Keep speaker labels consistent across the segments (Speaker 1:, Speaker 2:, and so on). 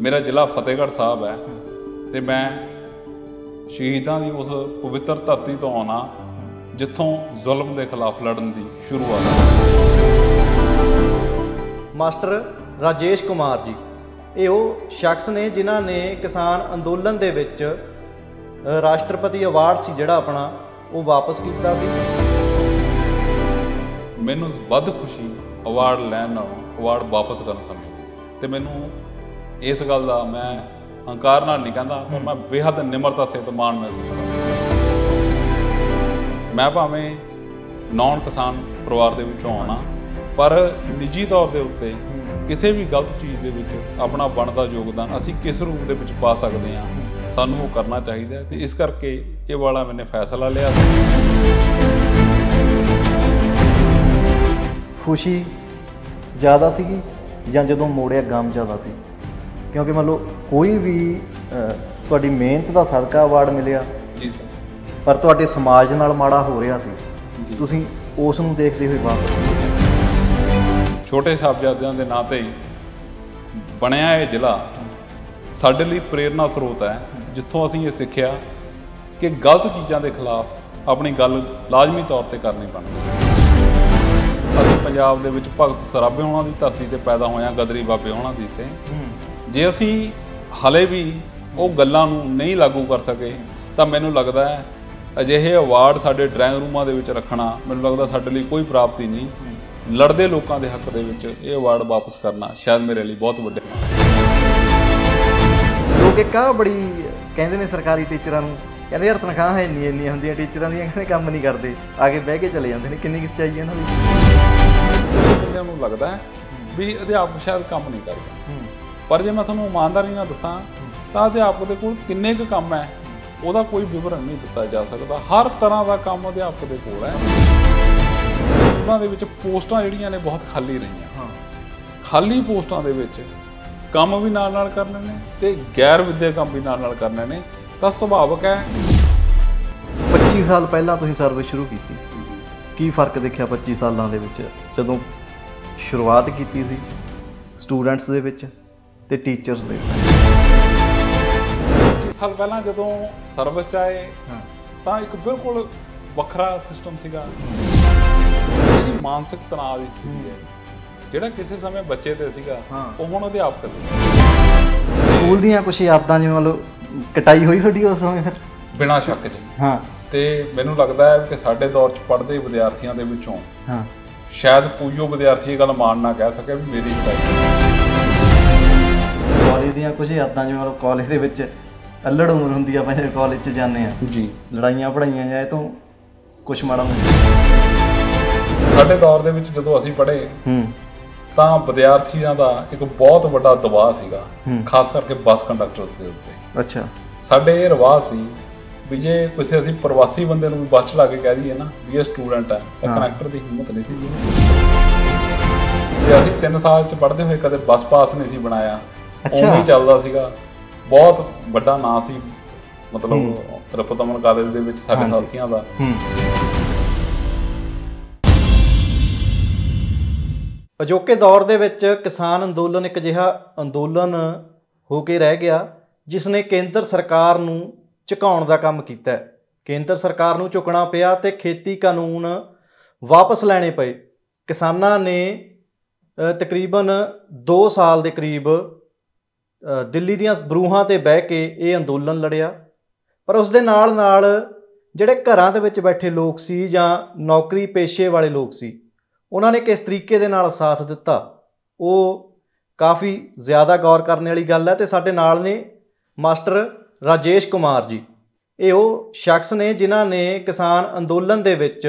Speaker 1: ਮੇਰਾ ਜ਼ਿਲ੍ਹਾ ਫਤਿਹਗੜ੍ਹ ਸਾਹਿਬ ਹੈ ਤੇ ਮੈਂ ਸ਼ਹੀਦਾਂ ਦੀ ਉਸ ਪਵਿੱਤਰ ਧਰਤੀ ਤੋਂ ਆਉਣਾ ਜਿੱਥੋਂ ਜ਼ੁਲਮ ਦੇ ਖਿਲਾਫ ਲੜਨ ਦੀ ਸ਼ੁਰੂਆਤ ਮਾਸਟਰ ਰਾਜੇਸ਼ ਕੁਮਾਰ ਜੀ
Speaker 2: ਇਹ ਉਹ ਸ਼ਖਸ ਨੇ ਜਿਨ੍ਹਾਂ ਨੇ ਕਿਸਾਨ ਅੰਦੋਲਨ ਦੇ ਵਿੱਚ ਰਾਸ਼ਟਰਪਤੀ ਅਵਾਰਡ ਸੀ ਜਿਹੜਾ ਆਪਣਾ ਉਹ ਵਾਪਸ ਕੀਤਾ ਸੀ
Speaker 1: ਮੈਨੂੰ ਵੱਧ ਖੁਸ਼ੀ ਅਵਾਰਡ ਲੈਣ ਨਾਲ ਅਵਾਰਡ ਵਾਪਸ ਕਰਨ ਸਮੇਂ ਤੇ ਮੈਨੂੰ ਇਸ ਗੱਲ ਦਾ ਮੈਂ ਹੰਕਾਰ ਨਾਲ ਨਹੀਂ ਕਹਿੰਦਾ ਪਰ ਮੈਂ ਬੇहद ਨਿਮਰਤਾ ਸਹਿਤ ਮਾਣ ਮਹਿਸੂਸ ਕਰਦਾ ਮੈਂ ਭਾਵੇਂ ਨੌਨ ਕਿਸਾਨ ਪਰਿਵਾਰ ਦੇ ਵਿੱਚੋਂ ਆਉਣਾ ਪਰ ਨਿੱਜੀ ਤੌਰ ਦੇ ਉੱਤੇ ਕਿਸੇ ਵੀ ਗਲਤ ਚੀਜ਼ ਦੇ ਵਿੱਚ ਆਪਣਾ ਬਣਦਾ ਯੋਗਦਾਨ ਅਸੀਂ ਕਿਸ ਰੂਪ ਦੇ ਵਿੱਚ ਪਾ ਸਕਦੇ ਹਾਂ ਸਾਨੂੰ ਉਹ ਕਰਨਾ ਚਾਹੀਦਾ ਹੈ ਤੇ ਇਸ ਕਰਕੇ ਇਹ ਵਾਲਾ ਮੈਨੇ ਫੈਸਲਾ ਲਿਆ ਸੀ
Speaker 2: ਖੁਸ਼ੀ ਜ਼ਿਆਦਾ ਸੀਗੀ ਜਾਂ ਜਦੋਂ ਮੋੜਿਆ ਗਮ ਜ਼ਿਆਦਾ ਸੀ ਕਿਉਂਕਿ ਮੰਨ ਲਓ ਕੋਈ ਵੀ ਤੁਹਾਡੀ ਮਿਹਨਤ ਦਾ ਸਦਕਾ ਅਵਾਰਡ ਮਿਲਿਆ ਜੀ ਸਰ ਪਰ ਤੁਹਾਡੇ ਸਮਾਜ ਨਾਲ ਮਾੜਾ ਹੋ ਰਿਹਾ ਸੀ ਤੁਸੀਂ ਉਸ ਨੂੰ ਦੇਖਦੇ ਹੋਏ ਬਾਤ
Speaker 1: ਛੋਟੇ ਸਾਹਿਬਜ਼ਾਦਿਆਂ ਦੇ ਨਾਂ ਤੇ ਹੀ ਬਣਿਆ ਇਹ ਜ਼ਿਲ੍ਹਾ ਸਾਡੇ ਲਈ ਪ੍ਰੇਰਣਾ ਸਰੋਤ ਹੈ ਜਿੱਥੋਂ ਅਸੀਂ ਇਹ ਸਿੱਖਿਆ ਕਿ ਗਲਤ ਚੀਜ਼ਾਂ ਦੇ ਖਿਲਾਫ ਆਪਣੀ ਗੱਲ ਲਾਜ਼ਮੀ ਤੌਰ ਤੇ ਕਰਨੀ ਪੈਂਦੀ ਅਸੀਂ ਪੰਜਾਬ ਦੇ ਵਿੱਚ ਭਗਤ ਸਰਾਭੇ ਹੋਣਾ ਦੀ ਧਰਤੀ ਤੇ ਪੈਦਾ ਹੋਇਆ ਗਦਰੀ ਬਾਬੇ ਹੋਣਾ ਦੀ ਤੇ ਜੇ ਅਸੀਂ ਹਲੇ ਵੀ ਉਹ ਗੱਲਾਂ ਨੂੰ ਨਹੀਂ ਲਾਗੂ ਕਰ ਸਕੇ ਤਾਂ ਮੈਨੂੰ ਲੱਗਦਾ ਹੈ ਅਜਿਹੇ ਅਵਾਰਡ ਸਾਡੇ ਡਰਾਇੰਗ ਰੂਮਾਂ ਦੇ ਵਿੱਚ ਰੱਖਣਾ ਮੈਨੂੰ ਲੱਗਦਾ ਸਾਡੇ ਲਈ ਕੋਈ ਪ੍ਰਾਪਤੀ ਨਹੀਂ ਲੜਦੇ ਲੋਕਾਂ ਦੇ ਹੱਕ ਦੇ ਵਿੱਚ ਇਹ ਅਵਾਰਡ ਵਾਪਸ ਕਰਨਾ ਸ਼ਾਇਦ ਮੇਰੇ ਲਈ ਬਹੁਤ ਵੱਡੇ
Speaker 2: ਲੋਕ ਇੱਕ ਕਾ ਬੜੀ ਕਹਿੰਦੇ ਨੇ ਸਰਕਾਰੀ ਟੀਚਰਾਂ ਨੂੰ ਕਹਿੰਦੇ ਯਾਰ ਤਨਖਾਹ ਹੈ ਇੰਨੀ ਹੁੰਦੀ ਹੁੰਦੀਆਂ ਟੀਚਰਾਂ ਦੀਆਂ ਕਹਿੰਦੇ ਕੰਮ ਨਹੀਂ ਕਰਦੇ ਆ ਕੇ ਬਹਿ ਕੇ ਚਲੇ ਜਾਂਦੇ ਨੇ ਕਿੰਨੀ ਕਿਸ ਚਾਹੀਏ ਇਹਨਾਂ
Speaker 1: ਦੀ ਨੂੰ ਲੱਗਦਾ ਵੀ ਅਧਿਆਪਕ ਸ਼ਾਇਦ ਕੰਮ ਨਹੀਂ ਕਰਦਾ ਪਰ ਜੇ ਮੈਂ ਤੁਹਾਨੂੰ ਇਮਾਨਦਾਰੀ ਨਾਲ ਦੱਸਾਂ ਤਾਂ ਅਧਿਆਪਕ ਦੇ ਕੋਲ ਕਿੰਨੇ ਕੁ ਕੰਮ ਹੈ ਉਹਦਾ ਕੋਈ ਵਿਵਰਣ ਨਹੀਂ ਦਿੱਤਾ ਜਾ ਸਕਦਾ ਹਰ ਤਰ੍ਹਾਂ ਦਾ ਕੰਮ ਅਧਿਆਪਕ ਦੇ ਕੋਲ ਹੈ ਉਹਨਾਂ ਦੇ ਵਿੱਚ ਪੋਸਟਾਂ ਜਿਹੜੀਆਂ ਨੇ ਬਹੁਤ ਖਾਲੀ ਰਹੀਆਂ ਹਾਂ ਖਾਲੀ ਪੋਸਟਾਂ ਦੇ ਵਿੱਚ ਕੰਮ ਵੀ ਨਾਲ ਨਾਲ ਕਰਨੇ ਨੇ ਤੇ ਗੈਰ ਵਿਦਿਅਕ ਕੰਮ ਵੀ ਨਾਲ ਨਾਲ ਕਰਨੇ ਨੇ ਤਾਂ ਸੁਭਾਵਕ ਹੈ
Speaker 2: 25 ਸਾਲ ਪਹਿਲਾਂ ਤੁਸੀਂ ਸਰਵਿਸ ਸ਼ੁਰੂ ਕੀਤੀ ਕੀ ਫਰਕ ਦੇਖਿਆ 25 ਸਾਲਾਂ ਦੇ ਵਿੱਚ ਜਦੋਂ ਸ਼ੁਰੂਆਤ ਕੀਤੀ ਸੀ ਸਟੂਡੈਂਟਸ ਦੇ ਵਿੱਚ ਤੇ ਟੀਚਰਸ ਦੇ
Speaker 1: 25 ਸਾਲ ਪਹਿਲਾਂ ਜਦੋਂ ਸਰਵਿਸ ਚ ਆਏ ਤਾਂ ਇੱਕ ਬਿਲਕੁਲ ਵੱਖਰਾ ਸਿਸਟਮ ਸੀਗਾ ਜਿਹੜੀ ਮਾਨਸਿਕ ਤਣਾਅ ਦੀ ਸਥਿਤੀ ਹੈ ਜਿਹੜਾ ਕਿਸੇ ਸਮੇਂ ਬੱਚੇ ਤੇ ਸੀਗਾ ਉਹ ਹੁਣ ਅਧਿਆਪਕ ਤੇ
Speaker 2: ਸਕੂਲ ਦੀਆਂ ਕੁਝ ਯਾਦਾਂ ਜਿਵੇਂ ਮਤਲਬ ਕਟਾਈ ਹੋਈ ਤੁਹਾਡੀ ਉਸ ਸਮੇਂ ਫਿਰ
Speaker 1: ਬਿਨਾਂ ਸ਼ੱਕ ਜੀ ਹਾਂ ਤੇ ਮੈਨੂੰ ਲੱਗਦਾ ਹੈ ਕਿ ਸਾਡੇ ਦੌਰ 'ਚ ਪੜ੍ਹਦੇ ਵਿਦਿਆਰਥੀਆਂ ਦੇ ਵਿੱਚੋਂ ਹਾਂ ਸ਼ਾਇਦ ਪੂਜੋ ਵਿਦਿਆਰਥੀ ਇਹ ਗੱਲ ਮਾਣ ਨਾ ਕਹਿ ਸਕੇ ਵੀ ਮੇਰੀ ਕਟਾਈ ਕਾਲਜ
Speaker 2: ਦੀਆਂ ਕੁਝ ਯਾਦਾਂ ਜਿਵੇਂ ਮਤਲਬ ਕਾਲਜ ਦੇ ਵਿੱਚ ਅਲੜ ਉਮਰ ਹੁੰਦੀ ਆ ਪਹਿਲੇ ਕਾਲਜ 'ਚ ਜਾਂਦੇ ਆ ਜੀ ਲੜਾਈਆਂ
Speaker 1: ਪੜਾਈਆਂ ਜਾਂ ਇਹ ਤੋਂ ਕੁਝ ਮਾੜਾ ਹੁੰਦਾ ਸਾਡੇ ਦੌਰ ਦੇ ਵਿੱਚ ਜਦੋਂ ਅਸੀਂ ਪੜ੍ਹੇ ਹੂੰ ਤਾਂ ਵਿਦਿਆਰਥੀਆਂ ਦਾ ਇੱਕ ਬਹੁਤ ਵੱਡਾ ਦਬਾਅ ਸੀਗਾ ਖਾਸ ਕਰਕੇ ਬੱਸ ਕੰਡਕਟਰਸ ਦੇ ਉੱਤੇ ਅੱਛਾ ਸਾਡੇ ਇਹ ਰਵਾਜ ਸੀ ਵੀ ਜੇ ਕਿਸੇ ਅਸੀਂ ਪ੍ਰਵਾਸੀ ਬੰਦੇ ਨੂੰ ਬੱਸ ਚਲਾ ਕੇ ਕਹਿ ਦਈਏ ਨਾ ਵੀ ਇਹ ਸਟੂਡੈਂਟ ਹੈ ਤਾਂ ਕੰਡਕਟਰ ਦੀ ਹਿੰਮਤ ਨਹੀਂ ਸੀ ਜੀ ਅਸੀਂ 3 ਸਾਲ ਚ ਪੜ੍ਹਦੇ ਹੋਏ ਕਦੇ ਬੱਸ ਪਾਸ ਨਹੀਂ ਸੀ ਬਣਾਇਆ ਅੱਛਾ ਵੀ ਚੱਲਦਾ ਸੀਗਾ ਬਹੁਤ ਵੱਡਾ ਨਾਂ ਸੀ ਮਤਲਬ ਤ੍ਰਿਪਤਮਨ ਕਾਲਜ ਦੇ ਵਿੱਚ ਸਾਡੇ ਸਾਥੀਆਂ ਦਾ
Speaker 3: ਹੂੰ
Speaker 2: ਅਜੋਕੇ ਦੌਰ ਦੇ ਵਿੱਚ ਕਿਸਾਨ ਅੰਦੋਲਨ ਇੱਕ ਜਿਹਾ ਅੰਦੋਲਨ ਹੋ ਕੇ ਰਹਿ ਗਿਆ ਜਿਸ ਨੇ ਕੇਂਦਰ ਸਰਕਾਰ ਨੂੰ ਝੁਕਾਉਣ ਦਾ ਕੰਮ ਕੀਤਾ ਕੇਂਦਰ ਸਰਕਾਰ ਨੂੰ ਝੁਕਣਾ ਪਿਆ ਤੇ ਖੇਤੀ ਕਾਨੂੰਨ ਵਾਪਸ ਲੈਣੇ ਪਏ ਕਿਸਾਨਾਂ ਨੇ ਤਕਰੀਬਨ 2 ਸਾਲ ਦੇ ਕਰੀਬ ਦਿੱਲੀ ਦੀਆਂ ਬਰੂਹਾਂ ਤੇ ਬਹਿ ਕੇ ਇਹ ਅੰਦੋਲਨ ਲੜਿਆ ਪਰ ਉਸ ਦੇ ਨਾਲ ਨਾਲ ਜਿਹੜੇ ਘਰਾਂ ਦੇ ਵਿੱਚ ਬੈਠੇ ਲੋਕ ਸੀ ਜਾਂ ਨੌਕਰੀ ਪੇਸ਼ੇ ਵਾਲੇ ਲੋਕ ਸੀ ਉਹਨਾਂ ਨੇ ਕਿਸ ਤਰੀਕੇ ਦੇ ਨਾਲ ਸਾਥ ਦਿੱਤਾ ਉਹ ਕਾਫੀ ਜ਼ਿਆਦਾ ਗੌਰ ਕਰਨ ਵਾਲੀ ਗੱਲ ਹੈ ਤੇ ਸਾਡੇ ਨਾਲ ਨੇ ਮਾਸਟਰ ਰਾਜੇਸ਼ ਕੁਮਾਰ ਜੀ ਇਹ ਉਹ ਸ਼ਖਸ ਨੇ ਜਿਨ੍ਹਾਂ ਨੇ ਕਿਸਾਨ ਅੰਦੋਲਨ ਦੇ ਵਿੱਚ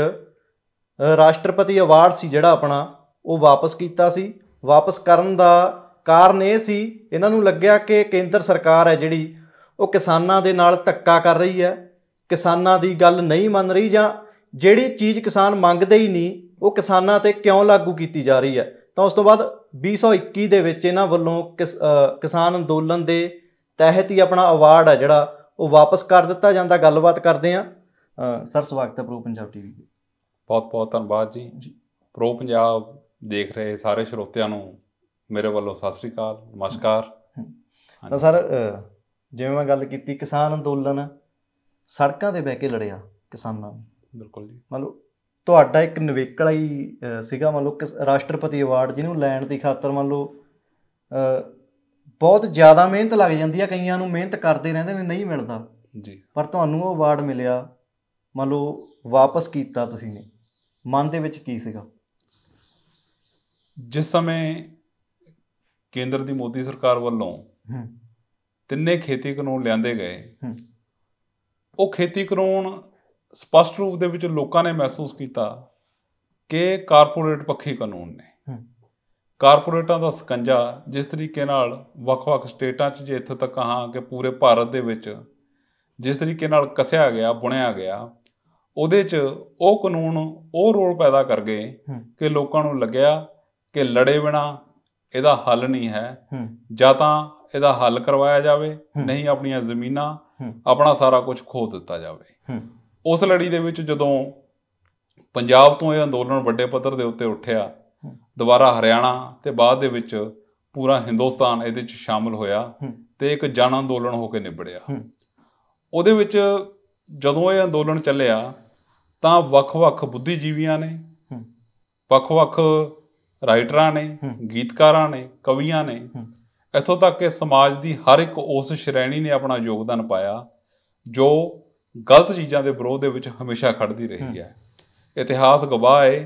Speaker 2: ਰਾਸ਼ਟਰਪਤੀ ਅਵਾਰਡ ਸੀ ਜਿਹੜਾ ਆਪਣਾ ਉਹ ਵਾਪਸ ਕੀਤਾ ਸੀ ਵਾਪਸ ਕਰਨ ਦਾ ਕਾਰਨ ਇਹ ਸੀ ਇਹਨਾਂ ਨੂੰ ਲੱਗਿਆ ਕਿ ਕੇਂਦਰ ਸਰਕਾਰ ਹੈ ਜਿਹੜੀ ਉਹ ਕਿਸਾਨਾਂ ਦੇ ਨਾਲ ਧੱਕਾ ਕਰ ਰਹੀ ਹੈ ਕਿਸਾਨਾਂ ਦੀ ਗੱਲ ਨਹੀਂ ਮੰਨ ਰਹੀ ਜਾਂ ਜਿਹੜੀ ਚੀਜ਼ ਕਿਸਾਨ ਮੰਗਦੇ ਹੀ ਨਹੀਂ ਉਹ ਕਿਸਾਨਾਂ ਤੇ ਕਿਉਂ ਲਾਗੂ ਕੀਤੀ ਜਾ ਰਹੀ ਹੈ ਤਾਂ ਉਸ ਤੋਂ ਬਾਅਦ 2021 ਦੇ ਵਿੱਚ ਇਹਨਾਂ ਵੱਲੋਂ ਕਿਸਾਨ ਅੰਦੋਲਨ ਦੇ ਤਹਿਤ ਹੀ ਆਪਣਾ ਅਵਾਰਡ ਹੈ ਜਿਹੜਾ ਉਹ ਵਾਪਸ ਕਰ ਦਿੱਤਾ ਜਾਂਦਾ ਗੱਲਬਾਤ ਕਰਦੇ ਆ
Speaker 1: ਸਰ ਸਵਾਗਤ ਹੈ ਪ੍ਰੋ ਪੰਜਾਬ ਟੀਵੀ ਦੇ ਬਹੁਤ ਬਹੁਤ ਧੰਨਵਾਦ ਜੀ ਪ੍ਰੋ ਪੰਜਾਬ ਦੇਖ ਰਹੇ ਸਾਰੇ ਸਰੋਤਿਆਂ ਨੂੰ ਮੇਰੇ ਵੱਲੋਂ ਸਤਿ ਸ੍ਰੀ ਅਕਾਲ ਨਮਸਕਾਰ
Speaker 2: ਤਾਂ ਸਰ ਜਿਵੇਂ ਮੈਂ ਗੱਲ ਕੀਤੀ ਕਿਸਾਨ ਅੰਦੋਲਨ ਸੜਕਾਂ ਤੇ ਬਹਿ ਕੇ ਲੜਿਆ ਕਿਸਾਨਾਂ ਬਿਲਕੁਲ ਜੀ ਮੰਨ ਲਓ ਤੁਹਾਡਾ ਇੱਕ ਨਵੇਕਲਾ ਹੀ ਸੀਗਾ ਮੰਨ ਲਓ ਰਾਸ਼ਟਰਪਤੀ ਅਵਾਰਡ ਜਿਹਨੂੰ ਲੈਣ ਦੀ ਖਾਤਰ ਮੰਨ ਲਓ ਬਹੁਤ ਜ਼ਿਆਦਾ ਮਿਹਨਤ ਲੱਗ ਜਾਂਦੀ ਆ ਕਈਆਂ ਨੂੰ ਮਿਹਨਤ ਕਰਦੇ ਰਹਿੰਦੇ ਨੇ ਨਹੀਂ ਮਿਲਦਾ ਜੀ ਪਰ ਤੁਹਾਨੂੰ ਉਹ ਅਵਾਰਡ ਮਿਲਿਆ ਮੰਨ ਲਓ ਵਾਪਸ ਕੀਤਾ ਤੁਸੀਂ ਨੇ ਮਨ ਦੇ ਵਿੱਚ ਕੀ ਸੀਗਾ
Speaker 1: ਜਿਸ ਸਮੇਂ ਕੇਂਦਰ ਦੀ ਮੋਦੀ ਸਰਕਾਰ ਵੱਲੋਂ ਤਿੰਨੇ ਖੇਤੀ ਕਾਨੂੰਨ ਲਿਆਂਦੇ ਗਏ ਉਹ ਖੇਤੀ ਕਾਨੂੰਨ ਸਪਸ਼ਟ ਰੂਪ ਦੇ ਵਿੱਚ ਲੋਕਾਂ ਨੇ ਮਹਿਸੂਸ ਕੀਤਾ ਕਿ ਕਾਰਪੋਰੇਟ ਪੱਖੀ ਕਾਨੂੰਨ ਨੇ ਕਾਰਪੋਰੇਟਾਂ ਦਾ ਸਕੰਜਾ ਜਿਸ ਤਰੀਕੇ ਨਾਲ ਵੱਖ-ਵੱਖ ਸਟੇਟਾਂ 'ਚ ਜੇ ਇੱਥੇ ਤੱਕ ਕਹਾਂ ਕਿ ਪੂਰੇ ਭਾਰਤ ਦੇ ਵਿੱਚ ਜਿਸ ਤਰੀਕੇ ਨਾਲ ਕਸਿਆ ਗਿਆ ਬੁਣਿਆ ਗਿਆ ਉਹਦੇ 'ਚ ਉਹ ਕਾਨੂੰਨ ਉਹ ਰੋਲ ਪੈਦਾ ਕਰ ਗਏ ਕਿ ਲੋਕਾਂ ਨੂੰ ਲੱਗਿਆ ਕਿ ਲੜੇ ਬਿਨਾ ਇਹਦਾ ਹੱਲ ਨਹੀਂ ਹੈ ਜਾਂ ਤਾਂ ਇਹਦਾ ਹੱਲ ਕਰਵਾਇਆ ਜਾਵੇ ਨਹੀਂ ਆਪਣੀਆਂ ਜ਼ਮੀਨਾਂ ਆਪਣਾ ਸਾਰਾ ਕੁਝ ਖੋ ਦਿੱਤਾ ਜਾਵੇ ਉਸ ਲੜੀ ਦੇ ਵਿੱਚ ਜਦੋਂ ਪੰਜਾਬ ਤੋਂ ਇਹ ਅੰਦੋਲਨ ਵੱਡੇ ਪੱਧਰ ਦੇ ਉੱਤੇ ਉੱਠਿਆ ਦੁਬਾਰਾ ਹਰਿਆਣਾ ਤੇ ਬਾਅਦ ਦੇ ਵਿੱਚ ਪੂਰਾ ਹਿੰਦੁਸਤਾਨ ਇਹਦੇ ਵਿੱਚ ਸ਼ਾਮਲ ਹੋਇਆ ਤੇ ਇੱਕ ਜਨ ਅੰਦੋਲਨ ਹੋ ਕੇ ਨਿਬੜਿਆ ਉਹਦੇ ਵਿੱਚ ਜਦੋਂ ਇਹ ਅੰਦੋਲਨ ਚੱਲਿਆ ਤਾਂ ਵੱਖ-ਵੱਖ ਬੁੱਧੀਜੀਵੀਆਂ ਨੇ ਵੱਖ-ਵੱਖ ਰਾਈਟਰਾਂ ਨੇ ਗੀਤਕਾਰਾਂ ਨੇ ਕਵੀਆਂ ਨੇ ਇਥੋਂ ਤੱਕ ਕਿ ਸਮਾਜ ਦੀ ਹਰ ਇੱਕ ਉਸ ਸ਼੍ਰੇਣੀ ਨੇ ਆਪਣਾ ਯੋਗਦਾਨ ਪਾਇਆ ਜੋ ਗਲਤ ਚੀਜ਼ਾਂ ਦੇ ਵਿਰੋਧ ਦੇ ਵਿੱਚ ਹਮੇਸ਼ਾ ਖੜਦੀ ਰਹੀ ਹੈ ਇਤਿਹਾਸ ਗਵਾਹ ਹੈ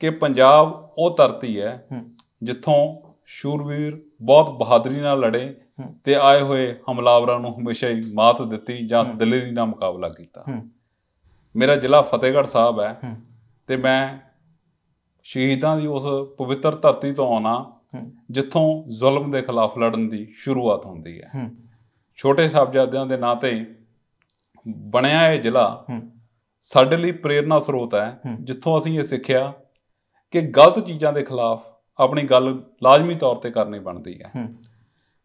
Speaker 1: ਕਿ ਪੰਜਾਬ ਉਹ ਧਰਤੀ ਹੈ ਜਿੱਥੋਂ ਸ਼ੂਰਵੀਰ ਬਹੁਤ ਬਹਾਦਰੀ ਨਾਲ ਲੜੇ ਤੇ ਆਏ ਹੋਏ ਹਮਲਾਵਰਾਂ ਨੂੰ ਹਮੇਸ਼ਾ ਹੀ ਮਾਤ ਦਿੱਤੀ ਜਾਂ ਦਲੇਰੀ ਨਾਲ ਮੁਕਾਬਲਾ ਕੀਤਾ ਮੇਰਾ ਜ਼ਿਲ੍ਹਾ ਫਤਿਹਗੜ੍ਹ ਸਾਹਿਬ ਹੈ ਤੇ ਮੈਂ ਸ਼ਹੀਦਾਂ ਦੀ ਉਸ ਪਵਿੱਤਰ ਧਰਤੀ ਤੋਂ ਆਉਣਾ ਜਿੱਥੋਂ ਜ਼ੁਲਮ ਦੇ ਖਿਲਾਫ ਲੜਨ ਦੀ ਸ਼ੁਰੂਆਤ ਹੁੰਦੀ ਹੈ ਛੋਟੇ ਸਾਹਿਬਜ਼ਾਦਿਆਂ ਦੇ ਨਾਂ ਤੇ ਬਣਿਆ ਇਹ ਜ਼ਿਲ੍ਹਾ ਸਾਡੇ ਲਈ ਪ੍ਰੇਰਣਾ ਸਰੋਤ ਹੈ ਜਿੱਥੋਂ ਅਸੀਂ ਇਹ ਸਿੱਖਿਆ ਕਿ ਗਲਤ ਚੀਜ਼ਾਂ ਦੇ ਖਿਲਾਫ ਆਪਣੀ ਗੱਲ ਲਾਜ਼ਮੀ ਤੌਰ ਤੇ ਕਰਨੀ ਬਣਦੀ ਹੈ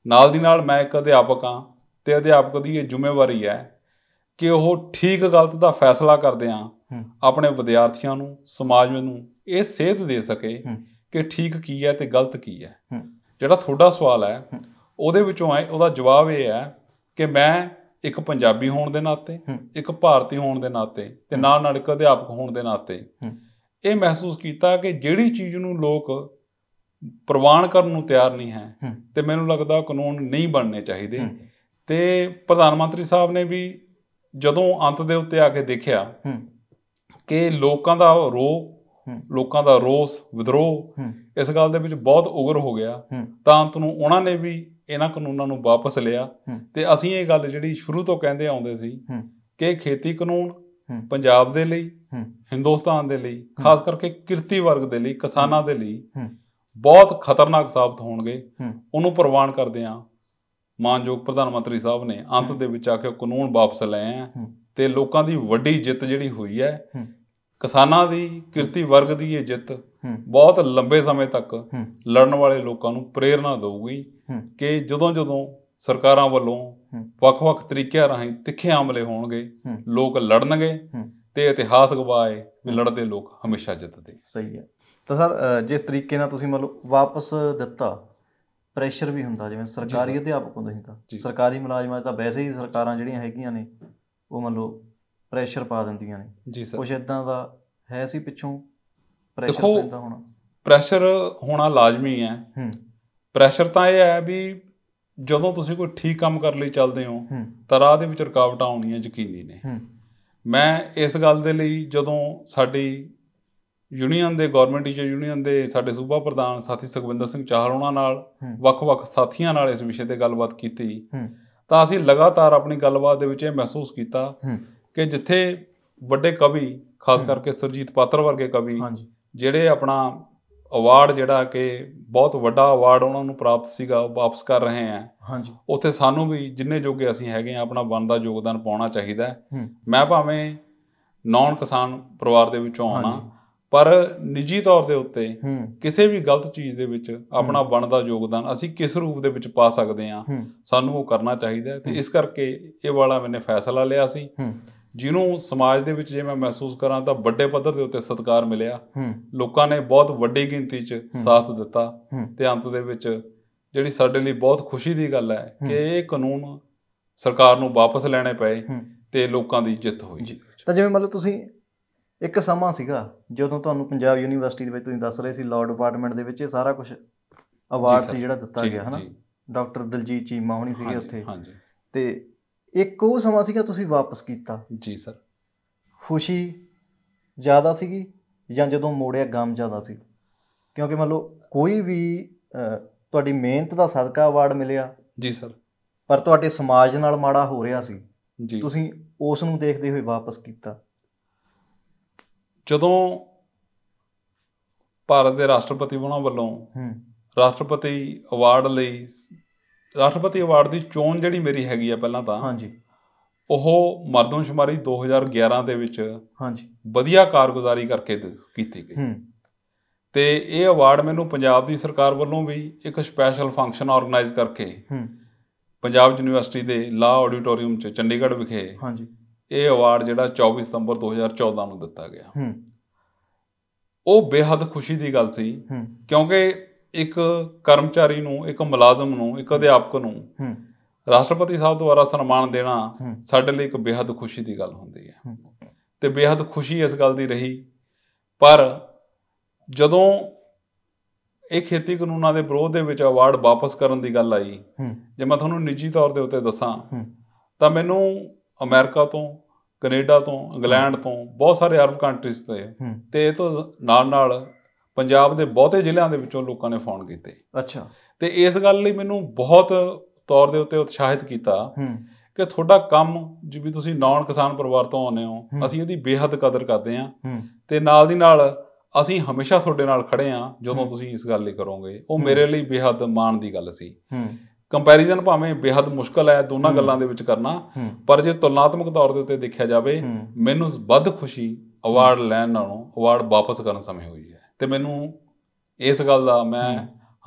Speaker 1: ਨਾਲ ਦੀ ਨਾਲ ਮੈਂ ਇੱਕ ਅਧਿਆਪਕ ਹਾਂ ਤੇ ਅਧਿਆਪਕ ਦੀ ਇਹ ਜ਼ਿੰਮੇਵਾਰੀ ਹੈ ਕਿ ਉਹ ਠੀਕ ਗਲਤ ਦਾ ਫੈਸਲਾ ਕਰਦੇ ਆ ਆਪਣੇ ਵਿਦਿਆਰਥੀਆਂ ਨੂੰ ਸਮਾਜ ਨੂੰ ਇਹ ਸੇਧ ਦੇ ਸਕੇ ਕਿ ਠੀਕ ਕੀ ਹੈ ਤੇ ਗਲਤ ਕੀ ਹੈ ਜਿਹੜਾ ਤੁਹਾਡਾ ਸਵਾਲ ਹੈ ਉਹਦੇ ਵਿੱਚੋਂ ਆਏ ਉਹਦਾ ਜਵਾਬ ਇਹ ਹੈ ਕਿ ਮੈਂ ਇੱਕ ਪੰਜਾਬੀ ਹੋਣ ਦੇ ਨਾਤੇ ਇੱਕ ਭਾਰਤੀ ਹੋਣ ਦੇ ਨਾਤੇ ਤੇ ਨਾਲ ਨਾਲ ਇੱਕ ਅਧਿਆਪਕ ਹੋਣ ਦੇ ਨਾਤੇ ਇਹ ਮਹਿਸੂਸ ਕੀਤਾ ਕਿ ਜਿਹੜੀ ਚੀਜ਼ ਨੂੰ ਲੋਕ ਪ੍ਰਵਾਨ ਕਰਨ ਨੂੰ ਤਿਆਰ ਨਹੀਂ ਹੈ ਤੇ ਮੈਨੂੰ ਲੱਗਦਾ ਕਾਨੂੰਨ ਨਹੀਂ ਬਣਨੇ ਚਾਹੀਦੇ ਤੇ ਪ੍ਰਧਾਨ ਮੰਤਰੀ ਸਾਹਿਬ ਨੇ ਵੀ ਜਦੋਂ ਅੰਤ ਦੇ ਉੱਤੇ ਆ ਕੇ ਦੇਖਿਆ ਕਿ ਲੋਕਾਂ ਦਾ ਰੋ ਲੋਕਾਂ ਦਾ ਰੋਸ ਵਿਦਰੋਹ ਇਸ ਗੱਲ ਦੇ ਵਿੱਚ ਬਹੁਤ ਉਗਰ ਹੋ ਗਿਆ ਤਾਂ ਅੰਤ ਨੂੰ ਉਹਨਾਂ ਨੇ ਵੀ ਇਹਨਾਂ ਕਾਨੂੰਨਾਂ ਨੂੰ ਵਾਪਸ ਲਿਆ ਤੇ ਅਸੀਂ ਇਹ ਗੱਲ ਜਿਹੜੀ ਸ਼ੁਰੂ ਤੋਂ ਕਹਿੰਦੇ ਆਉਂਦੇ ਸੀ ਕਿ ਖੇਤੀ ਕਾਨੂੰਨ ਪੰਜਾਬ ਦੇ ਲਈ ਹਿੰਦੁਸਤਾਨ ਦੇ ਲਈ ਖਾਸ ਕਰਕੇ ਕਿਰਤੀ ਵਰਗ ਦੇ ਲਈ ਕਿਸਾਨਾਂ ਦੇ ਲਈ ਬਹੁਤ ਖਤਰਨਾਕ ਸਾਬਤ ਹੋਣਗੇ ਉਹਨੂੰ ਪ੍ਰਵਾਨ ਕਰਦੇ ਆਂ ਮਾਨਯੋਗ ਪ੍ਰਧਾਨ ਮੰਤਰੀ ਸਾਹਿਬ ਨੇ ਅੰਤ ਦੇ ਵਿੱਚ ਆ ਕੇ ਕਾਨੂੰਨ ਵਾਪਸ ਲਏ ਆ ਤੇ ਲੋਕਾਂ ਦੀ ਵੱਡੀ ਜਿੱਤ ਜਿਹੜੀ ਹੋਈ ਹੈ ਕਿਸਾਨਾਂ ਦੀ ਕਿਰਤੀ ਵਰਗ ਦੀ ਇਹ ਜਿੱਤ ਬਹੁਤ ਲੰਬੇ ਸਮੇਂ ਤੱਕ ਲੜਨ ਵਾਲੇ ਲੋਕਾਂ ਨੂੰ ਪ੍ਰੇਰਣਾ ਦੇਊਗੀ ਕਿ ਜਦੋਂ ਜਦੋਂ ਸਰਕਾਰਾਂ ਵੱਲੋਂ ਵੱਖ-ਵੱਖ ਤਰੀਕਿਆਂ ਰਾਹੀਂ ਤਿੱਖੇ ਹਮਲੇ ਹੋਣਗੇ ਲੋਕ ਲੜਨਗੇ ਤੇ ਇਤਿਹਾਸ ਗਵਾਏ ਵੀ ਲੜਦੇ ਲੋਕ ਹਮੇਸ਼ਾ ਜਿੱਤਦੇ ਸਹੀ ਹੈ
Speaker 2: ਤਾਂ ਸਰ ਜਿਸ ਤਰੀਕੇ ਨਾਲ ਤੁਸੀਂ ਮਤਲਬ ਵਾਪਸ ਦਿੱਤਾ ਪ੍ਰੈਸ਼ਰ ਵੀ ਹੁੰਦਾ ਜਿਵੇਂ ਸਰਕਾਰੀ ਅਧਿਆਪਕ ਹੁੰਦੇ ਸੀ ਤਾਂ ਸਰਕਾਰੀ ਮੁਲਾਜ਼ਮਾਂ ਤਾਂ ਵੈਸੇ ਹੀ ਸਰਕਾਰਾਂ ਜਿਹੜੀਆਂ ਹੈਗੀਆਂ ਨੇ ਉਹ ਮੰਨ ਲਓ ਪ੍ਰੈਸ਼ਰ ਪਾ ਦਿੰਦੀਆਂ ਨੇ ਜੀ ਸਰ ਕੁਝ ਇਦਾਂ ਦਾ ਹੈ ਸੀ ਪਿੱਛੋਂ ਪ੍ਰੈਸ਼ਰ ਪੈਂਦਾ ਹੋਣਾ
Speaker 1: ਪ੍ਰੈਸ਼ਰ ਹੋਣਾ ਲਾਜ਼ਮੀ ਹੈ ਹੂੰ ਪ੍ਰੈਸ਼ਰ ਤਾਂ ਇਹ ਹੈ ਵੀ ਜਦੋਂ ਤੁਸੀਂ ਕੋਈ ਠੀਕ ਕੰਮ ਕਰਨ ਲਈ ਚੱਲਦੇ ਹੋ ਤਾਂ ਰਾਹ ਦੇ ਵਿੱਚ ਰੁਕਾਵਟਾਂ ਆਉਣੀਆਂ ਯਕੀਨੀ ਨੇ ਮੈਂ ਇਸ ਗੱਲ ਦੇ ਲਈ ਜਦੋਂ ਸਾਡੀ ਯੂਨੀਅਨ ਦੇ ਗਵਰਨਮੈਂਟ ਟੀਚਰ ਯੂਨੀਅਨ ਦੇ ਸਾਡੇ ਸੂਬਾ ਪ੍ਰਧਾਨ ਸਾਥੀ ਸੁਖਵਿੰਦਰ ਸਿੰਘ ਚਾਹਲ ਉਹਨਾਂ ਨਾਲ ਵੱਖ-ਵੱਖ ਸਾਥੀਆਂ ਨਾਲ ਇਸ ਵਿਸ਼ੇ ਤੇ ਗੱਲਬਾਤ ਕੀਤੀ ਤਾਂ ਅਸੀਂ ਲਗਾਤਾਰ ਆਪਣੀ ਗੱਲਬਾਤ ਦੇ ਵਿੱਚ ਇਹ ਮਹਿਸੂਸ ਕੀਤਾ ਕਿ ਜਿੱਥੇ ਵੱਡੇ ਕਵੀ ਖਾਸ ਕਰਕੇ ਸਰਜੀਤ ਪਾਤਰ ਵਰਗੇ ਕਵੀ ਜਿਹੜੇ ਆਪਣਾ ਅਵਾਰਡ ਜਿਹੜਾ ਕਿ ਬਹੁਤ ਵੱਡਾ ਅਵਾਰਡ ਉਹਨਾਂ ਨੂੰ ਪ੍ਰਾਪਤ ਸੀਗਾ ਉਹ ਵਾਪਸ ਕਰ ਰਹੇ ਆ ਹਾਂਜੀ ਉੱਥੇ ਸਾਨੂੰ ਵੀ ਜਿੰਨੇ ਜੋਗੇ ਅਸੀਂ ਹੈਗੇ ਆ ਆਪਣਾ ਬਣਦਾ ਯੋਗਦਾਨ ਪਾਉਣਾ ਚਾਹੀਦਾ ਮੈਂ ਭਾਵੇਂ ਨੌਨ ਕਿਸਾਨ ਪਰਿਵਾਰ ਦੇ ਵਿੱਚੋਂ ਆਉਣਾ ਪਰ ਨਿੱਜੀ ਤੌਰ ਦੇ ਉੱਤੇ ਕਿਸੇ ਵੀ ਗਲਤ ਚੀਜ਼ ਦੇ ਵਿੱਚ ਆਪਣਾ ਬਣਦਾ ਯੋਗਦਾਨ ਅਸੀਂ ਕਿਸ ਰੂਪ ਦੇ ਵਿੱਚ ਪਾ ਸਕਦੇ ਹਾਂ ਸਾਨੂੰ ਉਹ ਕਰਨਾ ਚਾਹੀਦਾ ਤੇ ਇਸ ਕਰਕੇ ਇਹ ਵਾਲਾ ਮੈਨੇ ਫੈਸਲਾ ਲਿਆ ਸੀ ਜਿਹਨੂੰ ਸਮਾਜ ਦੇ ਵਿੱਚ ਜੇ ਮੈਂ ਮਹਿਸੂਸ ਕਰਾਂ ਤਾਂ ਵੱਡੇ ਪੱਧਰ ਦੇ ਉੱਤੇ ਸਤਿਕਾਰ ਮਿਲਿਆ ਲੋਕਾਂ ਨੇ ਬਹੁਤ ਵੱਡੀ ਗਿਣਤੀ 'ਚ ਸਾਥ ਦਿੱਤਾ ਤੇ ਅੰਤ ਦੇ ਵਿੱਚ ਜਿਹੜੀ ਸਾਡੇ ਲਈ ਬਹੁਤ ਖੁਸ਼ੀ ਦੀ ਗੱਲ ਹੈ ਕਿ ਇਹ ਕਾਨੂੰਨ ਸਰਕਾਰ ਨੂੰ ਵਾਪਸ ਲੈਣੇ ਪਏ ਤੇ ਲੋਕਾਂ ਦੀ ਜਿੱਤ ਹੋਈ
Speaker 2: ਤਾਂ ਜਿਵੇਂ ਮਤਲਬ ਤੁਸੀਂ ਇੱਕ ਸਮਾਂ ਸੀਗਾ ਜਦੋਂ ਤੁਹਾਨੂੰ ਪੰਜਾਬ ਯੂਨੀਵਰਸਿਟੀ ਦੇ ਵਿੱਚ ਤੁਸੀਂ ਦੱਸ ਰਹੇ ਸੀ ਲਾਅ ਡਿਪਾਰਟਮੈਂਟ ਦੇ ਵਿੱਚ ਇਹ ਸਾਰਾ ਕੁਝ ਅਵਾਰਡ ਸੀ ਜਿਹੜਾ ਦਿੱਤਾ ਗਿਆ ਹਨਾ ਡਾਕਟਰ ਦਲਜੀਤ ਚੀਮਾ ਹੋਣੀ ਸੀਗੇ ਉੱਥੇ ਹਾਂਜੀ ਤੇ ਇੱਕ ਉਹ ਸਮਾਂ ਸੀਗਾ ਤੁਸੀਂ ਵਾਪਸ ਕੀਤਾ ਜੀ ਸਰ ਖੁਸ਼ੀ ਜ਼ਿਆਦਾ ਸੀਗੀ ਜਾਂ ਜਦੋਂ ਮੋੜਿਆ ਗਮ ਜ਼ਿਆਦਾ ਸੀ ਕਿਉਂਕਿ ਮੰਨ ਲਓ ਕੋਈ ਵੀ ਤੁਹਾਡੀ ਮਿਹਨਤ ਦਾ ਸਦਕਾ ਅਵਾਰਡ ਮਿਲਿਆ ਜੀ ਸਰ ਪਰ ਤੁਹਾਡੇ ਸਮਾਜ ਨਾਲ ਮਾੜਾ ਹੋ ਰਿਹਾ ਸੀ ਜੀ ਤੁਸੀਂ ਉਸ ਨੂੰ ਦੇਖਦੇ ਹੋਏ ਵਾਪਸ
Speaker 1: ਕੀਤਾ ਜਦੋਂ ਭਾਰਤ ਦੇ ਰਾਸ਼ਟਰਪਤੀ ਉਹਨਾਂ ਵੱਲੋਂ ਰਾਸ਼ਟਰਪਤੀ ਅਵਾਰਡ ਲਈ ਰਾਸ਼ਟਰਪਤੀ ਅਵਾਰਡ ਦੀ ਚੋਣ ਜਿਹੜੀ ਮੇਰੀ ਹੈਗੀ ਆ ਪਹਿਲਾਂ ਤਾਂ ਹਾਂਜੀ ਉਹ ਮਰਦਮਸ਼ੁਮਾਰੀ 2011 ਦੇ ਵਿੱਚ ਹਾਂਜੀ ਵਧੀਆ ਕਾਰਗੁਜ਼ਾਰੀ ਕਰਕੇ ਕੀਤੀ ਗਈ ਤੇ ਇਹ ਅਵਾਰਡ ਮੈਨੂੰ ਪੰਜਾਬ ਦੀ ਸਰਕਾਰ ਵੱਲੋਂ ਵੀ ਇੱਕ ਸਪੈਸ਼ਲ ਫੰਕਸ਼ਨ ਆਰਗੇਨਾਈਜ਼ ਕਰਕੇ ਹੂੰ ਪੰਜਾਬ ਯੂਨੀਵਰਸਿਟੀ ਦੇ ਲਾ ਆਡੀਟੋਰੀਅਮ 'ਚ ਚੰਡੀਗੜ੍ਹ ਵਿਖੇ ਹਾਂਜੀ ਇਹ ਅਵਾਰਡ ਜਿਹੜਾ 24 ਸਤੰਬਰ 2014 ਨੂੰ ਦਿੱਤਾ ਗਿਆ ਹੂੰ ਉਹ ਬੇहद ਖੁਸ਼ੀ ਦੀ ਗੱਲ ਸੀ ਕਿਉਂਕਿ ਇੱਕ ਕਰਮਚਾਰੀ ਨੂੰ ਇੱਕ ਮੁਲਾਜ਼ਮ ਨੂੰ ਇੱਕ ਅਧਿਆਪਕ ਨੂੰ ਹੂੰ ਰਾਸ਼ਟਰਪਤੀ ਸਾਹਿਬ ਦੁਆਰਾ ਸਨਮਾਨ ਦੇਣਾ ਸਾਡੇ ਲਈ ਇੱਕ ਬੇहद ਖੁਸ਼ੀ ਦੀ ਗੱਲ ਹੁੰਦੀ ਹੈ ਤੇ ਬੇहद ਖੁਸ਼ੀ ਇਸ ਗੱਲ ਦੀ ਰਹੀ ਪਰ ਜਦੋਂ ਇਹ ਖੇਤੀ ਕਾਨੂੰਨਾਂ ਦੇ ਵਿਰੋਧ ਦੇ ਵਿੱਚ ਅਵਾਰਡ ਵਾਪਸ ਕਰਨ ਦੀ ਗੱਲ ਆਈ ਜੇ ਮੈਂ ਤੁਹਾਨੂੰ ਨਿੱਜੀ ਤੌਰ ਦੇ ਉੱਤੇ ਦੱਸਾਂ ਤਾਂ ਮੈਨੂੰ ਅਮਰੀਕਾ ਤੋਂ ਕੈਨੇਡਾ ਤੋਂ ਇੰਗਲੈਂਡ ਤੋਂ ਬਹੁਤ ਸਾਰੇ ਅਰਬ ਕੰਟਰੀਜ਼ ਤੇ ਤੇ ਇਹ ਤੋਂ ਨਾਲ ਨਾਲ ਪੰਜਾਬ ਦੇ ਬਹੁਤੇ ਜ਼ਿਲ੍ਹਿਆਂ ਦੇ ਵਿੱਚੋਂ ਲੋਕਾਂ ਨੇ ਫੋਨ ਕੀਤੇ ਅੱਛਾ ਤੇ ਇਸ ਗੱਲ ਲਈ ਮੈਨੂੰ ਬਹੁਤ ਤੌਰ ਦੇ ਉੱਤੇ ਉਤਸ਼ਾਹਿਤ ਕੀਤਾ ਕਿ ਤੁਹਾਡਾ ਕੰਮ ਜਿਵੇਂ ਤੁਸੀਂ ਨੌਨ ਕਿਸਾਨ ਪਰਿਵਾਰ ਤੋਂ ਆਉਂਦੇ ਹੋ ਅਸੀਂ ਇਹਦੀ ਬੇਹੱਦ ਕਦਰ ਕਰਦੇ ਹਾਂ ਤੇ ਨਾਲ ਦੀ ਨਾਲ ਅਸੀਂ ਹਮੇਸ਼ਾ ਤੁਹਾਡੇ ਨਾਲ ਖੜੇ ਆ ਜਦੋਂ ਤੁਸੀਂ ਇਸ ਗੱਲ ਲਈ ਕਰੋਗੇ ਉਹ ਮੇਰੇ ਲਈ ਬੇਹੱਦ ਮਾਣ ਦੀ ਗੱਲ ਸੀ ਕੰਪੈਰੀਜ਼ਨ ਭਾਵੇਂ ਬੇहद ਮੁਸ਼ਕਲ ਹੈ ਦੋਨਾਂ ਗੱਲਾਂ ਦੇ ਵਿੱਚ ਕਰਨਾ ਪਰ ਜੇ ਤੁਲਨਾਤਮਕ ਤੌਰ ਦੇ ਉੱਤੇ ਦੇਖਿਆ ਜਾਵੇ ਮੈਨੂੰ ਵੱਧ ਖੁਸ਼ੀ ਅਵਾਰਡ ਲੈਣ ਨਾਲੋਂ ਅਵਾਰਡ ਵਾਪਸ ਕਰਨ ਸਮੇਂ ਹੋਈ ਹੈ ਤੇ ਮੈਨੂੰ ਇਸ ਗੱਲ ਦਾ ਮੈਂ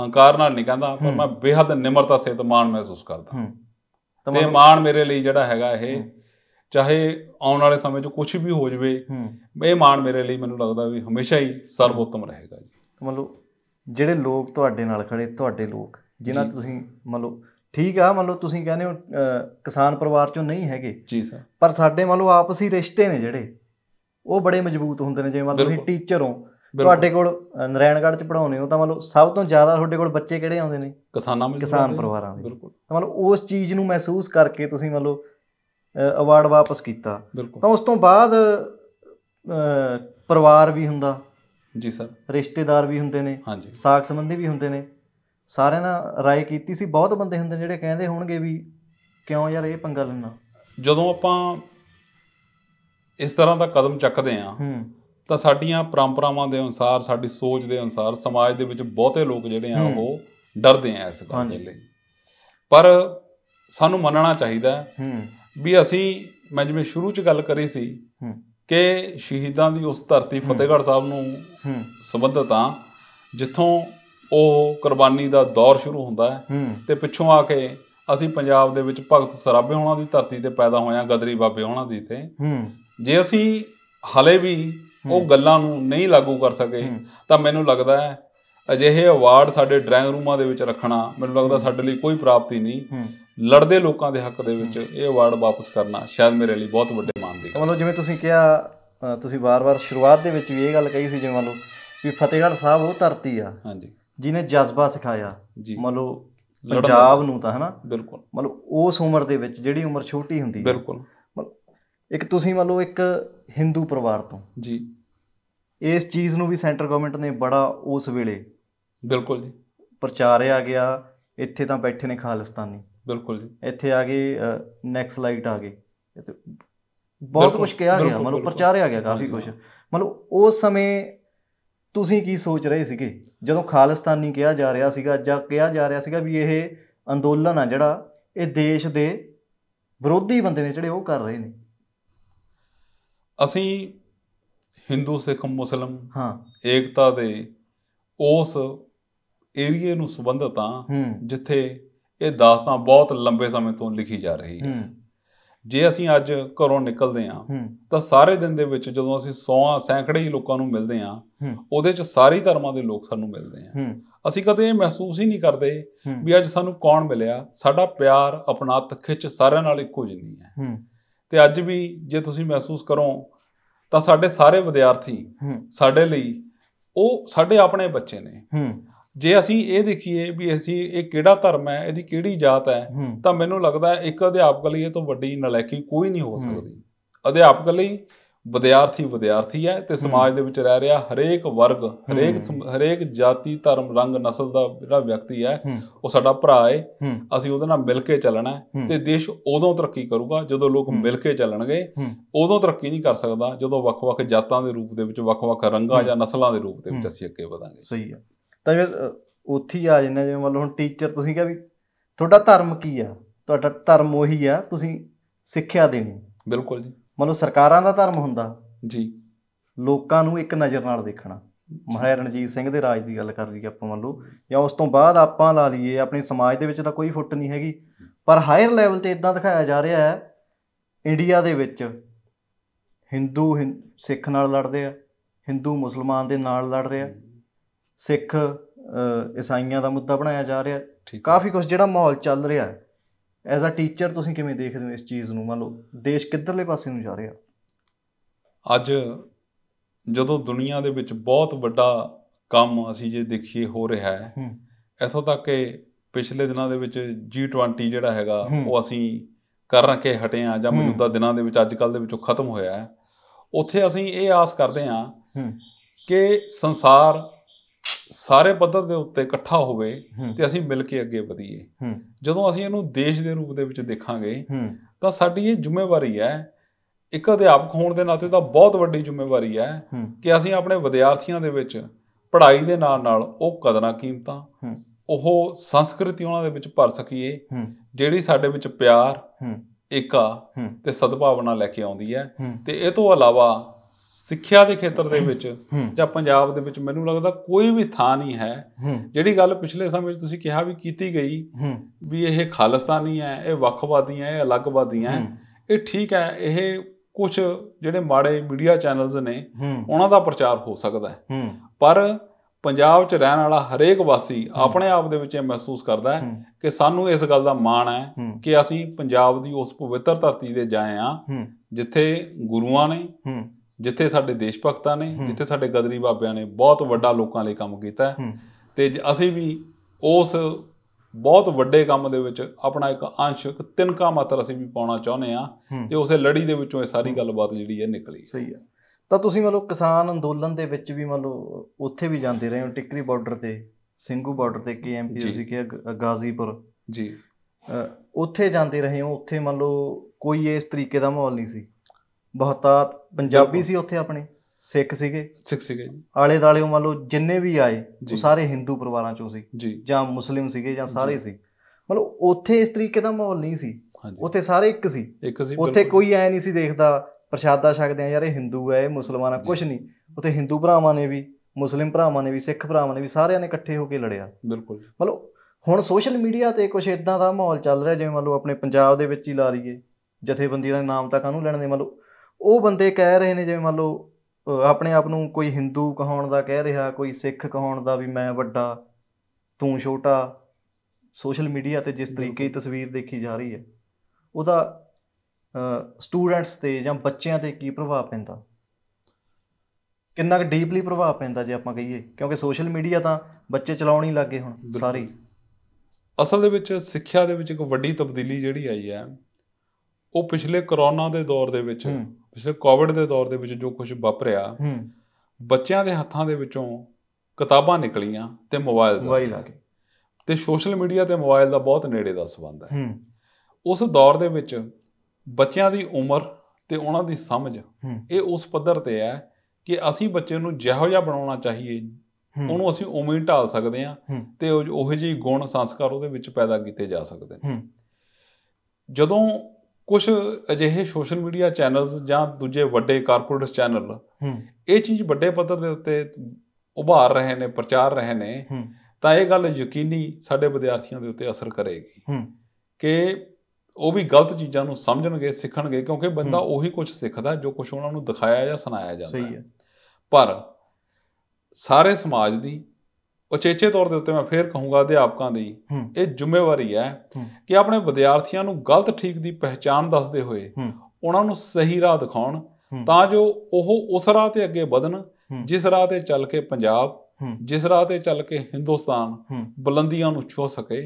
Speaker 1: ਹੰਕਾਰ ਨਾਲ ਨਹੀਂ ਕਹਿੰਦਾ ਪਰ ਮੈਂ ਬੇहद ਨਿਮਰਤਾ ਸਹਿਤ ਮਾਣ ਮਹਿਸੂਸ ਕਰਦਾ ਤੇ ਮਾਣ ਮੇਰੇ ਲਈ ਜਿਹੜਾ ਹੈਗਾ ਇਹ ਚਾਹੇ ਆਉਣ ਵਾਲੇ ਸਮੇਂ 'ਚ ਕੁਝ ਵੀ ਹੋ ਜਵੇ ਇਹ ਮਾਣ ਮੇਰੇ ਲਈ ਮੈਨੂੰ ਲੱਗਦਾ ਵੀ ਹਮੇਸ਼ਾ ਹੀ ਸਰਬੋਤਮ ਰਹੇਗਾ ਜੀ
Speaker 2: ਮਤਲਬ ਜਿਹੜੇ ਲੋਕ ਤੁਹਾਡੇ ਨਾਲ ਖੜੇ ਤੁਹਾਡੇ ਲੋਕ ਜਿਨ੍ਹਾਂ ਤੁਸੀਂ ਮੰਨ ਲਓ ਠੀਕ ਆ ਮੰਨ ਲਓ ਤੁਸੀਂ ਕਹਿੰਦੇ ਹੋ ਕਿਸਾਨ ਪਰਿਵਾਰ ਚੋਂ ਨਹੀਂ ਹੈਗੇ ਜੀ ਸਰ ਪਰ ਸਾਡੇ ਮੰਨ ਲਓ ਆਪਸੀ ਰਿਸ਼ਤੇ ਨੇ ਜਿਹੜੇ ਉਹ ਬੜੇ ਮਜ਼ਬੂਤ ਹੁੰਦੇ ਨੇ ਜਿਵੇਂ ਮੰਨ ਲਓ ਤੁਸੀਂ ਟੀਚਰ ਹੋ ਤੁਹਾਡੇ ਕੋਲ ਨਰੈਣਗੜ੍ਹ ਚ ਪੜਾਉਨੇ ਹੋ ਤਾਂ ਮੰਨ ਲਓ ਸਭ ਤੋਂ ਜ਼ਿਆਦਾ ਤੁਹਾਡੇ ਕੋਲ ਬੱਚੇ ਕਿਹੜੇ ਆਉਂਦੇ ਨੇ ਕਿਸਾਨਾਂ ਵਿੱਚ ਕਿਸਾਨ ਪਰਿਵਾਰਾਂ ਦੇ ਬਿਲਕੁਲ ਤਾਂ ਮੰਨ ਲਓ ਉਸ ਚੀਜ਼ ਨੂੰ ਮਹਿਸੂਸ ਕਰਕੇ ਤੁਸੀਂ ਮੰਨ ਲਓ ਅਵਾਰਡ ਵਾਪਸ ਕੀਤਾ ਤਾਂ ਉਸ ਤੋਂ ਬਾਅਦ ਪਰਿਵਾਰ ਵੀ ਹੁੰਦਾ ਜੀ ਸਰ ਰਿਸ਼ਤੇਦਾਰ ਵੀ ਹੁੰਦੇ ਨੇ ਸਾਖ ਸੰਬੰਧੀ ਵੀ ਹੁੰਦੇ ਨੇ ਸਾਰਿਆਂ ਨਾਲ ਰਾਏ ਕੀਤੀ ਸੀ ਬਹੁਤ ਬੰਦੇ ਹੁੰਦੇ ਜਿਹੜੇ ਕਹਿੰਦੇ ਹੋਣਗੇ ਵੀ ਕਿਉਂ ਯਾਰ ਇਹ ਪੰਗਾ ਲੈਣਾ
Speaker 1: ਜਦੋਂ ਆਪਾਂ ਇਸ ਤਰ੍ਹਾਂ ਦਾ ਕਦਮ ਚੱਕਦੇ ਆਂ ਤਾਂ ਸਾਡੀਆਂ ਪਰੰਪਰਾਵਾਂ ਦੇ ਅਨੁਸਾਰ ਸਾਡੀ ਸੋਚ ਦੇ ਅਨੁਸਾਰ ਸਮਾਜ ਦੇ ਵਿੱਚ ਬਹੁਤੇ ਲੋਕ ਜਿਹੜੇ ਆ ਉਹ ਡਰਦੇ ਆ ਇਸ ਗੱਲ ਦੇ ਲਈ ਪਰ ਸਾਨੂੰ ਮੰਨਣਾ ਚਾਹੀਦਾ ਹੈ ਵੀ ਅਸੀਂ ਮੈਂ ਜਿਵੇਂ ਸ਼ੁਰੂ 'ਚ ਗੱਲ ਕਰੀ ਸੀ ਕਿ ਸ਼ਹੀਦਾਂ ਦੀ ਉਸ ਧਰਤੀ ਫਤਿਹਗੜ੍ਹ ਸਾਹਿਬ ਨੂੰ ਸੰਬੰਧਤ ਆ ਜਿੱਥੋਂ ਉਹ ਕੁਰਬਾਨੀ ਦਾ ਦੌਰ ਸ਼ੁਰੂ ਹੁੰਦਾ ਹੈ ਤੇ ਪਿੱਛੋਂ ਆ ਕੇ ਅਸੀਂ ਪੰਜਾਬ ਦੇ ਵਿੱਚ ਭਗਤ ਸਰਾਭੇ ਹੋਣਾ ਦੀ ਧਰਤੀ ਤੇ ਪੈਦਾ ਹੋਇਆ ਗਦਰੀ ਬਾਬੇ ਹੋਣਾ ਦੀ ਤੇ ਜੇ ਅਸੀਂ ਹਲੇ ਵੀ ਉਹ ਗੱਲਾਂ ਨੂੰ ਨਹੀਂ ਲਾਗੂ ਕਰ ਸਕੇ ਤਾਂ ਮੈਨੂੰ ਲੱਗਦਾ ਹੈ ਅਜਿਹੇ ਅਵਾਰਡ ਸਾਡੇ ਡਰਾਇੰਗ ਰੂਮਾਂ ਦੇ ਵਿੱਚ ਰੱਖਣਾ ਮੈਨੂੰ ਲੱਗਦਾ ਸਾਡੇ ਲਈ ਕੋਈ ਪ੍ਰਾਪਤੀ ਨਹੀਂ ਲੜਦੇ ਲੋਕਾਂ ਦੇ ਹੱਕ ਦੇ ਵਿੱਚ ਇਹ ਅਵਾਰਡ ਵਾਪਸ ਕਰਨਾ ਸ਼ਾਇਦ ਮੇਰੇ ਲਈ ਬਹੁਤ ਵੱਡੇ ਮਾਣ ਦੀ
Speaker 2: ਮਤਲਬ ਜਿਵੇਂ ਤੁਸੀਂ ਕਿਹਾ ਤੁਸੀਂ ਵਾਰ-ਵਾਰ ਸ਼ੁਰੂਆਤ ਦੇ ਵਿੱਚ ਵੀ ਇਹ ਗੱਲ ਕਹੀ ਸੀ ਜਿਵੇਂ ਮੰਨ ਲਓ ਵੀ ਫਤਿਹਗੜ੍ਹ ਸਾਹਿਬ ਉਹ ਧਰਤੀ ਆ ਹਾਂਜੀ ਜਿਨੇ ਜਜ਼ਬਾ ਸਿਖਾਇਆ ਜੀ ਮੰਨ ਲਓ
Speaker 1: ਪੰਜਾਬ ਨੂੰ ਤਾਂ ਹਨਾ ਬਿਲਕੁਲ
Speaker 2: ਮੰਨ ਲਓ ਉਸ ਉਮਰ ਦੇ ਵਿੱਚ ਜਿਹੜੀ ਉਮਰ ਛੋਟੀ ਹੁੰਦੀ ਹੈ ਬਿਲਕੁਲ ਇੱਕ ਤੁਸੀਂ ਮੰਨ ਲਓ ਇੱਕ ਹਿੰਦੂ ਪਰਿਵਾਰ ਤੋਂ ਜੀ ਇਸ ਚੀਜ਼ ਨੂੰ ਵੀ ਸੈਂਟਰ ਗਵਰਨਮੈਂਟ ਨੇ ਬੜਾ ਉਸ ਵੇਲੇ ਬਿਲਕੁਲ ਜੀ ਪ੍ਰਚਾਰਿਆ ਗਿਆ ਇੱਥੇ ਤਾਂ ਬੈਠੇ ਨੇ ਖਾਲਿਸਤਾਨੀ ਬਿਲਕੁਲ ਜੀ ਇੱਥੇ ਆ ਗਏ ਨੈਕਸਟ ਲਾਈਟ ਆ ਗਏ ਬਹੁਤ ਕੁਝ ਕਿਹਾ ਗਿਆ ਮਤਲਬ ਪ੍ਰਚਾਰਿਆ ਗਿਆ ਕਾਫੀ ਕੁਝ ਮਤਲਬ ਉਸ ਸਮੇਂ ਤੁਸੀਂ ਕੀ ਸੋਚ ਰਹੇ ਸੀਗੇ ਜਦੋਂ ਖਾਲਿਸਤਾਨੀ ਕਿਹਾ ਜਾ ਰਿਹਾ ਸੀਗਾ ਜਾਂ ਕਿਹਾ ਜਾ ਰਿਹਾ ਸੀਗਾ ਵੀ ਇਹ ਅੰਦੋਲਨ ਆ ਜਿਹੜਾ ਇਹ ਦੇਸ਼ ਦੇ ਵਿਰੋਧੀ ਬੰਦੇ ਨੇ ਜਿਹੜੇ ਉਹ ਕਰ ਰਹੇ ਨੇ
Speaker 1: ਅਸੀਂ ਹਿੰਦੂ ਸਿੱਖ ਮੁਸਲਮ ਹਾਂ ਏਕਤਾ ਦੇ ਉਸ ਏਰੀਏ ਨੂੰ ਸੰਬੰਧਤ ਆ ਜਿੱਥੇ ਇਹ ਦਾਸਤਾਨ ਬਹੁਤ ਲੰਬੇ ਸਮੇਂ ਤੋਂ ਲਿਖੀ ਜਾ ਰਹੀ ਹੈ ਜੇ ਅਸੀਂ ਅੱਜ ਘਰੋਂ ਨਿਕਲਦੇ ਆ ਤਾਂ ਸਾਰੇ ਦਿਨ ਦੇ ਵਿੱਚ ਜਦੋਂ ਅਸੀਂ 100 ਸੈਂਕੜੇ ਹੀ ਲੋਕਾਂ ਨੂੰ ਮਿਲਦੇ ਆ ਉਹਦੇ ਵਿੱਚ ਸਾਰੇ ਧਰਮਾਂ ਦੇ ਲੋਕ ਸਾਨੂੰ ਮਿਲਦੇ ਆ ਅਸੀਂ ਕਦੇ ਇਹ ਮਹਿਸੂਸ ਹੀ ਨਹੀਂ ਕਰਦੇ ਵੀ ਅੱਜ ਸਾਨੂੰ ਕੌਣ ਮਿਲਿਆ ਸਾਡਾ ਪਿਆਰ ਅਪਣਾਤ ਖਿੱਚ ਸਾਰਿਆਂ ਨਾਲ ਇੱਕੋ ਜਿੰਨੀ ਹੈ ਤੇ ਅੱਜ ਵੀ ਜੇ ਤੁਸੀਂ ਮਹਿਸੂਸ ਕਰੋ ਤਾਂ ਸਾਡੇ ਸਾਰੇ ਵਿਦਿਆਰਥੀ ਸਾਡੇ ਲਈ ਉਹ ਸਾਡੇ ਆਪਣੇ ਬੱਚੇ ਨੇ ਜੇ ਅਸੀਂ ਇਹ ਦੇਖੀਏ ਵੀ ਅਸੀਂ ਇਹ ਕਿਹੜਾ ਧਰਮ ਹੈ ਇਹਦੀ ਕਿਹੜੀ ਜਾਤ ਹੈ ਤਾਂ ਮੈਨੂੰ ਲੱਗਦਾ ਇੱਕ ਅਧਿਆਪਕ ਲਈ ਇਹ ਤੋਂ ਵੱਡੀ ਨਲਾਇਕੀ ਕੋਈ ਨਹੀਂ ਹੋ ਸਕਦੀ ਅਧਿਆਪਕ ਲਈ ਵਿਦਿਆਰਥੀ ਵਿਦਿਆਰਥੀ ਹੈ ਤੇ ਸਮਾਜ ਦੇ ਵਿੱਚ ਰਹਿ ਰਿਹਾ ਹਰੇਕ ਵਰਗ ਹਰੇਕ ਹਰੇਕ ਜਾਤੀ ਧਰਮ ਰੰਗ ਨਸਲ ਦਾ ਜਿਹੜਾ ਵਿਅਕਤੀ ਹੈ ਉਹ ਸਾਡਾ ਭਰਾ ਹੈ ਅਸੀਂ ਉਹਦੇ ਨਾਲ ਮਿਲ ਕੇ ਚੱਲਣਾ ਤੇ ਦੇਸ਼ ਉਦੋਂ ਤਰੱਕੀ ਕਰੂਗਾ ਜਦੋਂ ਲੋਕ ਮਿਲ ਕੇ ਚੱਲਣਗੇ ਉਦੋਂ ਤਰੱਕੀ ਨਹੀਂ ਕਰ ਸਕਦਾ ਜਦੋਂ ਵੱਖ-ਵੱਖ ਜਾਤਾਂ ਦੇ ਰੂਪ ਦੇ ਵਿੱਚ ਵੱਖ-ਵੱਖ ਰੰਗਾਂ ਜਾਂ ਨਸਲਾਂ ਦੇ ਰੂਪ ਦੇ ਵਿੱਚ ਅਸੀਂ ਅੱਗੇ ਵਧਾਂਗੇ ਸਹੀ ਹੈ
Speaker 2: ਤਾਂ ਫਿਰ ਉੱਥੇ ਹੀ ਆ ਜਾਂਦੇ ਜਿਵੇਂ ਮੰਨ ਲਓ ਹੁਣ ਟੀਚਰ ਤੁਸੀਂ ਕਿਹਾ ਵੀ ਤੁਹਾਡਾ ਧਰਮ ਕੀ ਆ ਤੁਹਾਡਾ ਧਰਮ ਉਹੀ ਆ ਤੁਸੀਂ ਸਿੱਖਿਆ ਦੇਣੀ ਬਿਲਕੁਲ ਜੀ ਮੰਨ ਲਓ ਸਰਕਾਰਾਂ ਦਾ ਧਰਮ ਹੁੰਦਾ ਜੀ ਲੋਕਾਂ ਨੂੰ ਇੱਕ ਨਜ਼ਰ ਨਾਲ ਦੇਖਣਾ ਮਹਾਰਾਜ ਰਣਜੀਤ ਸਿੰਘ ਦੇ ਰਾਜ ਦੀ ਗੱਲ ਕਰ ਲਈਏ ਆਪਾਂ ਮੰਨ ਲਓ ਜਾਂ ਉਸ ਤੋਂ ਬਾਅਦ ਆਪਾਂ ਲਾ ਲਈਏ ਆਪਣੇ ਸਮਾਜ ਦੇ ਵਿੱਚ ਤਾਂ ਕੋਈ ਫੁੱਟ ਨਹੀਂ ਹੈਗੀ ਪਰ ਹਾਇਰ ਲੈਵਲ ਤੇ ਇਦਾਂ ਦਿਖਾਇਆ ਜਾ ਰਿਹਾ ਹੈ ਇੰਡੀਆ ਦੇ ਵਿੱਚ ਹਿੰਦੂ ਸਿੱਖ ਨਾਲ ਲੜਦੇ ਆ ਹਿੰਦੂ ਮੁਸਲਮਾਨ ਦੇ ਨਾਲ ਲੜ ਰਿਹਾ ਸਿੱਖ ਈਸਾਈਆਂ ਦਾ ਮੁੱਦਾ ਬਣਾਇਆ ਜਾ ਰਿਹਾ ਕਾਫੀ ਕੁਝ ਜਿਹੜਾ ਮਾਹੌਲ ਚੱਲ ਰਿਹਾ ਹੈ ਐਜ਼ ਅ ਟੀਚਰ ਤੁਸੀਂ ਕਿਵੇਂ ਦੇਖਦੇ ਹੋ ਇਸ ਚੀਜ਼ ਨੂੰ ਮੰਨ ਲਓ ਦੇਸ਼ ਕਿੱਧਰਲੇ ਪਾਸੇ ਨੂੰ ਜਾ ਰਿਹਾ
Speaker 1: ਅੱਜ ਜਦੋਂ ਦੁਨੀਆ ਦੇ ਵਿੱਚ ਬਹੁਤ ਵੱਡਾ ਕੰਮ ਅਸੀਂ ਜੇ ਦੇਖੀਏ ਹੋ ਰਿਹਾ ਹੈ ਇਥੋਂ ਤੱਕ ਕਿ ਪਿਛਲੇ ਦਿਨਾਂ ਦੇ ਵਿੱਚ G20 ਜਿਹੜਾ ਹੈਗਾ ਉਹ ਅਸੀਂ ਕਰਕੇ ਹਟੇ ਆ ਜਾਂ ਮੌਜੂਦਾ ਦਿਨਾਂ ਦੇ ਵਿੱਚ ਅੱਜ ਕੱਲ ਦੇ ਵਿੱਚੋਂ ਖਤਮ ਹੋਇਆ ਹੈ ਉੱਥੇ ਅਸੀਂ ਇਹ ਆਸ ਕਰਦੇ ਆ ਕਿ ਸੰਸਾਰ ਸਾਰੇ ਪੱਧਰ ਦੇ ਉੱਤੇ ਇਕੱਠਾ ਹੋਵੇ ਤੇ ਅਸੀਂ ਮਿਲ ਕੇ ਅੱਗੇ ਵਧੀਏ ਜਦੋਂ ਅਸੀਂ ਇਹਨੂੰ ਦੇਸ਼ ਦੇ ਰੂਪ ਦੇ ਵਿੱਚ ਦੇਖਾਂਗੇ ਤਾਂ ਸਾਡੀ ਇਹ ਜ਼ਿੰਮੇਵਾਰੀ ਹੈ ਇੱਕ ਅਧਿਆਪਕ ਹੋਣ ਦੇ ਨਾਤੇ ਤਾਂ ਬਹੁਤ ਵੱਡੀ ਜ਼ਿੰਮੇਵਾਰੀ ਹੈ ਕਿ ਅਸੀਂ ਆਪਣੇ ਵਿਦਿਆਰਥੀਆਂ ਦੇ ਵਿੱਚ ਪੜ੍ਹਾਈ ਦੇ ਨਾਲ ਨਾਲ ਉਹ ਕਦਰਾਂ ਕੀਮਤਾਂ ਉਹ ਸੰਸਕ੍ਰਿਤੀ ਉਹਨਾਂ ਦੇ ਵਿੱਚ ਭਰ ਸਕੀਏ ਜਿਹੜੀ ਸਾਡੇ ਵਿੱਚ ਪਿਆਰ ਏਕਾ ਤੇ ਸਦਭਾਵਨਾ ਲੈ ਕੇ ਆਉਂਦੀ ਹੈ ਤੇ ਇਹ ਤੋਂ ਇਲਾਵਾ ਸਿੱਖਿਆ ਦੇ ਖੇਤਰ ਦੇ ਵਿੱਚ ਜਾਂ ਪੰਜਾਬ ਦੇ ਵਿੱਚ ਮੈਨੂੰ ਲੱਗਦਾ ਕੋਈ ਵੀ ਥਾਂ ਨਹੀਂ ਹੈ ਜਿਹੜੀ ਗੱਲ ਪਿਛਲੇ ਸਮੇਂ ਵਿੱਚ ਤੁਸੀਂ ਕਿਹਾ ਵੀ ਕੀਤੀ ਗਈ ਵੀ ਇਹ ਖਾਲਸਤਾਨੀ ਹੈ ਇਹ ਵੱਖਵਾਦੀ ਹੈ ਇਹ ਅਲੱਗਵਾਦੀ ਹੈ ਇਹ ਠੀਕ ਹੈ ਇਹ ਕੁਝ ਜਿਹੜੇ ਮਾੜੇ ਮੀਡੀਆ ਚੈਨਲਸ ਨੇ ਉਹਨਾਂ ਦਾ ਪ੍ਰਚਾਰ ਹੋ ਸਕਦਾ ਹੈ ਪਰ ਪੰਜਾਬ 'ਚ ਰਹਿਣ ਵਾਲਾ ਹਰੇਕ ਵਾਸੀ ਆਪਣੇ ਆਪ ਦੇ ਵਿੱਚ ਇਹ ਮਹਿਸੂਸ ਕਰਦਾ ਹੈ ਕਿ ਸਾਨੂੰ ਇਸ ਗੱਲ ਦਾ ਮਾਣ ਹੈ ਕਿ ਅਸੀਂ ਪੰਜਾਬ ਦੀ ਉਸ ਪਵਿੱਤਰ ਧਰਤੀ ਤੇ ਜਾਏ ਆ ਜਿੱਥੇ ਗੁਰੂਆਂ ਨੇ ਜਿੱਥੇ ਸਾਡੇ ਦੇਸ਼ ਭਗਤਾਂ ਨੇ ਜਿੱਥੇ ਸਾਡੇ ਗਦਰੀ ਬਾਬਿਆਂ ਨੇ ਬਹੁਤ ਵੱਡਾ ਲੋਕਾਂ ਲਈ ਕੰਮ ਕੀਤਾ ਤੇ ਅਸੀਂ ਵੀ ਉਸ ਬਹੁਤ ਵੱਡੇ ਕੰਮ ਦੇ ਵਿੱਚ ਆਪਣਾ ਇੱਕ ਅੰਸ਼ ਇੱਕ ਤਿਨਕਾ ਮਾਤਰ ਅਸੀਂ ਵੀ ਪਾਉਣਾ ਚਾਹੁੰਦੇ ਆ ਤੇ ਉਸੇ ਲੜੀ ਦੇ ਵਿੱਚੋਂ ਇਹ ਸਾਰੀ ਗੱਲਬਾਤ ਜਿਹੜੀ ਹੈ ਨਿਕਲੀ ਸਹੀ ਹੈ
Speaker 2: ਤਾਂ ਤੁਸੀਂ ਮਤਲਬ ਕਿਸਾਨ ਅੰਦੋਲਨ ਦੇ ਵਿੱਚ ਵੀ ਮਤਲਬ ਉੱਥੇ ਵੀ ਜਾਂਦੇ ਰਹੇ ਹੋ ਟਿੱਕਰੀ ਬਾਰਡਰ ਤੇ ਸਿੰਘੂ ਬਾਰਡਰ ਤੇ ਕੇਐਮਪੀ ਤੁਸੀਂ ਕਿਹਾ ਗਾਜ਼ੀਪੁਰ ਜੀ ਉੱਥੇ ਜਾਂਦੇ ਰਹੇ ਹੋ ਉੱਥੇ ਮੰਨ ਲਓ ਕੋਈ ਇਸ ਤਰੀਕੇ ਦਾ ਮਾਹੌਲ ਨਹੀਂ ਸੀ ਬਹੁਤਾਤ ਪੰਜਾਬੀ ਸੀ ਉੱਥੇ ਆਪਣੇ ਸਿੱਖ ਸੀਗੇ ਸਿੱਖ ਸੀਗੇ ਜੀ ਆਲੇ ਦਾਲੇ ਮੰਨ ਲਓ ਜਿੰਨੇ ਵੀ ਆਏ ਉਹ ਸਾਰੇ ਹਿੰਦੂ ਪਰਿਵਾਰਾਂ ਚੋਂ ਸੀ ਜਾਂ ਮੁਸਲਿਮ ਸੀਗੇ ਜਾਂ ਸਾਰੇ ਸੀ ਮਤਲਬ ਉੱਥੇ ਇਸ ਤਰੀਕੇ ਦਾ ਮਾਹੌਲ ਨਹੀਂ ਸੀ ਉੱਥੇ ਸਾਰੇ ਇੱਕ ਸੀ ਇੱਕ ਸੀ ਉੱਥੇ ਕੋਈ ਐ ਨਹੀਂ ਸੀ ਦੇਖਦਾ ਪ੍ਰਸ਼ਾਦਾ ਛਕਦੇ ਆ ਯਾਰ ਇਹ ਹਿੰਦੂ ਐ ਇਹ ਮੁਸਲਮਾਨ ਆ ਕੁਝ ਨਹੀਂ ਉੱਥੇ ਹਿੰਦੂ ਭਰਾਵਾਂ ਨੇ ਵੀ ਮੁਸਲਿਮ ਭਰਾਵਾਂ ਨੇ ਵੀ ਸਿੱਖ ਭਰਾਵਾਂ ਨੇ ਵੀ ਸਾਰਿਆਂ ਨੇ ਇਕੱਠੇ ਹੋ ਕੇ ਲੜਿਆ ਬਿਲਕੁਲ ਮਤਲਬ ਹੁਣ ਸੋਸ਼ਲ ਮੀਡੀਆ ਤੇ ਕੁਝ ਇਦਾਂ ਦਾ ਮਾਹੌਲ ਚੱਲ ਰਿਹਾ ਜਿਵੇਂ ਮੰਨ ਲਓ ਆਪਣੇ ਪੰਜਾਬ ਦੇ ਵਿੱਚ ਹੀ ਲਾ ਲਈਏ ਜਥੇਬੰਦੀਆਂ ਦੇ ਨਾਮ ਤਾਂ ਕਾਹਨੂੰ ਲੈਣ ਦੇ ਮੰਨ ਲਓ ਉਹ ਬੰਦੇ ਕਹਿ ਰਹੇ ਨੇ ਜਿਵੇਂ ਮੰਨ ਲਓ ਆਪਣੇ ਆਪ ਨੂੰ ਕੋਈ ਹਿੰਦੂ ਕਹਾਉਣ ਦਾ ਕਹਿ ਰਿਹਾ ਕੋਈ ਸਿੱਖ ਕਹਾਉਣ ਦਾ ਵੀ ਮੈਂ ਵੱਡਾ ਤੂੰ ਛੋਟਾ ਸੋਸ਼ਲ ਮੀਡੀਆ ਤੇ ਜਿਸ ਤਰੀਕੇ ਦੀ ਤਸਵੀਰ ਦੇਖੀ ਜਾ ਰਹੀ ਹੈ ਉਹਦਾ ਸਟੂਡੈਂਟਸ ਤੇ ਜਾਂ ਬੱਚਿਆਂ ਤੇ ਕੀ ਪ੍ਰਭਾਵ ਪੈਂਦਾ ਕਿੰਨਾ ਕੁ ਡੀਪਲੀ ਪ੍ਰਭਾਵ ਪੈਂਦਾ ਜੇ ਆਪਾਂ ਕਹੀਏ ਕਿਉਂਕਿ ਸੋਸ਼ਲ ਮੀਡੀਆ ਤਾਂ
Speaker 1: ਬੱਚੇ ਚਲਾਉਣ ਹੀ ਲੱਗੇ ਹੁਣ ਸਾਰੇ ਅਸਲ ਦੇ ਵਿੱਚ ਸਿੱਖਿਆ ਦੇ ਵਿੱਚ ਇੱਕ ਵੱਡੀ ਤਬਦੀਲੀ ਜਿਹੜੀ ਆਈ ਹੈ ਉਹ ਪਿਛਲੇ ਕਰੋਨਾ ਦੇ ਦੌਰ ਦੇ ਵਿੱਚ ਪਿਛਲੇ ਕੋਵਿਡ ਦੇ ਦੌਰ ਦੇ ਵਿੱਚ ਜੋ ਕੁਝ ਵਾਪਰਿਆ ਬੱਚਿਆਂ ਦੇ ਹੱਥਾਂ ਦੇ ਵਿੱਚੋਂ ਕਿਤਾਬਾਂ ਨਿਕਲੀਆਂ ਤੇ ਮੋਬਾਈਲ ਮੋਬਾਈਲ ਆ ਗਏ ਤੇ ਸੋਸ਼ਲ ਮੀਡੀਆ ਤੇ ਮੋਬਾਈਲ ਦਾ ਬਹੁਤ ਨੇੜੇ ਦਾ ਸਬੰਧ ਹੈ ਉਸ ਦੌਰ ਦੇ ਵਿੱਚ ਬੱਚਿਆਂ ਦੀ ਉਮਰ ਤੇ ਉਹਨਾਂ ਦੀ ਸਮਝ
Speaker 3: ਇਹ
Speaker 1: ਉਸ ਪੱਧਰ ਤੇ ਹੈ ਕਿ ਅਸੀਂ ਬੱਚੇ ਨੂੰ ਜਿਹੋ ਜਿਹਾ ਬਣਾਉਣਾ ਚਾਹੀਏ ਉਹਨੂੰ ਅਸੀਂ ਉਵੇਂ ਹੀ ਢਾਲ ਸਕਦੇ ਆ ਤੇ ਉਹ ਜਿਹੇ ਗੁਣ ਸੰਸਕਾਰ ਉਹਦੇ ਵਿੱਚ ਪੈਦਾ ਕੀਤੇ ਜਾ ਸਕਦੇ ਨੇ ਜਦੋਂ ਕੁਝ ਅਜਿਹੇ ਸੋਸ਼ਲ ਮੀਡੀਆ ਚੈਨਲਸ ਜਾਂ ਦੂਜੇ ਵੱਡੇ ਕਾਰਪੋਰੇਟ ਚੈਨਲ ਇਹ ਚੀਜ਼ ਵੱਡੇ ਪੱਧਰ ਦੇ ਉੱਤੇ ਉਭਾਰ ਰਹੇ ਨੇ ਪ੍ਰਚਾਰ ਰਹੇ ਨੇ ਤਾਂ ਇਹ ਗੱਲ ਯਕੀਨੀ ਸਾਡੇ ਵਿਦਿਆਰਥੀਆਂ ਦੇ ਉੱਤੇ ਅਸਰ ਕਰੇਗੀ ਕਿ ਉਹ ਵੀ ਗਲਤ ਚੀਜ਼ਾਂ ਨੂੰ ਸਮਝਣਗੇ ਸਿੱਖਣਗੇ ਕਿਉਂਕਿ ਬੰਦਾ ਉਹੀ ਕੁਝ ਸਿੱਖਦਾ ਜੋ ਕੁਝ ਉਹਨਾਂ ਨੂੰ ਦਿਖਾਇਆ ਜਾਂ ਸੁਣਾਇਆ ਜਾਂਦਾ ਸਹੀ ਹੈ ਪਰ ਸਾਰੇ ਸਮਾਜ ਦੀ ਉਚੇਚੇ ਤੌਰ ਦੇ ਉੱਤੇ ਮੈਂ ਫੇਰ ਕਹੂੰਗਾ ਅਧਿਆਪਕਾਂ ਦੀ ਇਹ ਜ਼ਿੰਮੇਵਾਰੀ ਹੈ ਕਿ ਆਪਣੇ ਵਿਦਿਆਰਥੀਆਂ ਨੂੰ ਗਲਤ ਠੀਕ ਦੀ ਪਹਿਚਾਨ ਦੱਸਦੇ ਹੋਏ ਉਹਨਾਂ ਨੂੰ ਸਹੀ ਰਾਹ ਦਿਖਾਉਣ ਤਾਂ ਜੋ ਉਹ ਉਸ ਰਾਹ ਤੇ ਅੱਗੇ ਵਧਣ ਜਿਸ ਰਾਹ ਤੇ ਚੱਲ ਕੇ ਪੰਜਾਬ ਜਿਸ ਰਾਹ ਤੇ ਚੱਲ ਕੇ ਹਿੰਦੁਸਤਾਨ ਬੁਲੰਦੀਆਂ ਨੂੰ ਛੋ ਸਕੇ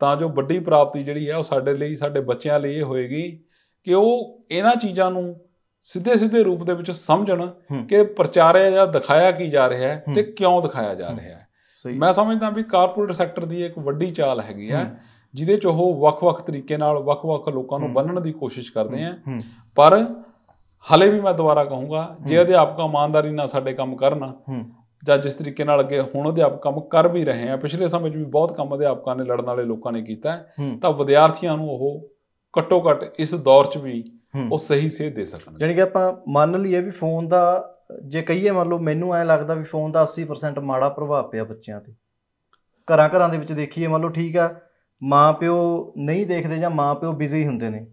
Speaker 1: ਤਾਂ ਜੋ ਵੱਡੀ ਪ੍ਰਾਪਤੀ ਜਿਹੜੀ ਹੈ ਉਹ ਸਾਡੇ ਲਈ ਸਾਡੇ ਬੱਚਿਆਂ ਲਈ ਇਹ ਹੋਏਗੀ ਕਿ ਉਹ ਇਹਨਾਂ ਚੀਜ਼ਾਂ ਨੂੰ ਸਿੱਧੇ ਸਿੱਧੇ ਰੂਪ ਦੇ ਵਿੱਚ ਸਮਝਣ ਕਿ ਪ੍ਰਚਾਰਿਆ ਜਾਂ ਦਿਖਾਇਆ ਕੀ ਜਾ ਰਿਹਾ ਹੈ ਤੇ ਕਿਉਂ ਦਿਖਾਇਆ ਜਾ ਰਿਹਾ ਹੈ ਸਹੀ ਮੈਂ ਸਮਝਦਾ ਵੀ ਕਾਰਪੋਰੇਟ ਸੈਕਟਰ ਦੀ ਇੱਕ ਵੱਡੀ ਚਾਲ ਹੈਗੀ ਆ ਜਿਹਦੇ ਚ ਉਹ ਵੱਖ-ਵੱਖ ਤਰੀਕੇ ਨਾਲ ਵੱਖ-ਵੱਖ ਲੋਕਾਂ ਨੂੰ ਬੰਨਣ ਦੀ ਕੋਸ਼ਿਸ਼ ਕਰਦੇ ਆ ਪਰ ਹਲੇ ਵੀ ਮੈਂ ਦੁਬਾਰਾ ਕਹੂੰਗਾ ਜੇ ਅਧਿਆਪਕ ਇਮਾਨਦਾਰੀ ਨਾਲ ਸਾਡੇ ਕੰਮ ਕਰਨ ਜਾਂ ਜਿਸ ਤਰੀਕੇ ਨਾਲ ਅੱਗੇ ਹੁਣ ਅਧਿਆਪਕ ਕੰਮ ਕਰ ਵੀ ਰਹੇ ਆ ਪਿਛਲੇ ਸਮੇਂ 'ਚ ਵੀ ਬਹੁਤ ਕੰਮ ਅਧਿਆਪਕਾਂ ਨੇ ਲੜਨ ਵਾਲੇ ਲੋਕਾਂ ਨੇ ਕੀਤਾ ਤਾਂ ਵਿਦਿਆਰਥੀਆਂ ਨੂੰ ਉਹ ਘੱਟੋ ਘੱਟ ਇਸ ਦੌਰ 'ਚ ਵੀ ਉਹ ਸਹੀ ਸੇਧ ਦੇ ਸਕਣ ਯਾਨੀ ਕਿ ਆਪਾਂ ਮੰਨ ਲਈਏ ਵੀ
Speaker 2: ਫੋਨ ਦਾ ਜੇ ਕਹੀਏ ਮੰਨ ਲਓ ਮੈਨੂੰ ਐ ਲੱਗਦਾ ਵੀ ਫੋਨ ਦਾ 80% ਮਾੜਾ ਪ੍ਰਭਾਵ ਪਿਆ ਬੱਚਿਆਂ ਤੇ ਘਰਾਂ ਘਰਾਂ ਦੇ ਵਿੱਚ ਦੇਖੀਏ ਮੰਨ ਲਓ ਠੀਕ ਆ ਮਾਪਿਓ ਨਹੀਂ ਦੇਖਦੇ ਜਾਂ ਮਾਪਿਓ ਬਿਜ਼ੀ ਹੁੰਦੇ ਨੇ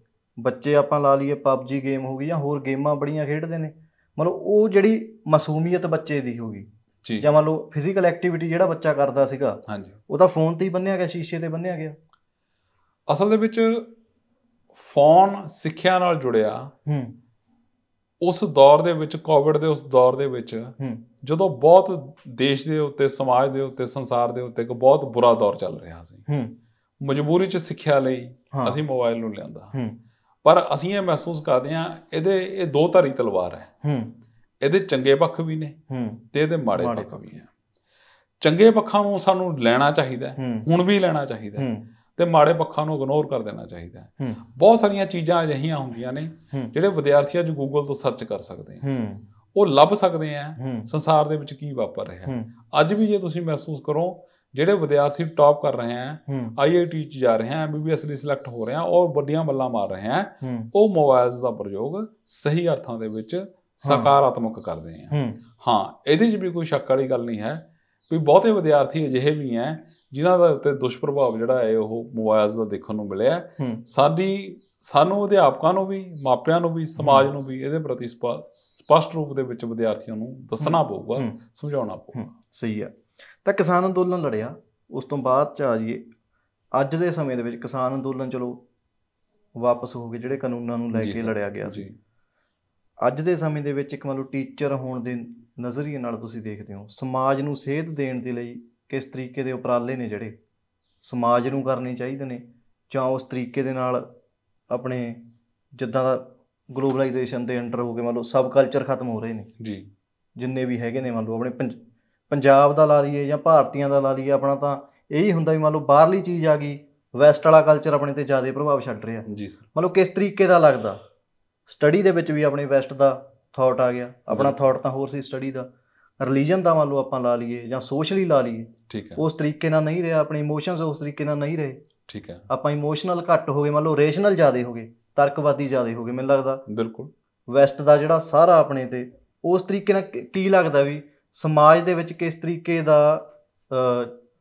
Speaker 2: ਬੱਚੇ ਆਪਾਂ ਲਾ ਲਈਏ PUBG ਗੇਮ ਹੋ ਗਈ ਜਾਂ ਹੋਰ ਗੇਮਾਂ ਬੜੀਆਂ ਖੇਡਦੇ ਨੇ ਮੰਨ ਲਓ ਉਹ ਜਿਹੜੀ ਮਾਸੂਮੀਅਤ ਬੱਚੇ ਦੀ ਹੋ ਗਈ ਜੀ ਜਾਂ ਮੰਨ ਲਓ ਫਿਜ਼ੀਕਲ ਐਕਟੀਵਿਟੀ ਜਿਹੜਾ ਬੱਚਾ ਕਰਦਾ ਸੀਗਾ ਹਾਂਜੀ ਉਹ ਤਾਂ ਫੋਨ ਤੇ ਹੀ ਬੰਨਿਆ ਗਿਆ ਸ਼ੀਸ਼ੇ ਤੇ ਬੰਨਿਆ ਗਿਆ ਅਸਲ ਦੇ ਵਿੱਚ
Speaker 1: ਫੋਨ ਸਿੱਖਿਆ ਨਾਲ ਜੁੜਿਆ ਹੂੰ ਉਸ ਦੌਰ ਦੇ ਵਿੱਚ ਕੋਵਿਡ ਦੇ ਉਸ ਦੌਰ ਦੇ ਵਿੱਚ ਜਦੋਂ ਬਹੁਤ ਦੇਸ਼ ਦੇ ਉੱਤੇ ਸਮਾਜ ਦੇ ਉੱਤੇ ਸੰਸਾਰ ਦੇ ਉੱਤੇ ਇੱਕ ਬਹੁਤ ਬੁਰਾ ਦੌਰ ਚੱਲ ਰਿਹਾ ਸੀ ਮਜਬੂਰੀ ਚ ਸਿੱਖਿਆ ਲਈ ਅਸੀਂ ਮੋਬਾਈਲ ਨੂੰ ਲਿਆਂਦਾ ਪਰ ਅਸੀਂ ਇਹ ਮਹਿਸੂਸ ਕਰਦੇ ਹਾਂ ਇਹਦੇ ਇਹ ਦੋ ਧਾਰੀ ਤਲਵਾਰ ਹੈ ਇਹਦੇ ਚੰਗੇ ਪੱਖ ਵੀ ਨੇ ਤੇ ਇਹਦੇ ਮਾੜੇ ਪੱਖ ਵੀ ਨੇ ਚੰਗੇ ਪੱਖਾਂ ਨੂੰ ਸਾਨੂੰ ਲੈਣਾ ਚਾਹੀਦਾ ਹੁਣ ਵੀ ਲੈਣਾ ਚਾਹੀਦਾ ਤੇ ਮਾੜੇ ਪੱਖਾਂ ਨੂੰ ਇਗਨੋਰ ਕਰ ਦੇਣਾ ਚਾਹੀਦਾ ਹੈ ਬਹੁਤ ਸਾਰੀਆਂ ਚੀਜ਼ਾਂ ਅਜਿਹੀਆਂ ਹੁੰਦੀਆਂ ਨੇ ਜਿਹੜੇ ਵਿਦਿਆਰਥੀ ਅੱਜ ਗੂਗਲ ਤੋਂ ਸਰਚ ਕਰ ਸਕਦੇ ਆ ਉਹ ਲੱਭ ਸਕਦੇ ਆ ਸੰਸਾਰ ਦੇ ਵਿੱਚ ਕੀ ਵਾਪਰ ਰਿਹਾ ਹੈ ਅੱਜ ਵੀ ਜੇ ਤੁਸੀਂ ਮਹਿਸੂਸ ਕਰੋ ਜਿਹੜੇ ਵਿਦਿਆਰਥੀ ਟੌਪ ਕਰ ਰਹੇ ਆ ਆਈਆਈਟੀ ਚ ਜਾ ਰਹੇ ਆ ਬੀਬੀਐਸ ਲਈ ਸਿਲੈਕਟ ਹੋ ਰਹੇ ਆ ਔਰ ਵੱਡੀਆਂ ਬੱਲਾਂ ਮਾਰ ਰਹੇ ਆ ਉਹ ਮੋਬਾਈਲਸ ਦਾ ਪ੍ਰਯੋਗ ਸਹੀ ਅਰਥਾਂ ਦੇ ਵਿੱਚ ਸਕਾਰਾਤਮਕ ਕਰਦੇ ਆ ਹਾਂ ਇਹਦੇ 'ਚ ਵੀ ਕੋਈ ਸ਼ੱਕ ਵਾਲੀ ਗੱਲ ਨਹੀਂ ਹੈ ਵੀ ਬਹੁਤੇ ਵਿਦਿਆਰਥੀ ਅਜਿਹੇ ਵੀ ਆ ਜਿਨ੍ਹਾਂ ਦਾ ਉੱਤੇ ਦੁਸ਼ਪ੍ਰਭਾਵ ਜਿਹੜਾ ਹੈ ਉਹ ਮੋਬਾਈਲਸ ਦਾ ਦੇਖਣ ਨੂੰ ਮਿਲਿਆ ਸਾਡੀ ਸਾਨੂੰ ਅਧਿਆਪਕਾਂ ਨੂੰ ਵੀ ਮਾਪਿਆਂ ਨੂੰ ਵੀ ਸਮਾਜ ਨੂੰ ਵੀ ਇਹਦੇ ਪ੍ਰਤੀ ਸਪਸ਼ਟ ਰੂਪ ਦੇ ਵਿੱਚ ਵਿਦਿਆਰਥੀਆਂ ਨੂੰ ਦੱਸਣਾ ਪਊਗਾ ਸਮਝਾਉਣਾ ਪਊਗਾ ਸਹੀ ਹੈ
Speaker 2: ਤਾਂ ਕਿਸਾਨ ਅੰਦੋਲਨ ਲੜਿਆ ਉਸ ਤੋਂ ਬਾਅਦ ਚ ਆ ਜਾਈਏ ਅੱਜ ਦੇ ਸਮੇਂ ਦੇ ਵਿੱਚ ਕਿਸਾਨ ਅੰਦੋਲਨ ਚਲੋ ਵਾਪਸ ਹੋ ਗਏ ਜਿਹੜੇ ਕਾਨੂੰਨਾਂ ਨੂੰ ਲੈ ਕੇ ਲੜਿਆ ਗਿਆ ਸੀ ਅੱਜ ਦੇ ਸਮੇਂ ਦੇ ਵਿੱਚ ਇੱਕ ਮੰਨ ਲਓ ਟੀਚਰ ਹੋਣ ਦੇ ਨਜ਼ਰੀਏ ਨਾਲ ਤੁਸੀਂ ਦੇਖਦੇ ਹੋ ਸਮਾਜ ਨੂੰ ਸੇਧ ਦੇਣ ਦੇ ਲਈ ਕਿਸ ਤਰੀਕੇ ਦੇ ਉਪਰਾਲੇ ਨੇ ਜਿਹੜੇ ਸਮਾਜ ਨੂੰ ਕਰਨੇ ਚਾਹੀਦੇ ਨੇ ਜਾਂ ਉਸ ਤਰੀਕੇ ਦੇ ਨਾਲ ਆਪਣੇ ਜਿੱਦਾਂ ਦਾ ਗਲੋਬਲਾਈਜੇਸ਼ਨ ਦੇ ਅੰਡਰ ਹੋ ਕੇ ਮੰਨ ਲਓ ਸਬ ਕਲਚਰ ਖਤਮ ਹੋ ਰਹੇ ਨੇ ਜੀ ਜਿੰਨੇ ਵੀ ਹੈਗੇ ਨੇ ਮੰਨ ਲਓ ਆਪਣੇ ਪੰਜਾਬ ਦਾ ਲਾ ਲਈਏ ਜਾਂ ਭਾਰਤੀਆਂ ਦਾ ਲਾ ਲਈਏ ਆਪਣਾ ਤਾਂ ਇਹੀ ਹੁੰਦਾ ਵੀ ਮੰਨ ਲਓ ਬਾਹਰਲੀ ਚੀਜ਼ ਆ ਗਈ ਵੈਸਟ ਵਾਲਾ ਕਲਚਰ ਆਪਣੇ ਤੇ ਜ਼ਿਆਦਾ ਪ੍ਰਭਾਵ ਛੱਡ ਰਿਹਾ ਜੀ ਸਰ ਮੰਨ ਲਓ ਕਿਸ ਤਰੀਕੇ ਦਾ ਲੱਗਦਾ ਸਟੱਡੀ ਦੇ ਵਿੱਚ ਵੀ ਆਪਣੇ ਵੈਸਟ ਦਾ ਥਾਟ ਆ ਗਿਆ ਆਪਣਾ ਥਾਟ ਤਾਂ ਹੋਰ ਸੀ ਸਟੱਡੀ ਦਾ ਰਿਲੀਜੀਅਨ ਦਾ ਮੰਨ ਲਓ ਆਪਾਂ ਲਾ ਲਈਏ ਜਾਂ ਸੋਸ਼ਲੀ ਲਾ ਲਈਏ ਠੀਕ ਹੈ ਉਸ ਤਰੀਕੇ ਨਾਲ ਨਹੀਂ ਰਿਹਾ ਆਪਣੇ ਇਮੋਸ਼ਨਸ ਉਸ ਤਰੀਕੇ ਨਾਲ ਨਹੀਂ ਰਹੇ ਠੀਕ ਹੈ ਆਪਾਂ ਇਮੋਸ਼ਨਲ ਘੱਟ ਹੋ ਗਏ ਮੰਨ ਲਓ ਰੈਸ਼ਨਲ ਜ਼ਿਆਦਾ ਹੋ ਗਏ ਤਰਕਵਾਦੀ ਜ਼ਿਆਦਾ ਹੋ ਗਏ ਮੈਨੂੰ ਲੱਗਦਾ ਬਿਲਕੁਲ ਵੈਸਟ ਦਾ ਜਿਹੜਾ ਸਾਰਾ ਆਪਣੇ ਤੇ ਉਸ ਤਰੀਕੇ ਨਾਲ ਕੀ ਲੱਗਦਾ ਵੀ ਸਮਾਜ ਦੇ ਵਿੱਚ ਕਿਸ ਤਰੀਕੇ ਦਾ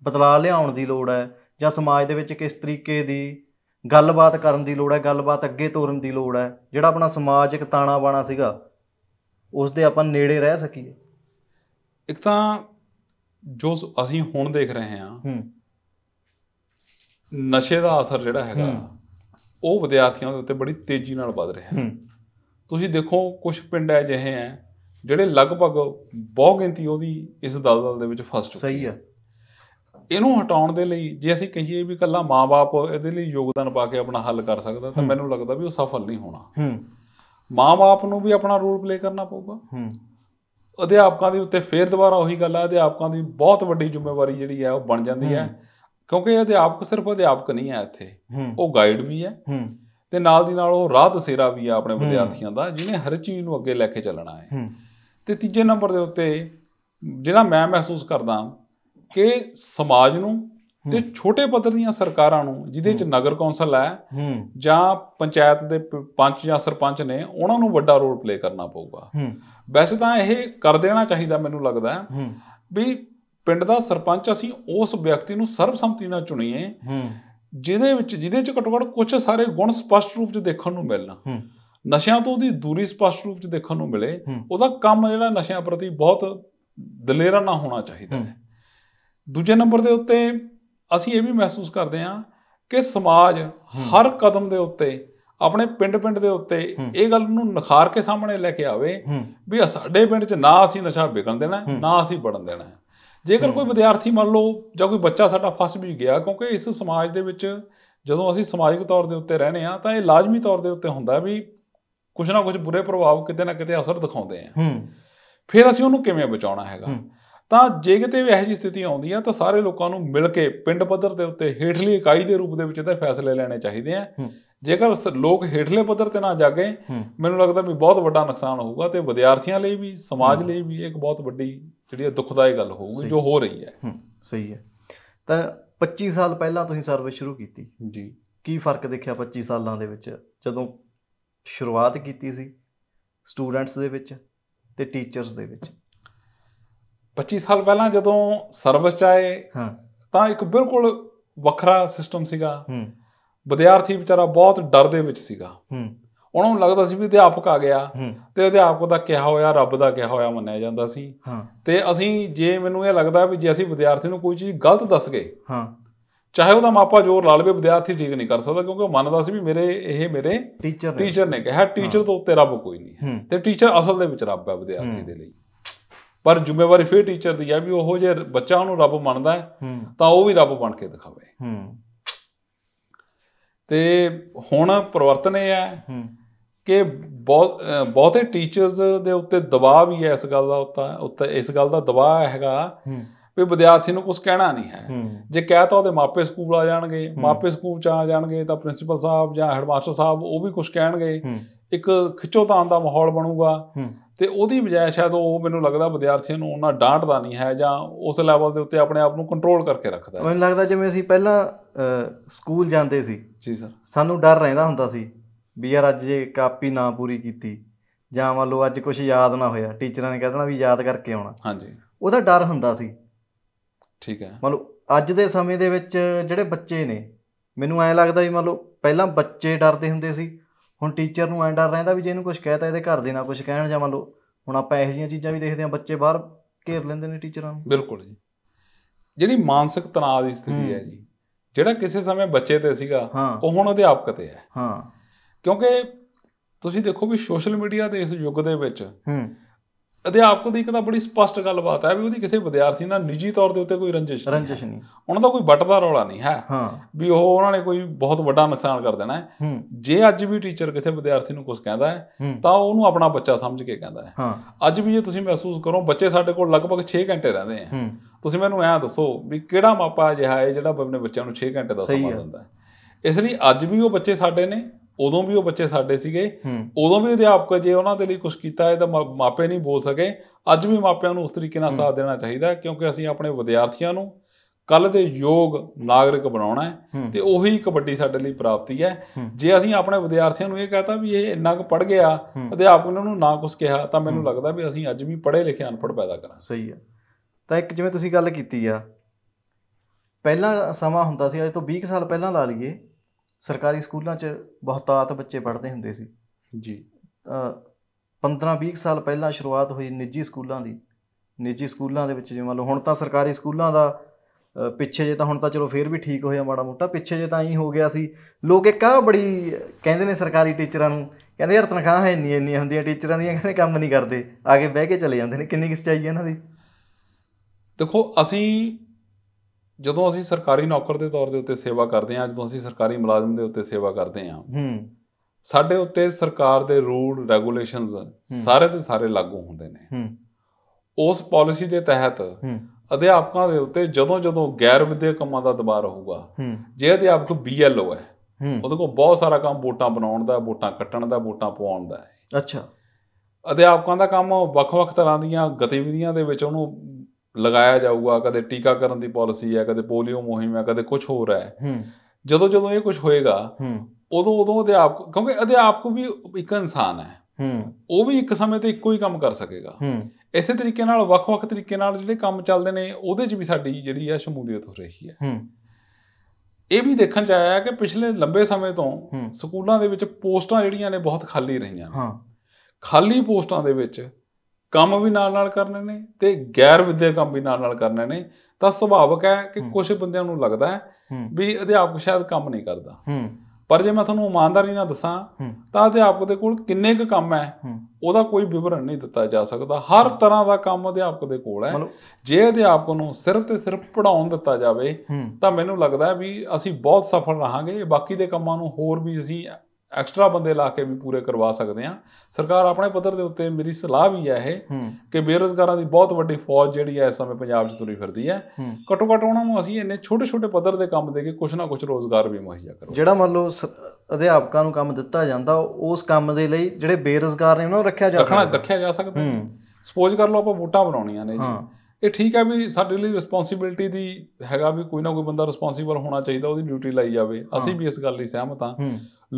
Speaker 2: ਬਦਲਾਅ ਲਿਆਉਣ ਦੀ ਲੋੜ ਹੈ ਜਾਂ ਸਮਾਜ ਦੇ ਵਿੱਚ ਕਿਸ ਤਰੀਕੇ ਦੀ ਗੱਲਬਾਤ ਕਰਨ ਦੀ ਲੋੜ ਹੈ ਗੱਲਬਾਤ ਅੱਗੇ ਤੋਰਨ ਦੀ ਲੋੜ ਹੈ ਜਿਹੜਾ ਆਪਣਾ ਸਮਾਜਿਕ ਤਾਣਾ ਬਾਣਾ ਸੀਗਾ ਉਸ ਦੇ ਆਪਾਂ ਨੇੜੇ ਰਹਿ ਸਕੀਏ
Speaker 1: ਇੱਕ ਤਾਂ ਜੋ ਅਸੀਂ ਹੁਣ ਦੇਖ ਰਹੇ ਹਾਂ ਨਸ਼ੇ ਦਾ ਅਸਰ ਜਿਹੜਾ ਹੈਗਾ ਉਹ ਵਿਦਿਆਰਥੀਆਂ ਦੇ ਉੱਤੇ ਬੜੀ ਤੇਜ਼ੀ ਨਾਲ ਵੱਧ ਰਿਹਾ ਹੈ ਤੁਸੀਂ ਦੇਖੋ ਕੁਝ ਪਿੰਡ ਅਜਿਹੇ ਆ ਜਿਹੜੇ ਲਗਭਗ ਬਹੁ ਗਿਣਤੀ ਉਹਦੀ ਇਸ ਦਲਦਲ ਦੇ ਵਿੱਚ ਫਸ ਚੁੱਕੇ ਸਹੀ ਹੈ ਇਹਨੂੰ ਹਟਾਉਣ ਦੇ ਲਈ ਜੇ ਅਸੀਂ ਕਹੀਏ ਵੀ ਕੱਲਾ ਮਾਪੇ ਇਹਦੇ ਲਈ ਯੋਗਦਾਨ ਪਾ ਕੇ ਆਪਣਾ ਹੱਲ ਕਰ ਸਕਦਾ ਤਾਂ ਮੈਨੂੰ ਲੱਗਦਾ ਵੀ ਉਹ ਸਫਲ ਨਹੀਂ ਹੋਣਾ ਹੂੰ ਮਾਪੇ ਨੂੰ ਵੀ ਆਪਣਾ ਰੋਲ ਪਲੇ ਕਰਨਾ ਪਊਗਾ ਹੂੰ ਅਧਿਆਪਕਾਂ ਦੇ ਉੱਤੇ ਫੇਰ ਦੁਬਾਰਾ ਉਹੀ ਗੱਲ ਆ ਅਧਿਆਪਕਾਂ ਦੀ ਬਹੁਤ ਵੱਡੀ ਜ਼ਿੰਮੇਵਾਰੀ ਜਿਹੜੀ ਹੈ ਉਹ ਬਣ ਜਾਂਦੀ ਹੈ ਕਿਉਂਕਿ ਅਧਿਆਪਕ ਸਿਰਫ ਅਧਿਆਪਕ ਨਹੀਂ ਹੈ ਇੱਥੇ ਉਹ ਗਾਈਡ ਵੀ ਹੈ ਤੇ ਨਾਲ ਦੀ ਨਾਲ ਉਹ ਰਾਹ ਦਸੇਰਾ ਵੀ ਆ ਆਪਣੇ ਵਿਦਿਆਰਥੀਆਂ ਦਾ ਜਿਹਨੇ ਹਰ ਚੀਜ਼ ਨੂੰ ਅੱਗੇ ਲੈ ਕੇ ਚੱਲਣਾ ਹੈ ਤੇ ਤੀਜੇ ਨੰਬਰ ਦੇ ਉੱਤੇ ਜਿਹੜਾ ਮੈਂ ਮਹਿਸੂਸ ਕਰਦਾ ਕਿ ਸਮਾਜ ਨੂੰ ਤੇ ਛੋਟੇ ਪੱਧਰ ਦੀਆਂ ਸਰਕਾਰਾਂ ਨੂੰ ਜਿਦੇ ਚ ਨਗਰ ਕੌਂਸਲ ਹੈ ਜਾਂ ਪੰਚਾਇਤ ਦੇ ਪੰਚ ਜਾਂ ਸਰਪੰਚ ਨੇ ਉਹਨਾਂ ਨੂੰ ਵੱਡਾ ਰੋਲ ਪਲੇ ਕਰਨਾ ਪਊਗਾ ਵੈਸੇ ਤਾਂ ਇਹ ਕਰ ਦੇਣਾ ਚਾਹੀਦਾ ਮੈਨੂੰ ਲੱਗਦਾ ਵੀ ਪਿੰਡ ਦਾ ਸਰਪੰਚ ਅਸੀਂ ਉਸ ਵਿਅਕਤੀ ਨੂੰ ਸਰਬਸੰਮਤੀ ਨਾਲ ਚੁਣੀਏ ਜਿਹਦੇ ਵਿੱਚ ਜਿਹਦੇ ਚ ਘੱਟੋ ਕੁਝ ਸਾਰੇ ਗੁਣ ਸਪਸ਼ਟ ਰੂਪ ਚ ਦੇਖਣ ਨੂੰ ਮਿਲਣ ਨਸ਼ਿਆਂ ਤੋਂ ਉਹਦੀ ਦੂਰੀ ਸਪਸ਼ਟ ਰੂਪ ਚ ਦੇਖਣ ਨੂੰ ਮਿਲੇ ਉਹਦਾ ਕੰਮ ਜਿਹੜਾ ਨਸ਼ਿਆਂ ਪ੍ਰਤੀ ਬਹੁਤ ਦਲੇਰਾਨਾ ਹੋਣਾ ਚਾਹੀਦਾ ਹੈ ਦੂਜੇ ਨੰਬਰ ਦੇ ਉੱਤੇ ਅਸੀਂ ਇਹ ਵੀ ਮਹਿਸੂਸ ਕਰਦੇ ਹਾਂ ਕਿ ਸਮਾਜ ਹਰ ਕਦਮ ਦੇ ਉੱਤੇ ਆਪਣੇ ਪਿੰਡ-ਪਿੰਡ ਦੇ ਉੱਤੇ ਇਹ ਗੱਲ ਨੂੰ ਨਖਾਰ ਕੇ ਸਾਹਮਣੇ ਲੈ ਕੇ ਆਵੇ ਵੀ ਸਾਡੇ ਪਿੰਡ 'ਚ ਨਾ ਅਸੀਂ ਨਸ਼ਾ ਵਿਕਣ ਦੇਣਾ ਨਾ ਅਸੀਂ ਵੜਨ ਦੇਣਾ ਜੇਕਰ ਕੋਈ ਵਿਦਿਆਰਥੀ ਮੰਨ ਲਓ ਜਾਂ ਕੋਈ ਬੱਚਾ ਸਾਡਾ ਫਸ ਵੀ ਗਿਆ ਕਿਉਂਕਿ ਇਸ ਸਮਾਜ ਦੇ ਵਿੱਚ ਜਦੋਂ ਅਸੀਂ ਸਮਾਜਿਕ ਤੌਰ ਦੇ ਉੱਤੇ ਰਹਨੇ ਆ ਤਾਂ ਇਹ ਲਾਜ਼ਮੀ ਤੌਰ ਦੇ ਉੱਤੇ ਹੁੰਦਾ ਵੀ ਕੁਝ ਨਾ ਕੁਝ ਬੁਰੇ ਪ੍ਰਭਾਵ ਕਿਤੇ ਨਾ ਕਿਤੇ ਅਸਰ ਦਿਖਾਉਂਦੇ ਆ ਫਿਰ ਅਸੀਂ ਉਹਨੂੰ ਕਿਵੇਂ ਬਚਾਉਣਾ ਹੈਗਾ ਤਾਂ ਜੇ ਕਿਤੇ ਵੀ ਇਹੋ ਜੀ ਸਥਿਤੀ ਆਉਂਦੀ ਆ ਤਾਂ ਸਾਰੇ ਲੋਕਾਂ ਨੂੰ ਮਿਲ ਕੇ ਪਿੰਡ ਪੱਧਰ ਦੇ ਉੱਤੇ ਹੇਠਲੀ ਇਕਾਈ ਦੇ ਰੂਪ ਦੇ ਵਿੱਚ ਇਹਦੇ ਫੈਸਲੇ ਲੈਣੇ ਚਾਹੀਦੇ ਆ ਜੇਕਰ ਲੋਕ ਹੇਠਲੇ ਪੱਧਰ ਤੇ ਨਾ ਜਾਗੇ ਮੈਨੂੰ ਲੱਗਦਾ ਵੀ ਬਹੁਤ ਵੱਡਾ ਨੁਕਸਾਨ ਹੋਊਗਾ ਤੇ ਵਿਦਿਆਰਥੀਆਂ ਲਈ ਵੀ ਸਮਾਜ ਲਈ ਵੀ ਇੱਕ ਬਹੁਤ ਵੱਡੀ ਜਿਹੜੀ ਦੁਖਦਾਈ ਗੱਲ ਹੋਊਗੀ ਜੋ ਹੋ ਰਹੀ ਹੈ
Speaker 3: ਸਹੀ ਹੈ
Speaker 2: ਤਾਂ 25 ਸਾਲ ਪਹਿਲਾਂ ਤੁਸੀਂ ਸਰਵਿਸ ਸ਼ੁਰੂ ਕੀਤੀ ਜੀ ਕੀ ਫਰਕ ਦੇਖਿਆ 25 ਸਾਲਾਂ ਦੇ ਵਿੱਚ ਜਦੋਂ ਸ਼ੁਰੂਆਤ ਕੀਤੀ ਸੀ ਸਟੂਡੈਂਟਸ ਦੇ ਵਿੱਚ
Speaker 1: ਤੇ ਟੀਚਰਸ ਦੇ ਵਿੱਚ 25 ਸਾਲ ਪਹਿਲਾਂ ਜਦੋਂ ਸਰਵਿਸ ਚ ਆਏ ਹਾਂ ਤਾਂ ਇੱਕ ਬਿਲਕੁਲ ਵੱਖਰਾ ਸਿਸਟਮ ਸੀਗਾ ਹੂੰ ਵਿਦਿਆਰਥੀ ਵਿਚਾਰਾ ਬਹੁਤ ਡਰ ਦੇ ਵਿੱਚ ਸੀਗਾ ਹੂੰ ਉਹਨਾਂ ਨੂੰ ਲੱਗਦਾ ਸੀ ਵੀ ਅਧਿਆਪਕ ਆ ਗਿਆ ਤੇ ਅਧਿਆਪਕ ਦਾ ਕਿਹਾ ਹੋਇਆ ਰੱਬ ਦਾ ਕਿਹਾ ਹੋਇਆ ਮੰਨਿਆ ਜਾਂਦਾ ਸੀ ਹਾਂ ਤੇ ਅਸੀਂ ਜੇ ਮੈਨੂੰ ਇਹ ਲੱਗਦਾ ਵੀ ਜੇ ਅਸੀਂ ਵਿਦਿਆਰਥੀ ਨੂੰ ਕੋਈ ਚੀਜ਼ ਗਲਤ ਦੱਸ ਗਏ ਹਾਂ ਚਾਹੇ ਉਹਦਾ ਮਾਪਾ ਜ਼ੋਰ ਲਾ ਲਵੇ ਵਿਦਿਆਰਥੀ ਠੀਕ ਨਹੀਂ ਕਰ ਸਕਦਾ ਕਿਉਂਕਿ ਉਹ ਮੰਨਦਾ ਸੀ ਵੀ ਮੇਰੇ ਇਹ ਮੇਰੇ ਟੀਚਰ ਨੇ ਕਿਹਾ ਟੀਚਰ ਤੋਂ ਉੱਤੇ ਰੱਬ ਕੋਈ ਨਹੀਂ ਤੇ ਟੀਚਰ ਅਸਲ ਦੇ ਵਿੱਚ ਰੱਬ ਹੈ ਵਿਦਿਆਰਥੀ ਦੇ ਲਈ ਪਰ ਜ਼ਿੰਮੇਵਾਰੀ ਫੇਰ ਟੀਚਰ ਦੀ ਹੈ ਵੀ ਉਹ ਜੇ ਬੱਚਾ ਉਹਨੂੰ ਰੱਬ ਮੰਨਦਾ ਹੈ ਤਾਂ ਉਹ ਵੀ ਰੱਬ ਬਣ ਕੇ ਦਿਖਾਵੇ ਤੇ ਹੁਣ ਪਰਿਵਰਤਨ ਇਹ ਹੈ ਕਿ ਬਹੁਤ ਬਹੁਤੇ ਟੀਚਰਸ ਦੇ ਉੱਤੇ ਦਬਾਅ ਵੀ ਹੈ ਇਸ ਗੱਲ ਦਾ ਉੱਤੇ ਇਸ ਗੱਲ ਦਾ ਦਬਾਅ ਹੈਗਾ ਵੀ ਵਿਦਿਆਰਥੀ ਨੂੰ ਕੁਝ ਕਹਿਣਾ ਨਹੀਂ ਹੈ ਜੇ ਕਹਿ ਤਾ ਉਹਦੇ ਮਾਪੇ ਸਕੂਲ ਆ ਜਾਣਗੇ ਮਾਪੇ ਸਕੂਲ ਚ ਆ ਜਾਣਗੇ ਤਾਂ ਪ੍ਰਿੰਸੀਪਲ ਸਾਹਿਬ ਜਾਂ ਹੈਡਮਾਸਟਰ ਸਾਹਿਬ ਉਹ ਵੀ ਕੁਝ ਕਹਿਣਗੇ ਇੱਕ ਖਿੱਚੋਤਾਨ ਦਾ ਮਾਹੌਲ ਬਣੂਗਾ ਤੇ ਉਹਦੀ ਬਜਾਏ ਸ਼ਾਇਦ ਉਹ ਮੈਨੂੰ ਲੱਗਦਾ ਵਿਦਿਆਰਥੀਆਂ ਨੂੰ ਉਹਨਾਂ ਡਾਂਟਦਾ ਨਹੀਂ ਹੈ ਜਾਂ ਉਸ ਲੈਵਲ ਦੇ ਉੱਤੇ ਆਪਣੇ ਆਪ ਨੂੰ ਕੰਟਰੋਲ ਕਰਕੇ ਰੱਖਦਾ ਹੈ ਮੈਨੂੰ
Speaker 2: ਲੱਗਦਾ ਜਿਵੇਂ ਅਸੀਂ ਪਹਿਲਾਂ ਸਕੂਲ ਜਾਂਦੇ ਸੀ ਜੀ ਸਰ ਸਾਨੂੰ ਡਰ ਰਹਿੰਦਾ ਹੁੰਦਾ ਸੀ ਵੀ ਯਾਰ ਅੱਜ ਜੇ ਕਾਪੀ ਨਾ ਪੂਰੀ ਕੀਤੀ ਜਾਂ ਮੰਨ ਲਓ ਅੱਜ ਕੁਝ ਯਾਦ ਨਾ ਹੋਇਆ ਟੀਚਰਾਂ ਨੇ ਕਹਿ ਦੇਣਾ ਵੀ ਯਾਦ ਕਰਕੇ ਆਉਣਾ ਹਾਂਜੀ ਉਹਦਾ ਡਰ ਹੁੰਦਾ ਸੀ ਠੀਕ ਹੈ ਮੰਨ ਲਓ ਅੱਜ ਦੇ ਸਮੇਂ ਦੇ ਵਿੱਚ ਜਿਹੜੇ ਬੱਚੇ ਨੇ ਮੈਨੂੰ ਐਂ ਲੱਗਦਾ ਵੀ ਮੰਨ ਲਓ ਪਹਿਲਾਂ ਬੱਚੇ ਡਰਦੇ ਹੁੰਦੇ ਸੀ ਹੁਣ ਟੀਚਰ ਨੂੰ ਐਂ ਡਰ ਰਹਿੰਦਾ ਵੀ ਜੇ ਇਹਨੂੰ ਕੁਝ ਕਹਿਤਾ ਇਹਦੇ ਘਰ ਦੇ ਨਾ ਕੁਝ ਕਹਿਣ ਜਾ ਮੰਨ ਲਓ ਹੁਣ ਆਪਾਂ ਇਹੋ ਜੀਆਂ ਚੀਜ਼ਾਂ ਵੀ ਦੇਖਦੇ ਆ ਬੱਚੇ ਬਾਹਰ ਘੇਰ ਲੈਂਦੇ ਨੇ ਟੀਚਰਾਂ ਨੂੰ
Speaker 1: ਬਿਲਕੁਲ ਜੀ ਜਿਹੜੀ ਮਾਨਸਿਕ ਤਣਾਅ ਦੀ ਸਥਿਤੀ ਹੈ ਜੀ ਜਿਹੜਾ ਕਿਸੇ ਸਮੇਂ ਬੱਚੇ ਤੇ ਸੀਗਾ ਉਹ ਹੁਣ ਅਧਿਆਪਕ ਤੇ ਹੈ ਹਾਂ ਕਿਉਂਕਿ ਤੁਸੀਂ ਦੇਖੋ ਵੀ ਸੋਸ਼ਲ ਮੀਡੀਆ ਦੇ ਇਸ ਯੁੱਗ ਦੇ ਵਿੱਚ ਹੂੰ ਅਧਿਆਪਕ ਦੀ ਇੱਕ ਤਾਂ ਬੜੀ ਸਪਸ਼ਟ ਗੱਲਬਾਤ ਹੈ ਵੀ ਉਹਦੀ ਕਿਸੇ ਵਿਦਿਆਰਥੀ ਨਾਲ ਨਿੱਜੀ ਤੌਰ ਦੇ ਉੱਤੇ ਕੋਈ ਰੰਜਿਸ਼ ਨਹੀਂ ਰੰਜਿਸ਼ ਨਹੀਂ ਉਹਨਾਂ ਦਾ ਕੋਈ ਵੱਟਦਾ ਰੌਲਾ ਨਹੀਂ ਹੈ ਹਾਂ ਵੀ ਉਹ ਉਹਨਾਂ ਨੇ ਕੋਈ ਬਹੁਤ ਵੱਡਾ ਨੁਕਸਾਨ ਕਰ ਦੇਣਾ ਹੈ ਜੇ ਅੱਜ ਵੀ ਟੀਚਰ ਕਿਸੇ ਵਿਦਿਆਰਥੀ ਨੂੰ ਕੁਝ ਕਹਿੰਦਾ ਹੈ ਤਾਂ ਉਹਨੂੰ ਆਪਣਾ ਬੱਚਾ ਸਮਝ ਕੇ ਕਹਿੰਦਾ ਹੈ ਹਾਂ ਅੱਜ ਵੀ ਜੇ ਤੁਸੀਂ ਮਹਿਸੂਸ ਕਰੋ ਬੱਚੇ ਸਾਡੇ ਕੋਲ ਲਗਭਗ 6 ਘੰਟੇ ਰਹਿੰਦੇ ਆ ਤੁਸੀਂ ਮੈਨੂੰ ਐਂ ਦੱਸੋ ਵੀ ਕਿਹੜਾ ਮਾਪਾ ਅਜਿਹਾ ਹੈ ਜਿਹੜਾ ਆਪਣੇ ਬੱਚਿਆਂ ਨੂੰ 6 ਘੰਟੇ ਦਾ ਸਮਾਂ ਦਿੰਦਾ ਹੈ ਇਸ ਲਈ ਅੱਜ ਵੀ ਉਹ ਬੱਚੇ ਸਾਡੇ ਨੇ ਉਦੋਂ ਵੀ ਉਹ ਬੱਚੇ ਸਾਡੇ ਸੀਗੇ ਉਦੋਂ ਵੀ ਅਧਿਆਪਕ ਜੇ ਉਹਨਾਂ ਦੇ ਲਈ ਕੁਝ ਕੀਤਾ ਹੈ ਤਾਂ ਮਾਪੇ ਨਹੀਂ ਬੋਲ ਸਕੇ ਅੱਜ ਵੀ ਮਾਪਿਆਂ ਨੂੰ ਉਸ ਤਰੀਕੇ ਨਾਲ ਸਾਥ ਦੇਣਾ ਚਾਹੀਦਾ ਕਿਉਂਕਿ ਅਸੀਂ ਆਪਣੇ ਵਿਦਿਆਰਥੀਆਂ ਨੂੰ ਕੱਲ ਦੇ ਯੋਗ ਨਾਗਰਿਕ ਬਣਾਉਣਾ ਹੈ ਤੇ ਉਹੀ ਕਬੱਡੀ ਸਾਡੇ ਲਈ ਪ੍ਰਾਪਤੀ ਹੈ ਜੇ ਅਸੀਂ ਆਪਣੇ ਵਿਦਿਆਰਥੀਆਂ ਨੂੰ ਇਹ ਕਹਤਾ ਵੀ ਇਹ ਇੰਨਾ ਕੁ ਪੜ ਗਿਆ ਅਧਿਆਪਕ ਨੇ ਉਹਨੂੰ ਨਾ ਕੁਝ ਕਿਹਾ ਤਾਂ ਮੈਨੂੰ ਲੱਗਦਾ ਵੀ ਅਸੀਂ ਅੱਜ ਵੀ ਪੜ੍ਹੇ ਲਿਖੇ ਅਨਪੜ੍ਹ ਪੈਦਾ ਕਰਾਂ ਸਹੀ ਹੈ ਤਾਂ ਇੱਕ ਜਿਵੇਂ ਤੁਸੀਂ ਗੱਲ ਕੀਤੀ ਆ
Speaker 2: ਪਹਿਲਾਂ ਸਮਾਂ ਹੁੰਦਾ ਸੀ ਅੱਜ ਤੋਂ 20 ਸਾਲ ਪਹਿਲਾਂ ਲਾ ਲਈਏ ਸਰਕਾਰੀ ਸਕੂਲਾਂ 'ਚ ਬਹੁਤਾਤ ਬੱਚੇ ਪੜ੍ਹਦੇ ਹੁੰਦੇ ਸੀ ਜੀ 15-20 ਸਾਲ ਪਹਿਲਾਂ ਸ਼ੁਰੂਆਤ ਹੋਈ ਨਿੱਜੀ ਸਕੂਲਾਂ ਦੀ ਨਿੱਜੀ ਸਕੂਲਾਂ ਦੇ ਵਿੱਚ ਜਿਵੇਂ ਮੰਨ ਲਓ ਹੁਣ ਤਾਂ ਸਰਕਾਰੀ ਸਕੂਲਾਂ ਦਾ ਪਿੱਛੇ ਜੇ ਤਾਂ ਹੁਣ ਤਾਂ ਚਲੋ ਫੇਰ ਵੀ ਠੀਕ ਹੋਇਆ ਮਾੜਾ ਮੋਟਾ ਪਿੱਛੇ ਜੇ ਤਾਂ ਹੀ ਹੋ ਗਿਆ ਸੀ ਲੋਕ ਇੱਕ ਆ ਬੜੀ ਕਹਿੰਦੇ ਨੇ ਸਰਕਾਰੀ ਟੀਚਰਾਂ ਨੂੰ ਕਹਿੰਦੇ ਯਾਰ ਤਨਖਾਹ ਹੈ ਨਹੀਂ ਇੰਨੀ ਹੁੰਦੀਆਂ ਟੀਚਰਾਂ ਦੀਆਂ ਕਹਿੰਦੇ ਕੰਮ ਨਹੀਂ ਕਰਦੇ ਆ ਕੇ ਬਹਿ ਕੇ ਚਲੇ ਜਾਂਦੇ ਨੇ ਕਿੰਨੀ ਕਿਸ
Speaker 1: ਚਾਹੀਏ ਇਹਨਾਂ ਦੀ ਦੇਖੋ ਅਸੀਂ ਜਦੋਂ ਅਸੀਂ ਸਰਕਾਰੀ ਨੌਕਰ ਦੇ ਤੌਰ ਦੇ ਉੱਤੇ ਸੇਵਾ ਕਰਦੇ ਹਾਂ ਜਦੋਂ ਅਸੀਂ ਸਰਕਾਰੀ ਮੁਲਾਜ਼ਮ ਦੇ ਉੱਤੇ ਸੇਵਾ ਕਰਦੇ ਹਾਂ ਹੂੰ ਸਾਡੇ ਉੱਤੇ ਸਰਕਾਰ ਦੇ ਰੂਲ ਰੈਗੂਲੇਸ਼ਨਸ ਸਾਰੇ ਦੇ ਸਾਰੇ ਲਾਗੂ ਹੁੰਦੇ ਨੇ ਹੂੰ ਉਸ ਪਾਲਿਸੀ ਦੇ ਤਹਿਤ ਹੂੰ ਅਧਿਆਪਕਾਂ ਦੇ ਉੱਤੇ ਜਦੋਂ ਜਦੋਂ ਗੈਰ ਵਿਦਿਅਕ ਕੰਮਾਂ ਦਾ ਦਬਾਅ ਰਹੂਗਾ ਜੇ ਅਧਿਆਪਕ ਬੀਐਲਓ ਹੈ ਉਹਦੇ ਕੋਲ ਬਹੁਤ ਸਾਰਾ ਕੰਮ ਵੋਟਾਂ ਬਣਾਉਣ ਦਾ ਵੋਟਾਂ ਕੱਟਣ ਦਾ ਵੋਟਾਂ ਪਵਾਉਣ ਦਾ ਹੈ ਅੱਛਾ ਅਧਿਆਪਕਾਂ ਦਾ ਕੰਮ ਵੱਖ-ਵੱਖ ਤਰ੍ਹਾਂ ਦੀਆਂ ਗਤੀਵਿਧੀਆਂ ਦੇ ਵਿੱਚ ਉਹਨੂੰ ਲਗਾਇਆ ਜਾਊਗਾ ਕਦੇ ਟੀਕਾਕਰਨ ਦੀ ਪਾਲਿਸੀ ਹੈ ਕਦੇ ਪੋਲੀਓ ਮੁਹਿੰਮ ਹੈ ਕਦੇ ਕੁਝ ਹੋਰ ਹੈ ਜਦੋਂ ਜਦੋਂ ਇਹ ਕੁਝ ਹੋਏਗਾ ਉਦੋਂ ਉਦੋਂ ਅਧਿਆਪਕ ਕਿਉਂਕਿ ਅਧਿਆਪਕ ਵੀ ਇੱਕ ਇਨਸਾਨ ਹੈ ਉਹ ਵੀ ਇੱਕ ਸਮੇਂ ਤੇ ਇੱਕੋ ਹੀ ਕੰਮ ਕਰ ਸਕੇਗਾ ਇਸੇ ਤਰੀਕੇ ਨਾਲ ਵੱਖ-ਵੱਖ ਤਰੀਕੇ ਨਾਲ ਜਿਹੜੇ ਕੰਮ ਚੱਲਦੇ ਨੇ ਉਹਦੇ 'ਚ ਵੀ ਸਾਡੀ ਜਿਹੜੀ ਆ ਸ਼ਮੂਲੀਅਤ ਹੋ ਰਹੀ ਹੈ ਇਹ ਵੀ ਦੇਖਣ 'ਚ ਆਇਆ ਕਿ ਪਿਛਲੇ ਲੰਬੇ ਸਮੇਂ ਤੋਂ ਸਕੂਲਾਂ ਦੇ ਵਿੱਚ ਪੋਸਟਾਂ ਜਿਹੜੀਆਂ ਨੇ ਬਹੁਤ ਖਾਲੀ ਰਹੀਆਂ ਨੇ ਖਾਲੀ ਪੋਸਟਾਂ ਦੇ ਵਿੱਚ ਕੰਮ ਵੀ ਨਾਲ ਨਾਲ ਕਰਨੇ ਨੇ ਤੇ ਗੈਰ ਵਿਦਿਆ ਕੰਮ ਵੀ ਨਾਲ ਨਾਲ ਕਰਨੇ ਨੇ ਤਾਂ ਸੁਭਾਵਕ ਹੈ ਕਿ ਕੁਝ ਬੰਦਿਆਂ ਨੂੰ ਲੱਗਦਾ ਹੈ ਵੀ ਅਧਿਆਪਕ ਸ਼ਾਇਦ ਕੰਮ ਨਹੀਂ ਕਰਦਾ ਪਰ ਜੇ ਮੈਂ ਤੁਹਾਨੂੰ ਇਮਾਨਦਾਰੀ ਨਾਲ ਦੱਸਾਂ ਤਾਂ ਅਧਿਆਪਕ ਦੇ ਕੋਲ ਕਿੰਨੇ ਕੁ ਕੰਮ ਹੈ ਉਹਦਾ ਕੋਈ ਵਿਵਰਣ ਨਹੀਂ ਦਿੱਤਾ ਜਾ ਸਕਦਾ ਹਰ ਤਰ੍ਹਾਂ ਦਾ ਕੰਮ ਅਧਿਆਪਕ ਦੇ ਕੋਲ ਹੈ ਜੇ ਅਧਿਆਪਕ ਨੂੰ ਸਿਰਫ ਤੇ ਸਿਰਫ ਪੜਾਉਣ ਦਿੱਤਾ ਜਾਵੇ ਤਾਂ ਮੈਨੂੰ ਲੱਗਦਾ ਵੀ ਅਸੀਂ ਬਹੁਤ ਸਫਲ ਰਹਾਂਗੇ ਬਾਕੀ ਦੇ ਕੰਮਾਂ ਨੂੰ ਹੋਰ ਵੀ ਅਸੀਂ ਐਕਸਟਰਾ ਬੰਦੇ ਲਾ ਕੇ ਵੀ ਪੂਰੇ ਕਰਵਾ ਸਕਦੇ ਆ ਸਰਕਾਰ ਆਪਣੇ ਪੱਧਰ ਦੇ ਉੱਤੇ ਮੇਰੀ ਸਲਾਹ ਵੀ ਹੈ ਇਹ ਕਿ ਬੇਰੋਜ਼ਗਾਰਾਂ ਦੀ ਬਹੁਤ ਵੱਡੀ ਫੌਜ ਜਿਹੜੀ ਹੈ ਇਸ ਸਮੇਂ ਪੰਜਾਬ 'ਚ ਤੁਰੀ ਫਿਰਦੀ ਹੈ ਘਟੋ ਘਟ ਉਹਨਾਂ ਨੂੰ ਅਸੀਂ ਇੰਨੇ ਛੋਟੇ ਛੋਟੇ ਪੱਧਰ ਦੇ ਕੰਮ ਦੇ ਕੇ ਕੁਝ ਨਾ ਕੁਝ ਰੋਜ਼ਗਾਰ ਵੀ ਮੁਹੱਈਆ ਕਰੋ ਜਿਹੜਾ ਮੰਨ ਲਓ ਅਧਿਆਪਕਾਂ
Speaker 2: ਨੂੰ ਕੰਮ ਦਿੱਤਾ ਜਾਂਦਾ ਉਸ ਕੰਮ ਦੇ ਲਈ ਜਿਹੜੇ ਬੇਰੋਜ਼ਗਾਰ ਨੇ ਉਹਨਾਂ ਨੂੰ ਰੱਖਿਆ ਜਾ ਸਕਦਾ
Speaker 1: ਰੱਖਿਆ ਜਾ ਸਕਦਾ ਸਪੋਜ਼ ਕਰ ਲਓ ਆਪਾਂ ਵੋਟਾਂ ਬਣਾਉਣੀਆਂ ਨੇ ਜੀ ਇਹ ਠੀਕ ਹੈ ਵੀ ਸਾਡੇ ਲਈ ਰਿਸਪੌਂਸਿਬਿਲਟੀ ਦੀ ਹੈਗਾ ਵੀ ਕੋਈ ਨਾ ਕੋਈ ਬੰਦਾ ਰਿਸਪੌਂਸਿਬਲ ਹੋਣਾ ਚਾਹੀਦਾ ਉਹਦੀ ਡਿਊਟੀ ਲਈ ਜਾਵੇ ਅਸੀਂ ਵੀ ਇਸ ਗੱਲ ਲਈ ਸਹਿਮਤ ਹਾਂ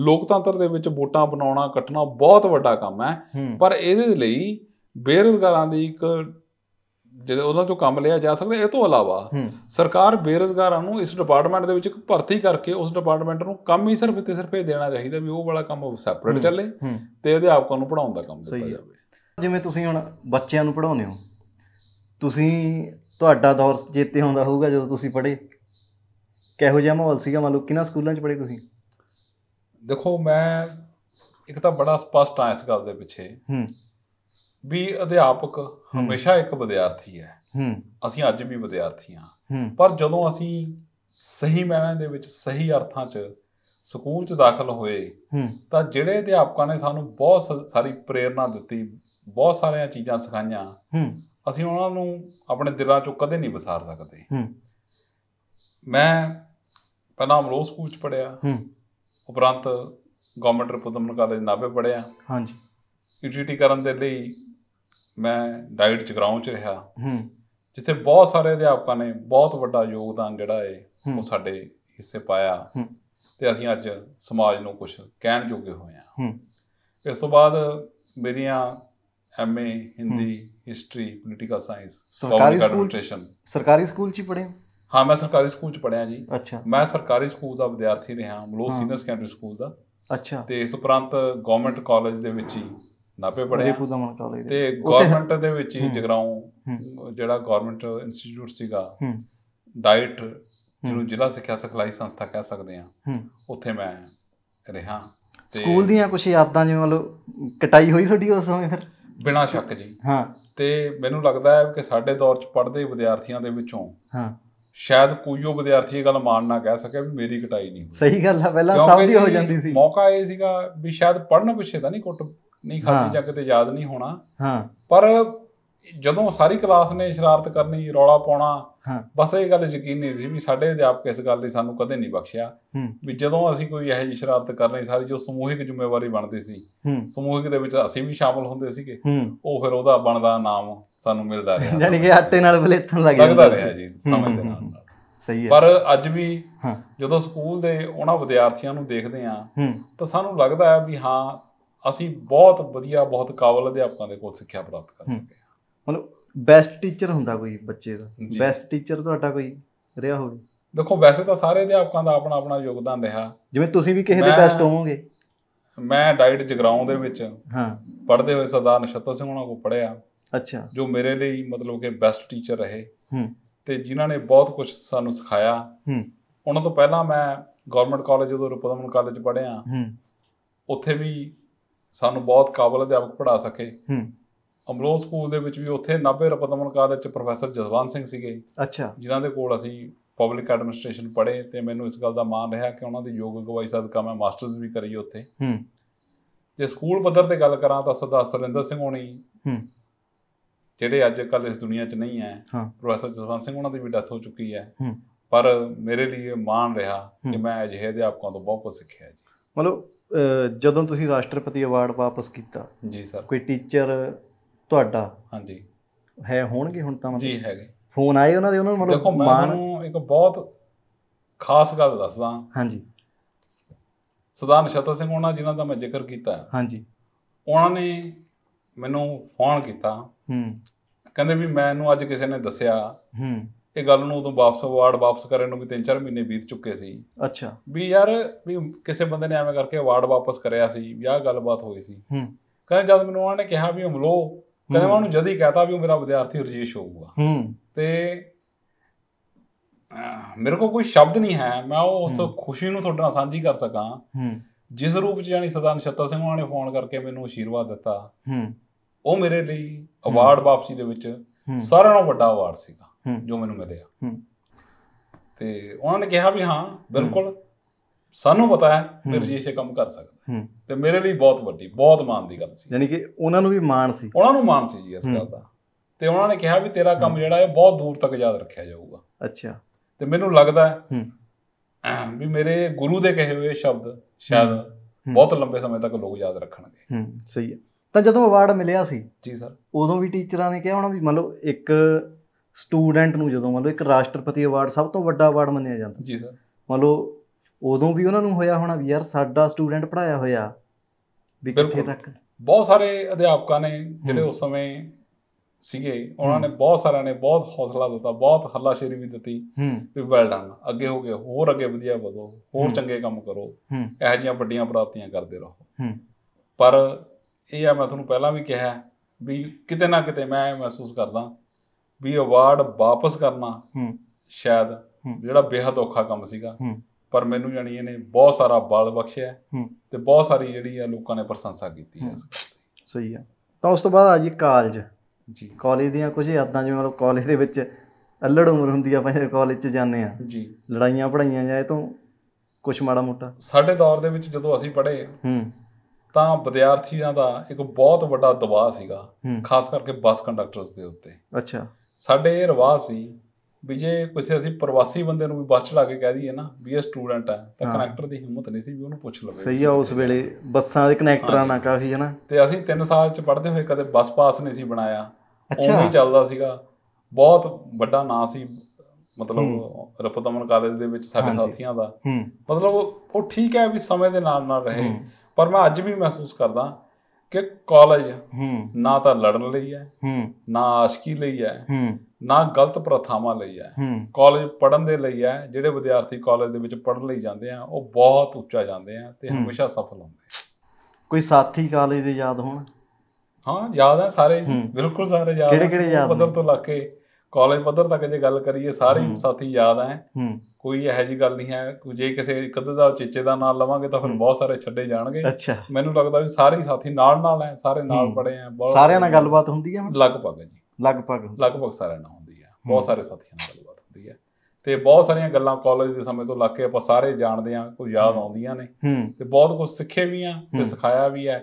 Speaker 1: ਲੋਕਤੰਤਰ ਦੇ ਵਿੱਚ ਵੋਟਾਂ ਬਣਾਉਣਾ ਕੱਟਣਾ ਬਹੁਤ ਵੱਡਾ ਕੰਮ ਹੈ ਪਰ ਇਹਦੇ ਲਈ ਬੇਰੋਜ਼ਗਾਰਾਂ ਦੀ ਇੱਕ ਜਿਹੜੇ ਉਹਨਾਂ ਤੋਂ ਕੰਮ ਲਿਆ ਜਾ ਸਕਦਾ ਇਹ ਤੋਂ ਇਲਾਵਾ ਸਰਕਾਰ ਬੇਰੋਜ਼ਗਾਰਾਂ ਨੂੰ ਇਸ ਡਿਪਾਰਟਮੈਂਟ ਦੇ ਵਿੱਚ ਇੱਕ ਭਰਤੀ ਕਰਕੇ ਉਸ ਡਿਪਾਰਟਮੈਂਟ ਨੂੰ ਕੰਮ ਹੀ ਸਿਰਫ ਤੇ ਸਿਰਫ ਇਹ ਦੇਣਾ ਚਾਹੀਦਾ ਵੀ ਉਹ ਵਾਲਾ ਕੰਮ ਸੈਪਰੇਟ ਚੱਲੇ ਤੇ ਅਧਿਆਪਕਾਂ ਨੂੰ ਪੜਾਉਣ ਦਾ ਕੰਮ ਦਿੱਤਾ ਜਾਵੇ ਜਿਵੇਂ ਤੁਸੀਂ ਹੁਣ
Speaker 2: ਬੱਚਿਆਂ ਨੂੰ ਪੜਾਉਂਦੇ ਹੋ ਤੁਸੀਂ ਤੁਹਾਡਾ ਦੌਰ ਚੇਤੇ ਹੁੰਦਾ ਹੋਊਗਾ ਜਦੋਂ ਤੁਸੀਂ ਪੜ੍ਹੇ ਕਿਹੋ ਜਿਹਾ ਮਾਹੌਲ ਸੀਗਾ ਮੰਨ ਲਓ ਕਿਹਨਾਂ ਸਕੂਲਾਂ 'ਚ ਪੜ੍ਹੇ ਤੁਸੀਂ
Speaker 1: ਦੇਖੋ ਮੈਂ ਇੱਕ ਤਾਂ ਬੜਾ ਸਪਸ਼ਟ ਆ ਇਸ ਗੱਲ ਦੇ ਪਿੱਛੇ ਹੂੰ ਵੀ ਅਧਿਆਪਕ ਹਮੇਸ਼ਾ ਇੱਕ ਵਿਦਿਆਰਥੀ ਹੈ ਹੂੰ ਅਸੀਂ ਅੱਜ ਵੀ ਵਿਦਿਆਰਥੀ ਹਾਂ ਪਰ ਜਦੋਂ ਅਸੀਂ ਸਹੀ ਮਾਇਨੇ ਦੇ ਵਿੱਚ ਸਹੀ ਅਰਥਾਂ 'ਚ ਸਕੂਲ 'ਚ ਦਾਖਲ ਹੋਏ ਤਾਂ ਜਿਹੜੇ ਅਧਿਆਪਕਾਂ ਨੇ ਸਾਨੂੰ ਬਹੁਤ ਸਾਰੀ ਪ੍ਰੇਰਣਾ ਦਿੱਤੀ ਬਹੁਤ ਸਾਰੀਆਂ ਚੀਜ਼ਾਂ ਸਿਖਾਈਆਂ ਅਸੀਂ ਉਹਨਾਂ ਨੂੰ ਆਪਣੇ ਦਿਲਾਂ ਚੋਂ ਕਦੇ ਨਹੀਂ ਵਿਸਾਰ ਸਕਦੇ ਹੂੰ ਮੈਂ ਪਹਿਲਾਂ ਅਮਰੋਸ ਸਕੂਲ ਚ ਪੜਿਆ ਹੂੰ ਉਪਰੰਤ ਗਵਰਨਮੈਂਟ ਰਿਪਬਲਿਕਨ ਕਾਲਜ ਨਾਭੇ ਪੜਿਆ ਹਾਂਜੀ ਯੂਟੀਟੀ ਕਰਨ ਦੇ ਲਈ ਮੈਂ ਡਾਈਟ ਜਗਰਾਉਂ ਚ ਰਿਹਾ ਹੂੰ ਜਿੱਥੇ ਬਹੁਤ ਸਾਰੇ ਅਧਿਆਪਕਾਂ ਨੇ ਬਹੁਤ ਵੱਡਾ ਯੋਗਦਾਨ ਜਿਹੜਾ ਏ ਉਹ ਸਾਡੇ ਹਿੱਸੇ ਪਾਇਆ ਹੂੰ ਤੇ ਅਸੀਂ ਅੱਜ ਸਮਾਜ ਨੂੰ ਕੁਝ ਕਹਿਣ ਜੋਗੇ ਹੋਏ ਆ ਇਸ ਤੋਂ ਬਾਅਦ ਮੇਰੀਆਂ MA Hindi history political science ਸਰਕਾਰੀ ਸਕੂਲ
Speaker 2: ਸਰਕਾਰੀ ਸਕੂਲ ਚ ਪੜ੍ਹੇ
Speaker 1: ਹਾਂ ਮੈਂ ਸਰਕਾਰੀ ਸਕੂਲ ਚ ਪੜ੍ਹਿਆ ਜੀ ਅੱਛਾ ਮੈਂ ਸਰਕਾਰੀ ਸਕੂਲ ਦਾ ਵਿਦਿਆਰਥੀ ਰਿਹਾ ਮਲੋ ਸੀਨੀਅਰ ਸੈਕੰਡਰੀ ਸਕੂਲ ਦਾ ਅੱਛਾ ਤੇ ਇਸ ਉਪਰੰਤ ਗਵਰਨਮੈਂਟ ਕਾਲਜ ਦੇ ਵਿੱਚ ਹੀ ਨਾਪੇ ਪੜ੍ਹਿਆ ਤੇ ਗਵਰਨਮੈਂਟ ਦੇ ਵਿੱਚ ਹੀ ਜਗਰਾਉਂ ਜਿਹੜਾ ਗਵਰਨਮੈਂਟ ਇੰਸਟੀਚਿਊਟ ਸੀਗਾ ਡਾਇਟ ਜਿਹਨੂੰ ਜ਼ਿਲ੍ਹਾ ਸਿੱਖਿਆ ਸਿਖਲਾਈ ਸੰਸਥਾ ਕਹਿ ਸਕਦੇ ਆ ਉੱਥੇ ਮੈਂ ਰਿਹਾ ਸਕੂਲ
Speaker 2: ਦੀਆਂ ਕੁਝ ਯਾਦਾਂ ਜਿਵੇਂ ਮਤਲਬ ਕਟਾਈ ਹੋਈ ਤੁਹਾਡੀ ਉਸ ਸਮੇਂ ਫਿਰ
Speaker 1: ਬਿਨਾ ਸ਼ੱਕ ਜੀ ਹਾਂ ਤੇ ਮੈਨੂੰ ਲੱਗਦਾ ਹੈ ਕਿ ਸਾਡੇ ਦੌਰ 'ਚ ਪੜ੍ਹਦੇ ਵਿਦਿਆਰਥੀਆਂ ਦੇ ਵਿੱਚੋਂ ਹਾਂ ਸ਼ਾਇਦ ਕੋਈ ਉਹ ਵਿਦਿਆਰਥੀ ਇਹ ਗੱਲ ਮਾਨ ਨਾ ਕਹਿ ਸਕੇ ਵੀ ਮੇਰੀ ਕਟਾਈ ਨਹੀਂ ਹੋਈ ਸਹੀ ਗੱਲ ਆ ਪਹਿਲਾਂ ਸਭ ਦੀ ਹੋ ਜਾਂਦੀ ਸੀ ਮੌਕਾ ਇਹ ਸੀਗਾ ਵੀ ਸ਼ਾਇਦ ਪੜਨ ਪਿੱਛੇ ਤਾਂ ਨਹੀਂ ਕੁੱਟ ਨਹੀਂ ਖਾਦੀ ਜਾਂ ਤੇ ਯਾਦ ਨਹੀਂ ਹੋਣਾ ਹਾਂ ਪਰ ਜਦੋਂ ਸਾਰੀ ਕਲਾਸ ਨੇ ਸ਼ਰਾਰਤ ਕਰਨੀ ਰੌਲਾ ਪਾਉਣਾ ਹਾਂ ਬਸ ਇਹ ਗੱਲ ਯਕੀਨ ਨਹੀਂ ਸੀ ਵੀ ਸਾਡੇ ਅਧਿਆਪਕ ਇਸ ਗੱਲ ਲਈ ਸਾਨੂੰ ਕਦੇ ਨਹੀਂ ਬਖਸ਼ਿਆ ਵੀ ਜਦੋਂ ਅਸੀਂ ਕੋਈ ਇਹੋ ਜਿਹੀ ਸ਼ਰਾਰਤ ਰਹੇ ਸਾਰੀ ਜੋ ਸਮੂਹਿਕ ਜ਼ਿੰਮੇਵਾਰੀ ਬਣਦੀ ਸੀ ਸਮੂਹਿਕ ਦੇ ਵਿੱਚ ਅਸੀਂ ਵੀ ਸ਼ਾਮਲ ਹੁੰਦੇ ਸੀਗੇ ਉਹ ਫਿਰ ਉਹਦਾ ਬਣਦਾ ਨਾਮ ਸਾਨੂੰ ਮਿਲਦਾ ਰਿਹਾ ਯਾਨੀ
Speaker 2: ਕਿ ਆਟੇ ਨਾਲ ਬਲੇਥਣ ਲੱਗ ਲੱਗਦਾ ਰਿਹਾ ਜੀ ਸਮਝ ਦੇ ਨਾਲ
Speaker 3: ਸਹੀ
Speaker 1: ਹੈ ਪਰ ਅੱਜ ਵੀ ਜਦੋਂ ਸਕੂਲ ਦੇ ਉਹਨਾਂ ਵਿਦਿਆਰਥੀਆਂ ਨੂੰ ਦੇਖਦੇ ਆ ਤਾਂ ਸਾਨੂੰ ਲੱਗਦਾ ਹੈ ਵੀ ਹਾਂ ਅਸੀਂ ਬਹੁਤ ਵਧੀਆ ਬਹੁਤ ਕਾਬਲ ਅਧਿਆਪਕਾਂ ਦੇ ਕੋਲ ਸਿੱਖਿਆ ਪ੍ਰਾਪਤ ਕਰ ਹਾਂ
Speaker 2: ਮਤਲਬ ਬੈਸਟ ਟੀਚਰ ਹੁੰਦਾ ਕੋਈ ਬੱਚੇ ਦਾ ਬੈਸਟ ਟੀਚਰ ਤੁਹਾਡਾ ਕੋਈ ਰਿਹਾ
Speaker 1: ਹੋਵੇ ਦੇਖੋ ਵੈਸੇ ਤਾਂ ਸਾਰੇ ਅਧਿਆਪਕਾਂ ਦਾ ਆਪਣਾ ਆਪਣਾ ਯੋਗਦਾਨ ਰਿਹਾ ਜਿਵੇਂ ਤੁਸੀਂ ਵੀ ਕਿਸੇ ਦੇ ਬੈਸਟ ਹੋਵੋਗੇ ਮੈਂ ਡਾਈਟ ਜਗਰਾਉਂ ਦੇ ਵਿੱਚ ਹਾਂ ਪੜਦੇ ਹੋਏ ਸਰਦਾਰ ਨਛੱਤਰ ਸਿੰਘ ਉਹਨਾਂ ਕੋਲ ਪੜਿਆ ਅੱਛਾ ਜੋ ਮੇਰੇ ਲਈ ਮਤਲਬ ਕਿ ਬੈਸਟ ਟੀਚਰ ਰਹੇ ਹੂੰ ਤੇ ਜਿਨ੍ਹਾਂ ਨੇ ਬਹੁਤ ਕੁਝ ਸਾਨੂੰ ਸਿਖਾਇਆ ਹੂੰ ਉਹਨਾਂ ਤੋਂ ਪਹਿਲਾਂ ਮੈਂ ਗਵਰਨਮੈਂਟ ਕਾਲਜ ਜਦੋਂ ਰੁਪਦਮਨ ਕਾਲਜ ਪੜ੍ਹਿਆ ਹੂੰ ਉੱਥੇ ਵੀ ਸਾਨੂੰ ਬਹੁਤ ਕਾਬਲ ਅਧਿਆਪਕ ਪੜਾ ਸਕੇ ਹੂੰ ਅਮਰੋਹ ਸਕੂਲ ਦੇ ਵਿੱਚ ਵੀ ਉੱਥੇ ਨਾਭੇ ਰਪਦਮਨ ਕਾਲਜ ਚ ਪ੍ਰੋਫੈਸਰ ਜਸਵੰਤ ਸਿੰਘ ਸੀਗੇ ਅੱਛਾ ਜਿਨ੍ਹਾਂ ਦੇ ਕੋਲ ਅਸੀਂ ਪਬਲਿਕ ਐਡਮਿਨਿਸਟ੍ਰੇਸ਼ਨ ਪੜ੍ਹੇ ਤੇ ਮੈਨੂੰ ਇਸ ਗੱਲ ਦਾ ਮਾਣ ਰਿਹਾ ਕਿ ਉਹਨਾਂ ਦੀ ਯੋਗ ਅਗਵਾਈ ਸਦਕਾ ਮੈਂ ਮਾਸਟਰਸ ਵੀ ਕਰੀ ਉੱਥੇ ਹੂੰ ਤੇ ਸਕੂਲ ਪੱਧਰ ਤੇ ਗੱਲ ਕਰਾਂ ਤਾਂ ਸਰਦਾਰ ਸਰਿੰਦਰ ਸਿੰਘ ਹੋਣੀ ਹੂੰ ਜਿਹੜੇ ਅੱਜ ਕੱਲ ਇਸ ਦੁਨੀਆ 'ਚ ਨਹੀਂ ਹੈ ਪ੍ਰੋਫੈਸਰ ਜਸਵੰਤ ਸਿੰਘ ਉਹਨਾਂ ਦੀ ਵੀ ਡੈਥ ਹੋ ਚੁੱਕੀ ਹੈ ਹੂੰ ਪਰ ਮੇਰੇ ਲਈ ਮਾਣ ਰਿਹਾ ਕਿ ਮੈਂ ਅਜਿਹੇ ਅਧਿਆਪਕਾਂ ਤੋਂ ਬਹੁਤ ਕੁਝ ਸਿੱਖਿਆ ਜੀ ਮਤਲਬ
Speaker 2: ਜਦੋਂ ਤੁਸੀਂ ਰਾਸ਼ਟਰਪਤੀ ਅਵਾਰਡ ਵਾਪਸ ਕੀਤਾ ਜੀ ਸਰ ਕੋਈ ਟੀਚਰ ਤੁਹਾਡਾ ਹਾਂਜੀ ਹੈ ਹੋਣਗੇ ਹੁਣ ਤਾਂ ਮਤਲਬ ਜੀ ਹੈਗੇ ਫੋਨ ਆਏ ਉਹਨਾਂ ਦੇ ਉਹਨਾਂ ਨੂੰ ਦੇਖੋ ਮੈਂ
Speaker 1: ਇੱਕ ਬਹੁਤ ਖਾਸ ਗੱਲ ਦੱਸਦਾ ਹਾਂਜੀ ਸਦਾਨ ਸ਼ਤਰ ਸਿੰਘ ਉਹਨਾਂ ਜਿਨ੍ਹਾਂ ਦਾ ਮੈਂ ਜ਼ਿਕਰ ਕੀਤਾ ਹਾਂਜੀ ਉਹਨਾਂ ਨੇ ਮੈਨੂੰ ਫੋਨ ਕੀਤਾ ਹੂੰ ਕਹਿੰਦੇ ਵੀ ਮੈਨੂੰ ਅੱਜ ਕਿਸੇ ਨੇ ਦੱਸਿਆ ਹੂੰ ਇਹ ਗੱਲ ਨੂੰ ਉਦੋਂ ਵਾਪਸ ਅਵਾਰਡ ਵਾਪਸ ਕਰਨ ਨੂੰ ਵੀ 3-4 ਮਹੀਨੇ ਬੀਤ ਚੁੱਕੇ ਸੀ ਅੱਛਾ ਵੀ ਯਾਰ ਵੀ ਕਿਸੇ ਬੰਦੇ ਨੇ ਐਵੇਂ ਕਰਕੇ ਅਵਾਰਡ ਵਾਪਸ ਕਰਿਆ ਸੀ ਵੀ ਆਹ ਗੱਲਬਾਤ ਹੋਈ ਸੀ ਹੂੰ ਕਹਿੰਦੇ ਜਦ ਮੈਨੂੰ ਉਹਨਾਂ ਨੇ ਕਿਹਾ ਵੀ ਹਮਲੋ ਕਹਿੰਦਾ ਮੈਂ ਉਹਨੂੰ ਜਦ ਹੀ ਕਹਤਾ ਵੀ ਉਹ ਮੇਰਾ ਵਿਦਿਆਰਥੀ ਰਜੇਸ਼ ਹੋਊਗਾ ਹੂੰ ਤੇ ਮੇਰੇ ਕੋਲ ਕੋਈ ਸ਼ਬਦ ਨਹੀਂ ਹੈ ਮੈਂ ਉਹ ਉਸ ਖੁਸ਼ੀ ਨੂੰ ਤੁਹਾਡੇ ਨਾਲ ਸਾਂਝੀ ਕਰ ਸਕਾਂ ਹੂੰ ਜਿਸ ਰੂਪ ਚ ਜਾਨੀ ਸਦਾ ਨਛੱਤਰ ਸਿੰਘ ਉਹਨਾਂ ਨੇ ਫੋਨ ਕਰਕੇ ਮੈਨੂੰ ਅਸ਼ੀਰਵਾਦ ਦਿੱਤਾ ਹੂੰ ਉਹ ਮੇਰੇ ਲਈ ਅਵਾਰਡ ਵਾਪਸੀ ਦੇ ਵਿੱਚ ਸਾਰਿਆਂ ਨਾਲੋਂ ਵੱਡਾ ਅਵਾਰਡ ਸੀਗਾ ਜੋ ਮੈਨੂੰ ਮਿਲਿਆ ਹੂੰ ਤੇ ਉਹਨਾਂ ਨੇ ਕਿਹਾ ਵੀ ਹਾਂ ਬਿਲਕੁਲ ਸਾਨੂੰ ਪਤਾ ਹੈ ਕਿ ਜੀ ਇਹ ਕੰਮ ਕਰ ਸਕਦਾ ਤੇ ਮੇਰੇ ਲਈ ਬਹੁਤ ਵੱਡੀ ਬਹੁਤ ਮਾਣ ਦੀ ਗੱਲ ਸੀ
Speaker 2: ਯਾਨੀ ਕਿ ਉਹਨਾਂ ਨੂੰ ਵੀ ਮਾਣ ਸੀ ਉਹਨਾਂ ਨੂੰ ਮਾਣ ਸੀ ਜੀ ਇਸ ਗੱਲ
Speaker 1: ਦਾ ਤੇ ਉਹਨਾਂ ਨੇ ਕਿਹਾ ਵੀ ਤੇਰਾ ਕੰਮ ਜਿਹੜਾ ਹੈ ਬਹੁਤ ਦੂਰ ਤੱਕ ਯਾਦ ਰੱਖਿਆ ਜਾਊਗਾ ਅੱਛਾ ਤੇ ਮੈਨੂੰ ਲੱਗਦਾ ਹੈ ਵੀ ਮੇਰੇ ਗੁਰੂ ਦੇ ਕਹੇ ਹੋਏ ਸ਼ਬਦ ਸ਼ਾਇਦ ਬਹੁਤ ਲੰਬੇ ਸਮੇਂ ਤੱਕ ਲੋਕ ਯਾਦ ਰੱਖਣਗੇ
Speaker 2: ਹੂੰ ਸਹੀ ਹੈ ਤਾਂ ਜਦੋਂ ਅਵਾਰਡ ਮਿਲਿਆ ਸੀ ਜੀ ਸਰ ਉਦੋਂ ਵੀ ਟੀਚਰਾਂ ਨੇ ਕਿਹਾ ਹੋਣਾ ਵੀ ਮੰਨ ਲਓ ਇੱਕ ਸਟੂਡੈਂਟ ਨੂੰ ਜਦੋਂ ਮੰਨ ਲਓ ਇੱਕ ਰਾਸ਼ਟਰਪਤੀ ਅਵਾਰਡ ਸਭ ਤੋਂ ਵੱਡਾ ਅਵਾਰਡ ਮੰਨਿਆ ਜਾਂਦਾ ਜੀ ਸਰ ਮੰਨ ਲਓ ਉਦੋਂ ਵੀ ਉਹਨਾਂ ਨੂੰ ਹੋਇਆ ਹੋਣਾ ਵੀ ਯਾਰ ਸਾਡਾ ਸਟੂਡੈਂਟ ਪੜਾਇਆ ਹੋਇਆ ਵੀ ਕਿੱਥੇ ਤੱਕ
Speaker 1: ਬਹੁਤ ਸਾਰੇ ਅਧਿਆਪਕਾਂ ਨੇ ਜਿਹੜੇ ਉਸ ਸਮੇਂ ਸੀਗੇ ਉਹਨਾਂ ਨੇ ਬਹੁਤ ਸਾਰਿਆਂ ਨੇ ਬਹੁਤ ਹੌਸਲਾ ਦਿੱਤਾ ਬਹੁਤ ਹੱਲਾਸ਼ੇਰੀ ਵੀ ਦਿੱਤੀ ਵੀ ਵੈਲ ਡਨ ਅੱਗੇ ਹੋ ਗਿਆ ਹੋਰ ਅੱਗੇ ਵਧੀਆ ਵਧੋ ਹੋਰ ਚੰਗੇ ਕੰਮ ਕਰੋ ਇਹੋ ਜਿਹੀਆਂ ਵੱਡੀਆਂ ਪ੍ਰਾਪਤੀਆਂ ਕਰਦੇ ਰਹੋ ਪਰ ਇਹ ਆ ਮੈਂ ਤੁਹਾਨੂੰ ਪਹਿਲਾਂ ਵੀ ਕਿਹਾ ਵੀ ਕਿਤੇ ਨਾ ਕਿਤੇ ਮੈਂ ਮਹਿਸੂਸ ਕਰਦਾ ਵੀ ਅਵਾਰਡ ਵਾਪਸ ਕਰਨਾ ਸ਼ਾਇਦ ਜਿਹੜਾ ਬੇਹਦ ਔਖਾ ਕੰਮ ਸੀਗਾ ਪਰ ਮੈਨੂੰ ਜਾਨੀ ਇਹਨੇ ਬਹੁਤ ਸਾਰਾ ਬਲ ਬਖਸ਼ਿਆ ਤੇ ਬਹੁਤ ਸਾਰੀ ਜਿਹੜੀ ਆ ਲੋਕਾਂ ਨੇ ਪ੍ਰਸ਼ੰਸਾ ਕੀਤੀ ਹੈ
Speaker 2: ਸਹੀ ਆ ਤਾਂ ਉਸ ਤੋਂ ਬਾਅਦ ਆ ਜੀ ਕਾਲਜ ਜੀ ਕਾਲਜ ਦੀਆਂ ਕੁਝ ਯਾਦਾਂ ਜਿਵੇਂ ਮਤਲਬ ਕਾਲਜ ਦੇ ਵਿੱਚ ਅਲੜ ਉਮਰ ਹੁੰਦੀ ਆ ਆਪਾਂ ਕਾਲਜ 'ਚ ਜਾਂਦੇ ਆ ਜੀ ਲੜਾਈਆਂ ਪੜਾਈਆਂ ਜਾਂ ਇਹ ਤੋਂ ਕੁਝ ਮਾੜਾ ਮੋਟਾ
Speaker 1: ਸਾਡੇ ਦੌਰ ਦੇ ਵਿੱਚ ਜਦੋਂ ਅਸੀਂ ਪੜ੍ਹੇ ਹੂੰ ਤਾਂ ਵਿਦਿਆਰਥੀਆਂ ਦਾ ਇੱਕ ਬਹੁਤ ਵੱਡਾ ਦਬਾਅ ਸੀਗਾ ਖਾਸ ਕਰਕੇ ਬੱਸ ਕੰਡਕਟਰਸ ਦੇ ਉੱਤੇ ਅੱਛਾ ਸਾਡੇ ਇਹ ਰਵਾਜ ਸੀ ਵੀ ਜੇ ਕਿਸੇ ਅਸੀਂ ਪ੍ਰਵਾਸੀ ਬੰਦੇ ਨੂੰ ਵੀ ਬੱਸ ਚੜਾ ਕੇ ਕਹਿ ਦਈਏ ਨਾ ਵੀ ਇਹ ਸਟੂਡੈਂਟ ਆ ਤਾਂ ਕਨੈਕਟਰ ਦੀ ਹਿੰਮਤ ਨਹੀਂ ਸੀ ਵੀ ਉਹਨੂੰ ਪੁੱਛ ਲਵੇ ਸਹੀ ਆ ਉਸ ਵੇਲੇ
Speaker 2: ਬੱਸਾਂ ਦੇ ਕਨੈਕਟਰਾਂ ਨਾਲ ਕਾਫੀ ਹੈ ਨਾ
Speaker 1: ਤੇ ਅਸੀਂ 3 ਸਾਲ ਚ ਪੜ੍ਹਦੇ ਹੋਏ ਕਦੇ ਬੱਸ ਪਾਸ ਨਹੀਂ ਸੀ ਬਣਾਇਆ ਉਹ ਵੀ ਚੱਲਦਾ ਸੀਗਾ ਬਹੁਤ ਵੱਡਾ ਨਾਂ ਸੀ ਮਤਲਬ ਰਪਤਮਨ ਕਾਲਜ ਦੇ ਵਿੱਚ ਸਾਡੇ ਸਾਥੀਆਂ ਦਾ ਮਤਲਬ ਉਹ ਠੀਕ ਹੈ ਵੀ ਸਮੇਂ ਦੇ ਨਾਲ ਨਾਲ ਰਹੇ ਪਰ ਮੈਂ ਅੱਜ ਵੀ ਮਹਿਸੂਸ ਕਰਦਾ ਕਿ ਕਾਲਜ ਨਾ ਤਾਂ ਲੜਨ ਲਈ ਹੈ ਨਾ ਆਸ਼ਕੀ ਲਈ ਹੈ ਨਾ ਗਲਤ ਪ੍ਰਥਾਵਾਂ ਲਈ ਹੈ ਕਾਲਜ ਪੜਨ ਦੇ ਲਈ ਹੈ ਜਿਹੜੇ ਵਿਦਿਆਰਥੀ ਕਾਲਜ ਦੇ ਵਿੱਚ ਪੜਨ ਲਈ ਜਾਂਦੇ ਆ ਉਹ ਬਹੁਤ ਉੱਚਾ ਜਾਂਦੇ ਆ ਤੇ ਹਮੇਸ਼ਾ ਸਫਲ ਹੁੰਦੇ
Speaker 2: ਕੋਈ ਸਾਥੀ ਕਾਲਜ ਦੇ ਯਾਦ ਹੋਣ
Speaker 1: ਹਾਂ ਯਾਦ ਆ ਸਾਰੇ ਬਿਲਕੁਲ ਸਾਰੇ ਯਾਦ ਕਿਹੜੇ ਕਿਹੜੇ ਯਾਦ ਬਦਲ ਤੋਂ ਲਾ ਕੇ ਕਾਲਜ ਪੱਧਰ ਤੱਕ ਜੇ ਗੱਲ ਕਰੀਏ ਸਾਰੇ ਸਾਥੀ ਯਾਦ ਆ ਕੋਈ ਇਹੋ ਜੀ ਗੱਲ ਨਹੀਂ ਹੈ ਜੇ ਕਿਸੇ ਇੱਕ ਅੱਧੇ ਦਾ ਚੇਚੇ ਦਾ ਨਾਮ ਲਵਾਂਗੇ ਤਾਂ ਫਿਰ ਬਹੁਤ ਸਾਰੇ ਛੱਡੇ ਜਾਣਗੇ ਮੈਨੂੰ ਲੱਗਦਾ ਵੀ ਸਾਰੇ ਸਾਥੀ ਨਾਲ ਨਾਲ ਆ ਸਾਰੇ ਨਾਲ ਪੜੇ ਆ ਬਹੁਤ ਸਾਰਿਆਂ ਨਾਲ ਗੱਲਬਾਤ ਹੁੰਦੀ ਹੈ ਲਗਭਗ ਜੀ ਲਗਭਗ ਲਗਭਗ ਸਾਰਿਆਂ ਨਾਲ ਹੁੰਦੀ ਹੈ ਬਹੁਤ ਸਾਰੇ ਸਾਥੀਆਂ ਨਾਲ ਗੱਲਬਾਤ ਹੁੰਦੀ ਹੈ ਤੇ ਬਹੁਤ ਸਾਰੀਆਂ ਗੱਲਾਂ ਕਾਲਜ ਦੇ ਸਮੇਂ ਤੋਂ ਲੱਗ ਕੇ ਆਪਾਂ ਸਾਰੇ ਜਾਣਦੇ ਆ ਕੋਈ ਯਾਦ ਆਉਂਦੀਆਂ ਨੇ ਤੇ ਬਹੁਤ ਕੁਝ ਸਿੱਖੇ ਵੀ ਆ ਤੇ ਸਿਖਾਇਆ ਵੀ ਹੈ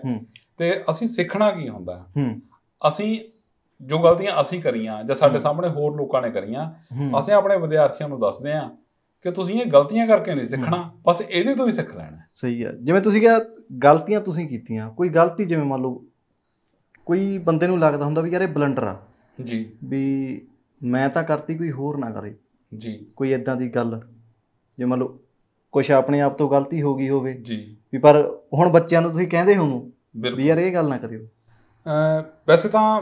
Speaker 1: ਤੇ ਅਸੀਂ ਸਿੱਖਣਾ ਕੀ ਹੁੰਦਾ ਅਸੀਂ ਜੋ ਗਲਤੀਆਂ ਅਸੀਂ ਕਰੀਆਂ ਜਾਂ ਸਾਡੇ ਸਾਹਮਣੇ ਹੋਰ ਲੋਕਾਂ ਨੇ ਕਰੀਆਂ ਅਸੀਂ ਆਪਣੇ ਵਿਦਿਆਰਥੀਆਂ ਨੂੰ ਦੱਸਦੇ ਆ ਕਿ ਤੁਸੀਂ ਇਹ ਗਲਤੀਆਂ ਕਰਕੇ ਨਹੀਂ ਸਿੱਖਣਾ ਬਸ ਇਹਦੇ ਤੋਂ ਹੀ ਸਿੱਖ ਲੈਣਾ
Speaker 2: ਸਹੀ ਹੈ ਜਿਵੇਂ ਤੁਸੀਂ ਕਿਹਾ ਗਲਤੀਆਂ ਤੁਸੀਂ ਕੀਤੀਆਂ ਕੋਈ ਗਲਤੀ ਜਿਵੇਂ ਮੰਨ ਲਓ ਕੋਈ ਬੰਦੇ ਨੂੰ ਲੱਗਦਾ ਹੁੰਦਾ ਵੀ ਯਾਰ ਇਹ ਬਲੰਡਰ ਆ ਜੀ ਵੀ ਮੈਂ ਤਾਂ ਕਰਤੀ ਕੋਈ ਹੋਰ ਨਾ ਕਰੇ ਜੀ ਕੋਈ ਇਦਾਂ ਦੀ ਗੱਲ ਜੇ ਮੰਨ ਲਓ ਕੁਝ ਆਪਣੇ ਆਪ ਤੋਂ ਗਲਤੀ ਹੋ ਗਈ ਹੋਵੇ ਜੀ ਵੀ ਪਰ ਹੁਣ
Speaker 1: ਬੱਚਿਆਂ ਨੂੰ ਤੁਸੀਂ ਕਹਿੰਦੇ ਹੋ ਨੂੰ ਵੀ ਯਾਰ ਇਹ ਗੱਲ ਨਾ ਕਰਿਓ ਵੈਸੇ ਤਾਂ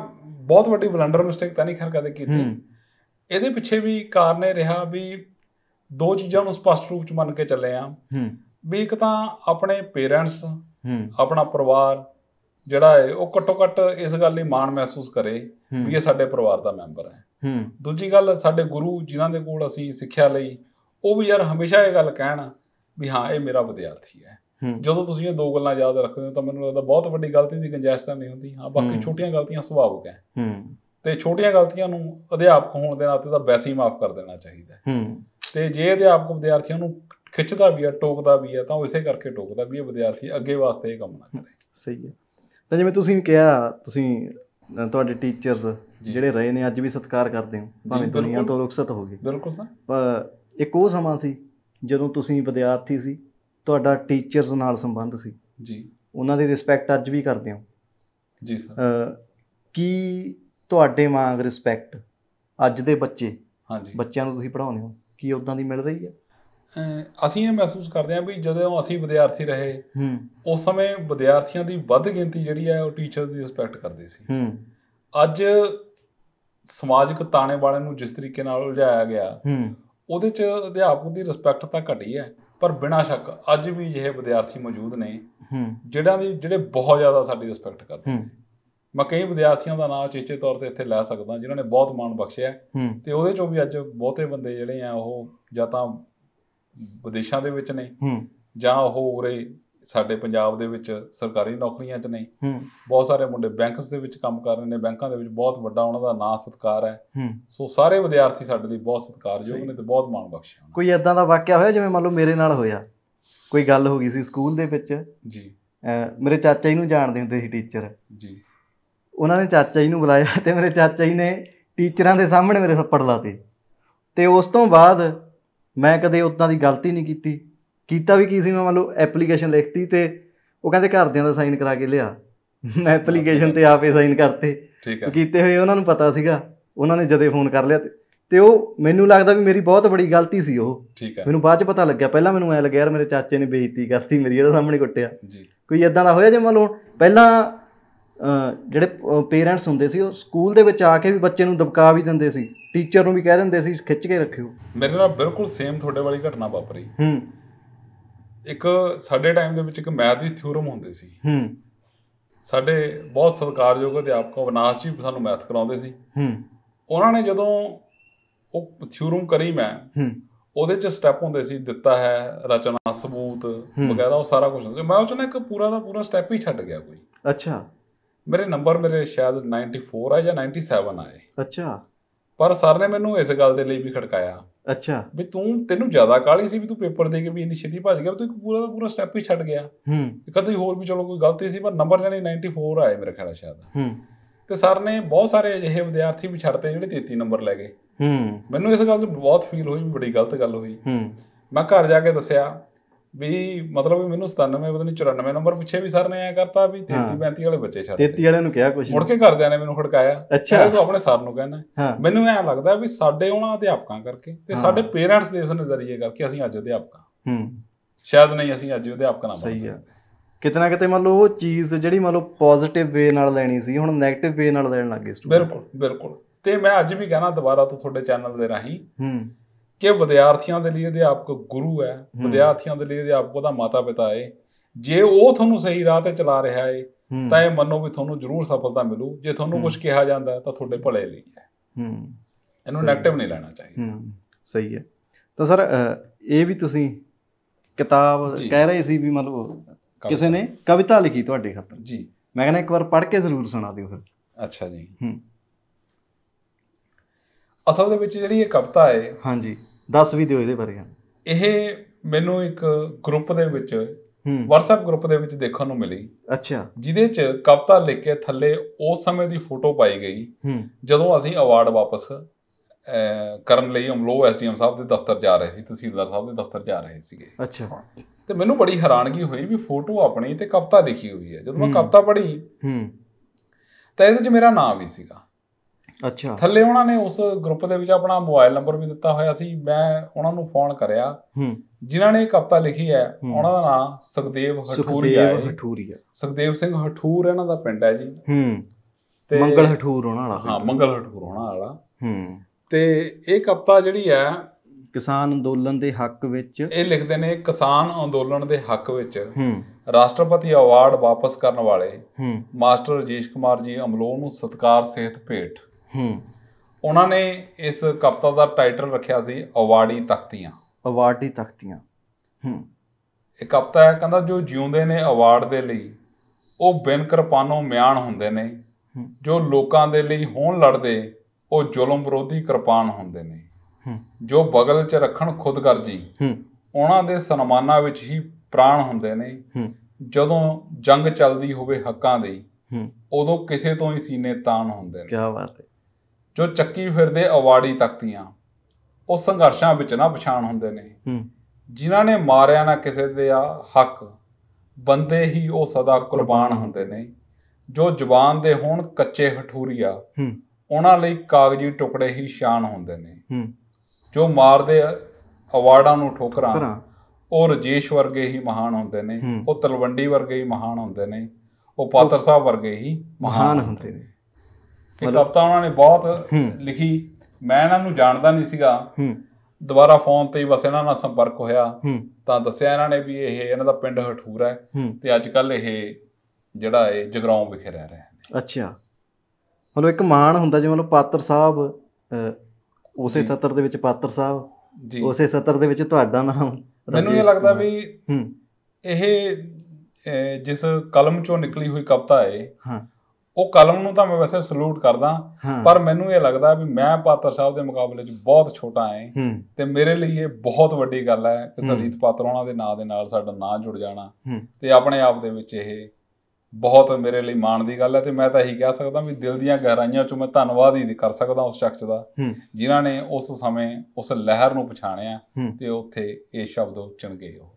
Speaker 1: ਬਹੁਤ ਵੱਡੀ ਬਲੰਡਰ ਮਿਸਟੇਕ ਤਾਂ ਨਹੀਂ ਖਰ ਕਦੇ ਕੀਤੀ ਇਹਦੇ ਪਿੱਛੇ ਵੀ ਕਾਰਨ ਇਹ ਰਿਹਾ ਵੀ ਦੋ ਚੀਜ਼ਾਂ ਨੂੰ ਸਪਸ਼ਟ ਰੂਪ ਚ ਮੰਨ ਕੇ ਚੱਲੇ ਆ ਵੀ ਇੱਕ ਤਾਂ ਆਪਣੇ ਪੇਰੈਂਟਸ ਆਪਣਾ ਪਰਿਵਾਰ ਜਿਹੜਾ ਹੈ ਉਹ ਘੱਟੋ ਘੱਟ ਇਸ ਗੱਲ ਲਈ ਮਾਣ ਮਹਿਸੂਸ ਕਰੇ ਵੀ ਇਹ ਸਾਡੇ ਪਰਿਵਾਰ ਦਾ ਮੈਂਬਰ ਹੈ ਹੂੰ ਦੂਜੀ ਗੱਲ ਸਾਡੇ ਗੁਰੂ ਜਿਨ੍ਹਾਂ ਦੇ ਕੋਲ ਅਸੀਂ ਸਿੱਖਿਆ ਲਈ ਉਹ ਵੀ ਯਾਰ ਹਮੇਸ਼ਾ ਇਹ ਗੱਲ ਕਹਿਣ ਵੀ ਹਾਂ ਇਹ ਮੇਰਾ ਵਿਦਿਆਰਥੀ ਹੈ ਜਦੋਂ ਤੁਸੀਂ ਇਹ ਦੋ ਗੱਲਾਂ ਯਾਦ ਰੱਖਦੇ ਹੋ ਤਾਂ ਮੈਨੂੰ ਲੱਗਦਾ ਬਹੁਤ ਵੱਡੀ ਗਲਤੀ ਦੀ ਗੁੰਜਾਇਸ਼ ਨਹੀਂ ਹੁੰਦੀ ਹਾਂ ਬਾਕੀ ਛੋਟੀਆਂ ਗਲਤੀਆਂ ਸੁਭਾਵਿਕ ਹੈ ਤੇ ਛੋਟੀਆਂ ਗਲਤੀਆਂ ਨੂੰ ਅਧਿਆਪਕ ਹੋਣ ਦੇ ਨਾਤੇ ਤਾਂ ਵੈਸੇ ਹੀ ਮਾਫ ਕਰ ਦੇਣਾ ਚਾਹੀਦਾ ਹੈ ਤੇ ਜੇ ਅਧਿਆਪਕ ਵਿਦਿਆਰਥੀਆਂ ਨੂੰ ਖਿੱਚਦਾ ਵੀ ਆ ਟੋਕਦਾ ਵੀ ਆ ਤਾਂ ਉਹ ਇਸੇ ਕਰਕੇ ਟੋਕਦਾ ਵੀ ਇਹ ਵਿਦਿਆਰਥੀ ਅੱਗੇ ਵਾਸਤੇ ਇਹ ਕੰਮ ਨਾ ਕਰੇ
Speaker 2: ਸਹੀ ਹੈ ਤਾਂ ਜਿਵੇਂ ਤੁਸੀਂ ਕਿਹਾ ਤੁਸੀਂ ਤੁਹਾਡੇ ਟੀਚਰਸ ਜਿਹੜੇ ਰਹੇ ਨੇ ਅੱਜ ਵੀ ਸਤਿਕਾਰ ਕਰਦੇ ਹੋ ਭਾਵੇਂ ਦੁਨੀਆ ਤੋਂ ਰੁਖਸਤ ਹੋ ਗਏ ਬਿਲਕੁਲ ਸਰ ਇੱਕ ਉਹ ਸਮਾਂ ਸੀ ਜਦੋਂ ਤੁਸੀਂ ਵਿਦਿਆਰਥੀ ਸੀ ਤੁਹਾਡਾ ਟੀਚਰਸ ਨਾਲ ਸੰਬੰਧ ਸੀ ਜੀ ਉਹਨਾਂ ਦੀ ਰਿਸਪੈਕਟ ਅੱਜ ਵੀ ਕਰਦੇ ਹਾਂ ਜੀ ਸਰ ਕੀ ਤੁਹਾਡੇ ਵਾਂਗ ਰਿਸਪੈਕਟ ਅੱਜ ਦੇ ਬੱਚੇ ਹਾਂਜੀ ਬੱਚਿਆਂ ਨੂੰ ਤੁਸੀਂ ਪੜਾਉਂਦੇ ਹੋ ਕੀ ਉਦਾਂ ਦੀ ਮਿਲ
Speaker 1: ਰਹੀ ਹੈ ਅਸੀਂ ਇਹ ਮਹਿਸੂਸ ਕਰਦੇ ਹਾਂ ਵੀ ਜਦੋਂ ਅਸੀਂ ਵਿਦਿਆਰਥੀ ਰਹੇ ਉਸ ਸਮੇਂ ਵਿਦਿਆਰਥੀਆਂ ਦੀ ਵੱਧ ਗਿਣਤੀ ਜਿਹੜੀ ਹੈ ਉਹ ਟੀਚਰਸ ਦੀ ਰਿਸਪੈਕਟ ਕਰਦੇ ਸੀ ਅੱਜ ਸਮਾਜਿਕ ਤਾਣੇ ਵਾਲਿਆਂ ਨੂੰ ਜਿਸ ਤਰੀਕੇ ਨਾਲ ਉਲਝਾਇਆ ਗਿਆ ਉਹਦੇ ਚ ਅਧਿਆਪਕ ਦੀ ਰਿਸਪੈਕਟ ਤਾਂ ਘਟੀ ਹੈ ਪਰ ਬਿਨਾਂ ਸ਼ੱਕ ਅੱਜ ਵੀ ਇਹ ਵਿਦਿਆਰਥੀ ਮੌਜੂਦ ਨੇ ਜਿਹੜਾ ਵੀ ਜਿਹੜੇ ਬਹੁਤ ਜ਼ਿਆਦਾ ਸਾਡੀ ਰਿਸਪੈਕਟ ਕਰਦੇ ਮੈਂ ਕਈ ਵਿਦਿਆਰਥੀਆਂ ਦਾ ਨਾਮ ਚੇਚੇ ਤੌਰ ਤੇ ਇੱਥੇ ਲੈ ਸਕਦਾ ਜਿਨ੍ਹਾਂ ਨੇ ਬਹੁਤ ਮਾਣ ਬਖਸ਼ਿਆ ਤੇ ਉਹਦੇ ਚੋਂ ਵੀ ਅੱਜ ਬਹੁਤੇ ਬੰਦੇ ਜਿਹੜੇ ਆ ਉਹ ਜਾਂ ਤਾਂ ਵਿਦੇਸ਼ਾਂ ਦੇ ਵਿੱਚ ਨੇ ਜਾਂ ਉਹ ਉਰੇ ਸਾਡੇ ਪੰਜਾਬ ਦੇ ਵਿੱਚ ਸਰਕਾਰੀ ਨੌਕਰੀਆਂ 'ਚ ਨੇ ਬਹੁਤ ਸਾਰੇ ਮੁੰਡੇ ਬੈਂਕਸ ਦੇ ਵਿੱਚ ਕੰਮ ਕਰ ਰਹੇ ਨੇ ਬੈਂਕਾਂ ਦੇ ਵਿੱਚ ਬਹੁਤ ਵੱਡਾ ਉਹਨਾਂ ਦਾ ਨਾਂ ਸਤਕਾਰ ਹੈ ਸੋ ਸਾਰੇ ਵਿਦਿਆਰਥੀ ਸਾਡੇ ਲਈ ਬਹੁਤ ਸਤਿਕਾਰਯੋਗ ਨੇ ਤੇ ਬਹੁਤ ਮਾਣ ਬਖਸ਼ਿਆ
Speaker 2: ਕੋਈ ਐਦਾਂ ਦਾ ਵਾਕਿਆ ਹੋਇਆ ਜਿਵੇਂ ਮੰਨ ਲਓ ਮੇਰੇ ਨਾਲ ਹੋਇਆ ਕੋਈ ਗੱਲ ਹੋ ਗਈ ਸੀ ਸਕੂਲ ਦੇ ਵਿੱਚ ਜੀ ਮੇਰੇ ਚਾਚਾ ਜੀ ਨੂੰ ਜਾਣਦੇ ਹੁੰਦੇ ਸੀ ਟੀਚਰ ਜੀ ਉਹਨਾਂ ਨੇ ਚਾਚਾ ਜੀ ਨੂੰ ਬੁਲਾਇਆ ਤੇ ਮੇਰੇ ਚਾਚਾ ਜੀ ਨੇ ਟੀਚਰਾਂ ਦੇ ਸਾਹਮਣੇ ਮੇਰੇ ਥੱਪੜ ਲਾਤੇ ਤੇ ਉਸ ਤੋਂ ਬਾਅਦ ਮੈਂ ਕਦੇ ਉਦਾਂ ਦੀ ਗਲਤੀ ਨਹੀਂ ਕੀਤੀ ਕੀਤਾ ਵੀ ਕੀ ਸੀ ਮੈਂ ਮੰਨ ਲਓ ਐਪਲੀਕੇਸ਼ਨ ਲਿਖਤੀ ਤੇ ਉਹ ਕਹਿੰਦੇ ਘਰਦਿਆਂ ਦਾ ਸਾਈਨ ਕਰਾ ਕੇ ਲਿਆ ਮੈਂ ਐਪਲੀਕੇਸ਼ਨ ਤੇ ਆਪੇ ਸਾਈਨ ਕਰਤੇ ਠੀਕ ਹੈ ਕੀਤੇ ਹੋਏ ਉਹਨਾਂ ਨੂੰ ਪਤਾ ਸੀਗਾ ਉਹਨਾਂ ਨੇ ਜਦੇ ਫੋਨ ਕਰ ਲਿਆ ਤੇ ਉਹ ਮੈਨੂੰ ਲੱਗਦਾ ਵੀ ਮੇਰੀ ਬਹੁਤ ਬੜੀ ਗਲਤੀ ਸੀ ਉਹ ਠੀਕ ਹੈ ਮੈਨੂੰ ਬਾਅਦ ਚ ਪਤਾ ਲੱਗਿਆ ਪਹਿਲਾਂ ਮੈਨੂੰ ਐ ਲੱਗਿਆ ਯਾਰ ਮੇਰੇ ਚਾਚੇ ਨੇ ਬੇਇੱਜ਼ਤੀ ਕਰਤੀ ਮੇਰੀ ਇਹਦੇ ਸਾਹਮਣੇ ਕੁੱਟਿਆ ਜੀ ਕੋਈ ਇਦਾਂ ਦਾ ਹੋਇਆ ਜੇ ਮੰਨ ਲਓ ਪਹਿਲਾਂ ਜਿਹੜੇ ਪੇਰੈਂਟਸ ਹੁੰਦੇ ਸੀ ਉਹ ਸਕੂਲ ਦੇ ਵਿੱਚ ਆ ਕੇ ਵੀ ਬੱਚੇ ਨੂੰ ਦਬਕਾ ਵੀ ਦਿੰਦੇ ਸੀ ਟੀਚਰ ਨੂੰ ਵੀ ਕਹਿ ਦਿੰਦੇ ਸੀ ਖਿੱਚ ਕੇ ਰੱਖਿਓ
Speaker 1: ਮੇਰੇ ਨਾਲ ਬਿਲਕੁਲ ਸੇਮ ਤੁਹਾਡੇ ਵਾਲੀ ਘਟਨਾ ਵਾਪਰੀ ਹੂੰ ਇੱਕ ਸਾਡੇ ਟਾਈਮ ਦੇ ਵਿੱਚ ਇੱਕ ਮੈਥ ਦੀ ਥਿਉਰਮ ਹੁੰਦੀ ਸੀ ਹੂੰ ਸਾਡੇ ਬਹੁਤ ਸਤਿਕਾਰਯੋਗ ਅਧਿਆਪਕ ਅਵਨਾਸ਼ ਜੀ ਸਾਨੂੰ ਮੈਥ ਕਰਾਉਂਦੇ ਸੀ ਹੂੰ ਉਹਨਾਂ ਨੇ ਜਦੋਂ ਉਹ ਥਿਉਰਮ ਕਰੀ ਮੈਂ ਹੂੰ ਉਹਦੇ ਚ ਸਟੈਪ ਹੁੰਦੇ ਸੀ ਦਿੱਤਾ ਹੈ ਰਚਨਾ ਸਬੂਤ ਵਗੈਰਾ ਉਹ ਸਾਰਾ ਕੁਝ ਹੁੰਦਾ ਸੀ ਮੈਂ ਉਹ ਚ ਨਾ ਇੱਕ ਪੂਰਾ ਦਾ ਪੂਰਾ ਸਟੈਪ ਹੀ ਛੱਡ ਗਿਆ ਕੋਈ ਅੱਛਾ ਮੇਰੇ ਨੰਬਰ ਮੇਰੇ ਸ਼ਾਇਦ 94 ਆ ਜਾਂ 97 ਆਏ ਅੱਛਾ ਪਰ ਸਰ ਨੇ ਮੈਨੂੰ ਇਸ ਗੱਲ ਦੇ ਲਈ ਵੀ ਖੜਕਾਇਆ ਅੱਛਾ ਵੀ ਤੂੰ ਤੈਨੂੰ ਜ਼ਿਆਦਾ ਕਾਲੀ ਸੀ ਵੀ ਤੂੰ ਪੇਪਰ ਦੇ ਕੇ ਵੀ ਇੰਨੀ ਛੇਤੀ ਭੱਜ ਗਿਆ ਤੂੰ ਇੱਕ ਪੂਰਾ ਪੂਰਾ ਸਟੈਪ ਹੀ ਛੱਡ ਗਿਆ ਹੂੰ ਕਦੇ ਹੋਰ ਵੀ ਚਲੋ ਕੋਈ ਗਲਤੀ ਸੀ ਪਰ ਨੰਬਰ ਜਾਨੀ 94 ਆਏ ਮੇਰੇ ਖਿਆਲ ਸ਼ਾਇਦ ਹੂੰ ਤੇ ਸਰ ਨੇ ਬਹੁਤ ਸਾਰੇ ਅਜਿਹੇ ਵਿਦਿਆਰਥੀ ਵੀ ਛੱਡਤੇ ਜਿਹੜੇ 33 ਨੰਬਰ ਲੈ ਗਏ ਹੂੰ ਮੈਨੂੰ ਇਸ ਗੱਲ ਤੋਂ ਬਹੁਤ ਫੀਲ ਹੋਈ ਵੀ ਬੜੀ ਗਲਤ ਗੱਲ ਹੋਈ ਹੂੰ ਮੈਂ ਘਰ ਜਾ ਕੇ ਦੱਸਿਆ ਵੀ ਮਤਲਬ ਮੈਨੂੰ 97 ਪਤਾ ਨਹੀਂ 94 ਨੰਬਰ ਪੁੱਛੇ ਵੀ ਸਰ ਨੇ ਐ ਕਰਤਾ ਵੀ 33 35 ਵਾਲੇ ਬੱਚੇ ਛੱਡ 33
Speaker 2: ਵਾਲਿਆਂ ਨੂੰ ਕਿਹਾ ਕੁਝ ਮੁੜ ਕੇ
Speaker 1: ਕਰਦਿਆਂ ਨੇ ਮੈਨੂੰ ਖੜਕਾਇਆ ਅੱਛਾ ਤੂੰ ਆਪਣੇ ਸਰ ਨੂੰ ਕਹਿਣਾ ਮੈਨੂੰ ਐ ਲੱਗਦਾ ਵੀ ਸਾਡੇ ਉਹਨਾਂ ਅਧਿਆਪਕਾਂ ਕਰਕੇ ਤੇ ਸਾਡੇ ਪੇਰੈਂਟਸ ਦੇ ਇਸ ਨਜ਼ਰੀਏ ਕਰਕੇ ਅਸੀਂ ਅੱਜ ਅਧਿਆਪਕਾਂ ਹੂੰ ਸ਼ਾਇਦ ਨਹੀਂ ਅਸੀਂ ਅੱਜ ਅਧਿਆਪਕ ਨਾ ਬਣਦੇ ਸਹੀ
Speaker 2: ਕਿਤਨਾ ਕਿਤੇ ਮੰਨ ਲਓ ਉਹ ਚੀਜ਼ ਜਿਹੜੀ ਮੰਨ ਲਓ ਪੋਜ਼ਿਟਿਵ ਵੇ ਨਾਲ ਲੈਣੀ ਸੀ ਹੁਣ 네ਗੇਟਿਵ ਵੇ ਨਾਲ ਲੈਣ ਲੱਗੇ ਸਟੂਡੈਂਟ ਬਿਲਕੁਲ
Speaker 1: ਬਿਲਕੁਲ ਤੇ ਮੈਂ ਅੱਜ ਵੀ ਕਹਿਣਾ ਦੁਬਾਰਾ ਤੋਂ ਤੁਹਾਡੇ ਚੈਨਲ ਦੇ ਰਾਹੀਂ ਹੂੰ ਕਿ ਵਿਦਿਆਰਥੀਆਂ ਦੇ ਲਈ ਅਧਿਆਪਕ ਗੁਰੂ ਹੈ ਵਿਦਿਆਰਥੀਆਂ ਦੇ ਲਈ ਅਧਿਆਪਕ ਉਹਦਾ ਮਾਤਾ ਪਿਤਾ ਹੈ ਜੇ ਉਹ ਤੁਹਾਨੂੰ ਸਹੀ ਰਾਹ ਤੇ ਚਲਾ ਰਿਹਾ ਹੈ ਤਾਂ ਇਹ ਮੰਨੋ ਵੀ ਤੁਹਾਨੂੰ ਜ਼ਰੂਰ ਸਫਲਤਾ ਮਿਲੂ ਜੇ ਤੁਹਾਨੂੰ ਕੁਝ ਕਿਹਾ ਜਾਂਦਾ ਤਾਂ ਤੁਹਾਡੇ ਭਲੇ ਲਈ ਹੈ ਹੂੰ ਇਹਨੂੰ ਨੈਗੇਟਿਵ ਨਹੀਂ ਲੈਣਾ ਚਾਹੀਦਾ
Speaker 2: ਹੂੰ ਸਹੀ ਹੈ ਤਾਂ ਸਰ ਇਹ ਵੀ ਤੁਸੀਂ ਕਿਤਾਬ ਕਹਿ ਰਹੇ ਸੀ ਵੀ ਮਤਲਬ ਕਿਸੇ ਨੇ ਕਵਿਤਾ ਲਿਖੀ ਤੁਹਾਡੇ ਖਾਤਰ ਜੀ ਮੈਂ ਕਹਿੰਦਾ ਇੱਕ ਵਾਰ ਪੜ੍ਹ ਕੇ ਜ਼ਰੂਰ ਸੁਣਾ ਦਿਓ ਫਿਰ ਅੱਛਾ ਜੀ ਹੂੰ
Speaker 1: ਅਸਲ ਦੇ ਵਿੱਚ ਜਿਹੜੀ ਇਹ ਕਵਿਤਾ ਹੈ
Speaker 2: ਹਾਂਜੀ ਦੱਸ ਵੀ ਦਿਓ ਇਹਦੇ ਬਾਰੇ
Speaker 1: ਇਹ ਮੈਨੂੰ ਇੱਕ ਗਰੁੱਪ ਦੇ ਵਿੱਚ WhatsApp ਗਰੁੱਪ ਦੇ ਵਿੱਚ ਦੇਖਣ ਨੂੰ ਮਿਲੀ ਅੱਛਾ ਜਿਹਦੇ ਚ ਕਵਤਾ ਲਿਖ ਕੇ ਥੱਲੇ ਉਸ ਸਮੇਂ ਦੀ ਫੋਟੋ ਪਾਈ ਗਈ ਜਦੋਂ ਅਸੀਂ ਅਵਾਰਡ ਵਾਪਸ ਕਰਨ ਲਈ ਅਮਲੋ ਐਸਡੀਐਮ ਸਾਹਿਬ ਦੇ ਦਫ਼ਤਰ ਜਾ ਰਹੇ ਸੀ ਤਹਿਸੀਲਦਾਰ ਸਾਹਿਬ ਦੇ ਦਫ਼ਤਰ ਜਾ ਰਹੇ ਸੀਗੇ ਅੱਛਾ ਤੇ ਮੈਨੂੰ ਬੜੀ ਹੈਰਾਨਗੀ ਹੋਈ ਵੀ ਫੋਟੋ ਆਪਣੀ ਤੇ ਕਵਤਾ ਲਿਖੀ ਹੋਈ ਹੈ ਜਦੋਂ ਮੈਂ ਕਵਤਾ ਪੜ੍ਹੀ ਤਾਂ ਇਹਦੇ 'ਚ ਮੇਰਾ ਨਾਮ ਵੀ ਸੀਗਾ ਅੱਛਾ ਥੱਲੇ ਉਹਨਾਂ ਨੇ ਉਸ ਗਰੁੱਪ ਦੇ ਵਿੱਚ ਆਪਣਾ ਮੋਬਾਈਲ ਨੰਬਰ ਵੀ ਦਿੱਤਾ ਹੋਇਆ ਸੀ ਮੈਂ ਉਹਨਾਂ ਨੂੰ ਫੋਨ ਕਰਿਆ ਹੂੰ ਜਿਨ੍ਹਾਂ ਨੇ ਕਵਤਾ ਲਿਖੀ ਹੈ ਉਹਨਾਂ ਦਾ ਨਾਮ ਸੁਖਦੇਵ ਹਠੂਰੀਆ ਸੁਖਦੇਵ ਹਠੂਰੀਆ ਸੁਖਦੇਵ ਸਿੰਘ ਹਠੂਰ ਇਹਨਾਂ ਦਾ ਪਿੰਡ ਹੈ ਜੀ ਹੂੰ ਤੇ ਮੰਗਲ ਹਠੂਰ ਉਹਨਾਂ ਵਾਲਾ ਹਾਂ ਮੰਗਲ ਹਠੂਰ ਉਹਨਾਂ ਵਾਲਾ ਹੂੰ ਤੇ ਇਹ ਕਵਤਾ ਜਿਹੜੀ ਹੈ
Speaker 2: ਕਿਸਾਨ ਅੰਦੋਲਨ ਦੇ ਹੱਕ ਵਿੱਚ
Speaker 1: ਇਹ ਲਿਖਦੇ ਨੇ ਕਿਸਾਨ ਅੰਦੋਲਨ ਦੇ ਹੱਕ ਵਿੱਚ ਹੂੰ ਰਾਸ਼ਟਰਪਤੀ ਅਵਾਰਡ ਵਾਪਸ ਕਰਨ ਵਾਲੇ ਹੂੰ ਮਾਸਟਰ ਰਜੇਸ਼ ਕੁਮਾਰ ਜੀ ਅਮਲੋਹ ਨੂੰ ਸਤਕਾਰ ਸਿਹਤ ਭੇਟ ਹੂੰ ਉਹਨਾਂ ਨੇ ਇਸ ਕਵਿਤਾ ਦਾ ਟਾਈਟਲ ਰੱਖਿਆ ਸੀ ਅਵਾੜੀ ਤਖਤੀਆਂ
Speaker 2: ਅਵਾਰਡੀ ਤਖਤੀਆਂ ਹੂੰ
Speaker 1: ਇਹ ਕਵਿਤਾ ਹੈ ਕਹਿੰਦਾ ਜੋ ਜਿਉਂਦੇ ਨੇ ਅਵਾਰਡ ਦੇ ਲਈ ਉਹ ਬਿਨ ਕਿਰਪਾਨੋਂ ਮਿਆਨ ਹੁੰਦੇ ਨੇ ਜੋ ਲੋਕਾਂ ਦੇ ਲਈ ਹੋਣ ਲੜਦੇ ਉਹ ਜ਼ੁਲਮ ਵਿਰੋਧੀ ਕਿਰਪਾਨ ਹੁੰਦੇ
Speaker 3: ਨੇ
Speaker 1: ਜੋ ਬਗਲ 'ਚ ਰੱਖਣ ਖੁਦਗਰਜੀ ਉਹਨਾਂ ਦੇ ਸਨਮਾਨਾਂ ਵਿੱਚ ਹੀ ਪ੍ਰਾਣ ਹੁੰਦੇ ਨੇ ਹੂੰ ਜਦੋਂ ਜੰਗ ਚੱਲਦੀ ਹੋਵੇ ਹੱਕਾਂ ਦੀ ਹੂੰ ਉਦੋਂ ਕਿਸੇ ਤੋਂ ਹੀ ਸੀਨੇ ਤਾਣ ਹੁੰਦੇ ਨੇ ਕੀ ਬਾਤ ਹੈ ਜੋ ਚੱਕੀ ਫਿਰਦੇ ਅਵਾੜੀ ਤਖਤੀਆਂ ਉਹ ਸੰਘਰਸ਼ਾਂ ਵਿੱਚ ਨਾ ਪਛਾਣ ਹੁੰਦੇ ਨੇ ਜਿਨ੍ਹਾਂ ਨੇ ਮਾਰਿਆ ਨਾ ਕਿਸੇ ਦੇ ਆ ਹੱਕ ਬੰਦੇ ਹੀ ਉਹ ਸਦਾ ਕੁਰਬਾਨ ਹੁੰਦੇ ਨੇ ਜੋ ਜ਼ੁਬਾਨ ਦੇ ਹੋਣ ਕੱਚੇ ਹਠੂਰੀਆ ਉਹਨਾਂ ਲਈ ਕਾਗਜ਼ੀ ਟੁਕੜੇ ਹੀ ਸ਼ਾਨ ਹੁੰਦੇ ਨੇ ਜੋ ਮਾਰਦੇ ਅਵਾਰਡਾਂ ਨੂੰ ਠੋਕਰਾਂ ਉਹ ਰਜੇਸ਼ ਵਰਗੇ ਹੀ ਮਹਾਨ ਹੁੰਦੇ ਨੇ ਉਹ ਤਲਵੰਡੀ ਵਰਗੇ ਹੀ ਮਹਾਨ ਹੁੰਦੇ ਨੇ ਉਹ ਪਾਤਰ ਸਾਹਿਬ ਵਰਗੇ ਹੀ ਮਹਾਨ ਹੁੰਦੇ ਨੇ ਇਹ ਕਵਿਤਾ ਉਹਨਾਂ ਨੇ ਬਹੁਤ ਲਿਖੀ ਮੈਂ ਇਹਨਾਂ ਨੂੰ ਜਾਣਦਾ ਨਹੀਂ ਸੀਗਾ ਦੁਬਾਰਾ ਫੋਨ ਤੇ ਬਸ ਇਹਨਾਂ ਨਾਲ ਸੰਪਰਕ ਹੋਇਆ ਤਾਂ ਦੱਸਿਆ ਇਹਨਾਂ ਨੇ ਵੀ ਇਹ ਇਹਨਾਂ ਦਾ ਪਿੰਡ ਹਠੂਰ ਹੈ ਤੇ ਅੱਜ ਕੱਲ ਇਹ ਜਿਹੜਾ ਹੈ ਜਗਰਾਉਂ ਵਿਖੇ ਰਹਿ ਰਿਹਾ ਨੇ ਅੱਛਾ
Speaker 2: ਮਤਲਬ ਇੱਕ ਮਾਣ ਹੁੰਦਾ ਜਿਵੇਂ ਮਤਲਬ ਪਾਤਰ ਸਾਹਿਬ ਉਸੇ ਸਤਰ ਦੇ ਵਿੱਚ ਪਾਤਰ ਸਾਹਿਬ ਜੀ ਉਸੇ ਸਤਰ ਦੇ ਵਿੱਚ ਤੁਹਾਡਾ ਨਾਮ ਮੈਨੂੰ ਇਹ ਲੱਗਦਾ ਵੀ
Speaker 1: ਇਹ ਜਿਸ ਕਲਮ ਚੋਂ ਨਿਕਲੀ ਹੋਈ ਕਵਿਤਾ ਹੈ ਹਾਂ ਉਹ ਕਲਮ ਨੂੰ ਤਾਂ ਮੈਂ ਵੈਸੇ ਸਲੂਟ ਕਰਦਾ ਪਰ ਮੈਨੂੰ ਇਹ ਲੱਗਦਾ ਵੀ ਮੈਂ ਪਾਤਰ ਸਾਹਿਬ ਦੇ ਮੁਕਾਬਲੇ 'ਚ ਬਹੁਤ ਛੋਟਾ ਹਾਂ ਤੇ ਮੇਰੇ ਲਈ ਇਹ ਬਹੁਤ ਵੱਡੀ ਗੱਲ ਹੈ ਕਿ ਸਰਜੀਤ ਪਾਤਰ ਉਹਨਾਂ ਦੇ ਨਾਂ ਦੇ ਨਾਲ ਸਾਡਾ ਨਾਂ ਜੁੜ ਜਾਣਾ ਤੇ ਆਪਣੇ ਆਪ ਦੇ ਵਿੱਚ ਇਹ ਬਹੁਤ ਮੇਰੇ ਲਈ ਮਾਣ ਦੀ ਗੱਲ ਹੈ ਤੇ ਮੈਂ ਤਾਂ ਇਹੀ ਕਹਿ ਸਕਦਾ ਵੀ ਦਿਲ ਦੀਆਂ ਗਹਿਰਾਈਆਂ 'ਚੋਂ ਮੈਂ ਧੰਨਵਾਦ ਹੀ ਕਰ ਸਕਦਾ ਉਸ ਸ਼ਖਸ ਦਾ ਜਿਨ੍ਹਾਂ ਨੇ ਉਸ ਸਮੇਂ ਉਸ ਲਹਿਰ ਨੂੰ ਪਛਾਣਿਆ ਤੇ ਉੱਥੇ ਇਹ ਸ਼ਬਦ ਚੁਣ ਗਏ ਉਹ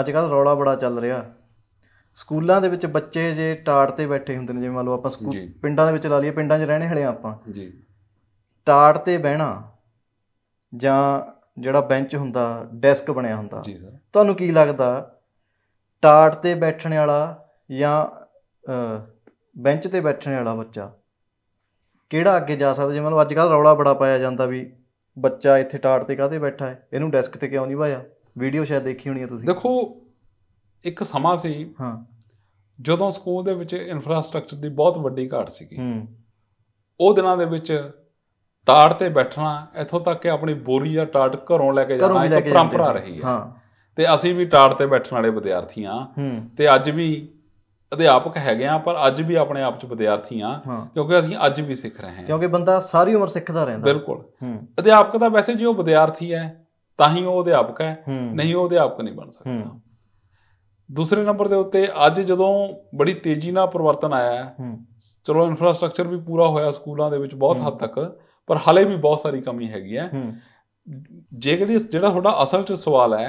Speaker 2: ਅੱਜ ਕੱਲ ਰੌਲਾ ਬੜਾ ਚੱਲ ਰਿਹਾ ਸਕੂਲਾਂ ਦੇ ਵਿੱਚ ਬੱਚੇ ਜੇ ਟਾਟ ਤੇ ਬੈਠੇ ਹੁੰਦੇ ਨੇ ਜਿਵੇਂ ਮੰਨ ਲਓ ਆਪਾਂ ਸਕੂਲ ਪਿੰਡਾਂ ਦੇ ਵਿੱਚ ਲਾ ਲਈਏ ਪਿੰਡਾਂ 'ਚ ਰਹਿਣੇ ਹਲੇ ਆਪਾਂ ਜੀ ਟਾਟ ਤੇ ਬਹਿਣਾ ਜਾਂ ਜਿਹੜਾ ਬੈਂਚ ਹੁੰਦਾ ਡੈਸਕ ਬਣਿਆ ਹੁੰਦਾ ਜੀ ਸਰ ਤੁਹਾਨੂੰ ਕੀ ਲੱਗਦਾ ਟਾਟ ਤੇ ਬੈਠਣ ਵਾਲਾ ਜਾਂ ਬੈਂਚ ਤੇ ਬੈਠਣ ਵਾਲਾ ਬੱਚਾ ਕਿਹੜਾ ਅੱਗੇ ਜਾ ਸਕਦਾ ਜਿਵੇਂ ਮੰਨ ਲਓ ਅੱਜ ਕੱਲ ਰੌਲਾ ਬੜਾ ਪਾਇਆ ਜਾਂਦਾ ਵੀ ਬੱਚਾ ਇੱਥੇ ਟਾਟ ਤੇ ਕਾਹਦੇ ਬੈਠਾ ਹੈ ਇਹਨੂੰ
Speaker 1: ਡੈਸਕ ਤੇ ਕਿਉਂ ਨਹੀਂ ਭਾਇਆ ਵੀਡੀਓ ਸ਼ਾਇਦ ਦੇਖੀ ਹੋਣੀ ਹੈ ਤੁਸੀਂ ਦੇਖੋ ਇੱਕ ਸਮਾਂ ਸੀ ਹਾਂ ਜਦੋਂ ਸਕੂਲ ਦੇ ਵਿੱਚ ਇਨਫਰਾਸਟ੍ਰਕਚਰ ਦੀ ਬਹੁਤ ਵੱਡੀ ਘਾਟ ਸੀਗੀ ਹੂੰ ਉਹ ਦਿਨਾਂ ਦੇ ਵਿੱਚ ਤਾੜ ਤੇ ਬੈਠਣਾ ਇਥੋਂ ਤੱਕ ਕਿ ਆਪਣੀ ਬੋਰੀ ਜਾਂ ਟਾੜ ਘਰੋਂ ਲੈ ਕੇ ਜਾਣਾ ਇੱਕ ਪਰੰਪਰਾ ਰਹੀ ਹੈ ਹਾਂ ਤੇ ਅਸੀਂ ਵੀ ਟਾੜ ਤੇ ਬੈਠਣ ਵਾਲੇ ਵਿਦਿਆਰਥੀ ਆ ਤੇ ਅੱਜ ਵੀ ਅਧਿਆਪਕ ਹੈਗੇ ਆ ਪਰ ਅੱਜ ਵੀ ਆਪਣੇ ਆਪ ਚ ਵਿਦਿਆਰਥੀ ਆ ਕਿਉਂਕਿ ਅਸੀਂ ਅੱਜ ਵੀ ਸਿੱਖ ਰਹੇ ਹਾਂ ਕਿਉਂਕਿ ਬੰਦਾ ਸਾਰੀ ਉਮਰ ਸਿੱਖਦਾ ਰਹਿੰਦਾ ਬਿਲਕੁਲ ਅਧਿਆਪਕ ਦਾ ਵੈਸੇ ਜੇ ਉਹ ਵਿਦਿਆਰਥੀ ਹੈ ਤਾਂ ਹੀ ਉਹ ਅਧਿਆਪਕ ਹੈ ਨਹੀਂ ਉਹ ਅਧਿਆਪਕ ਨਹੀਂ ਬਣ ਸਕਦਾ ਦੂਸਰੇ ਨੰਬਰ ਦੇ ਉੱਤੇ ਅੱਜ ਜਦੋਂ ਬੜੀ ਤੇਜ਼ੀ ਨਾਲ ਪਰਿਵਰਤਨ ਆਇਆ ਹੈ ਚਲੋ ਇਨਫਰਾਸਟ੍ਰਕਚਰ ਵੀ ਪੂਰਾ ਹੋਇਆ ਸਕੂਲਾਂ ਦੇ ਵਿੱਚ ਬਹੁਤ ਹੱਦ ਤੱਕ ਪਰ ਹਲੇ ਵੀ ਬਹੁਤ ਸਾਰੀ ਕਮੀ ਹੈਗੀ ਹੈ ਜੇਕਰ ਜਿਹੜਾ ਤੁਹਾਡਾ ਅਸਲ 'ਚ ਸਵਾਲ ਹੈ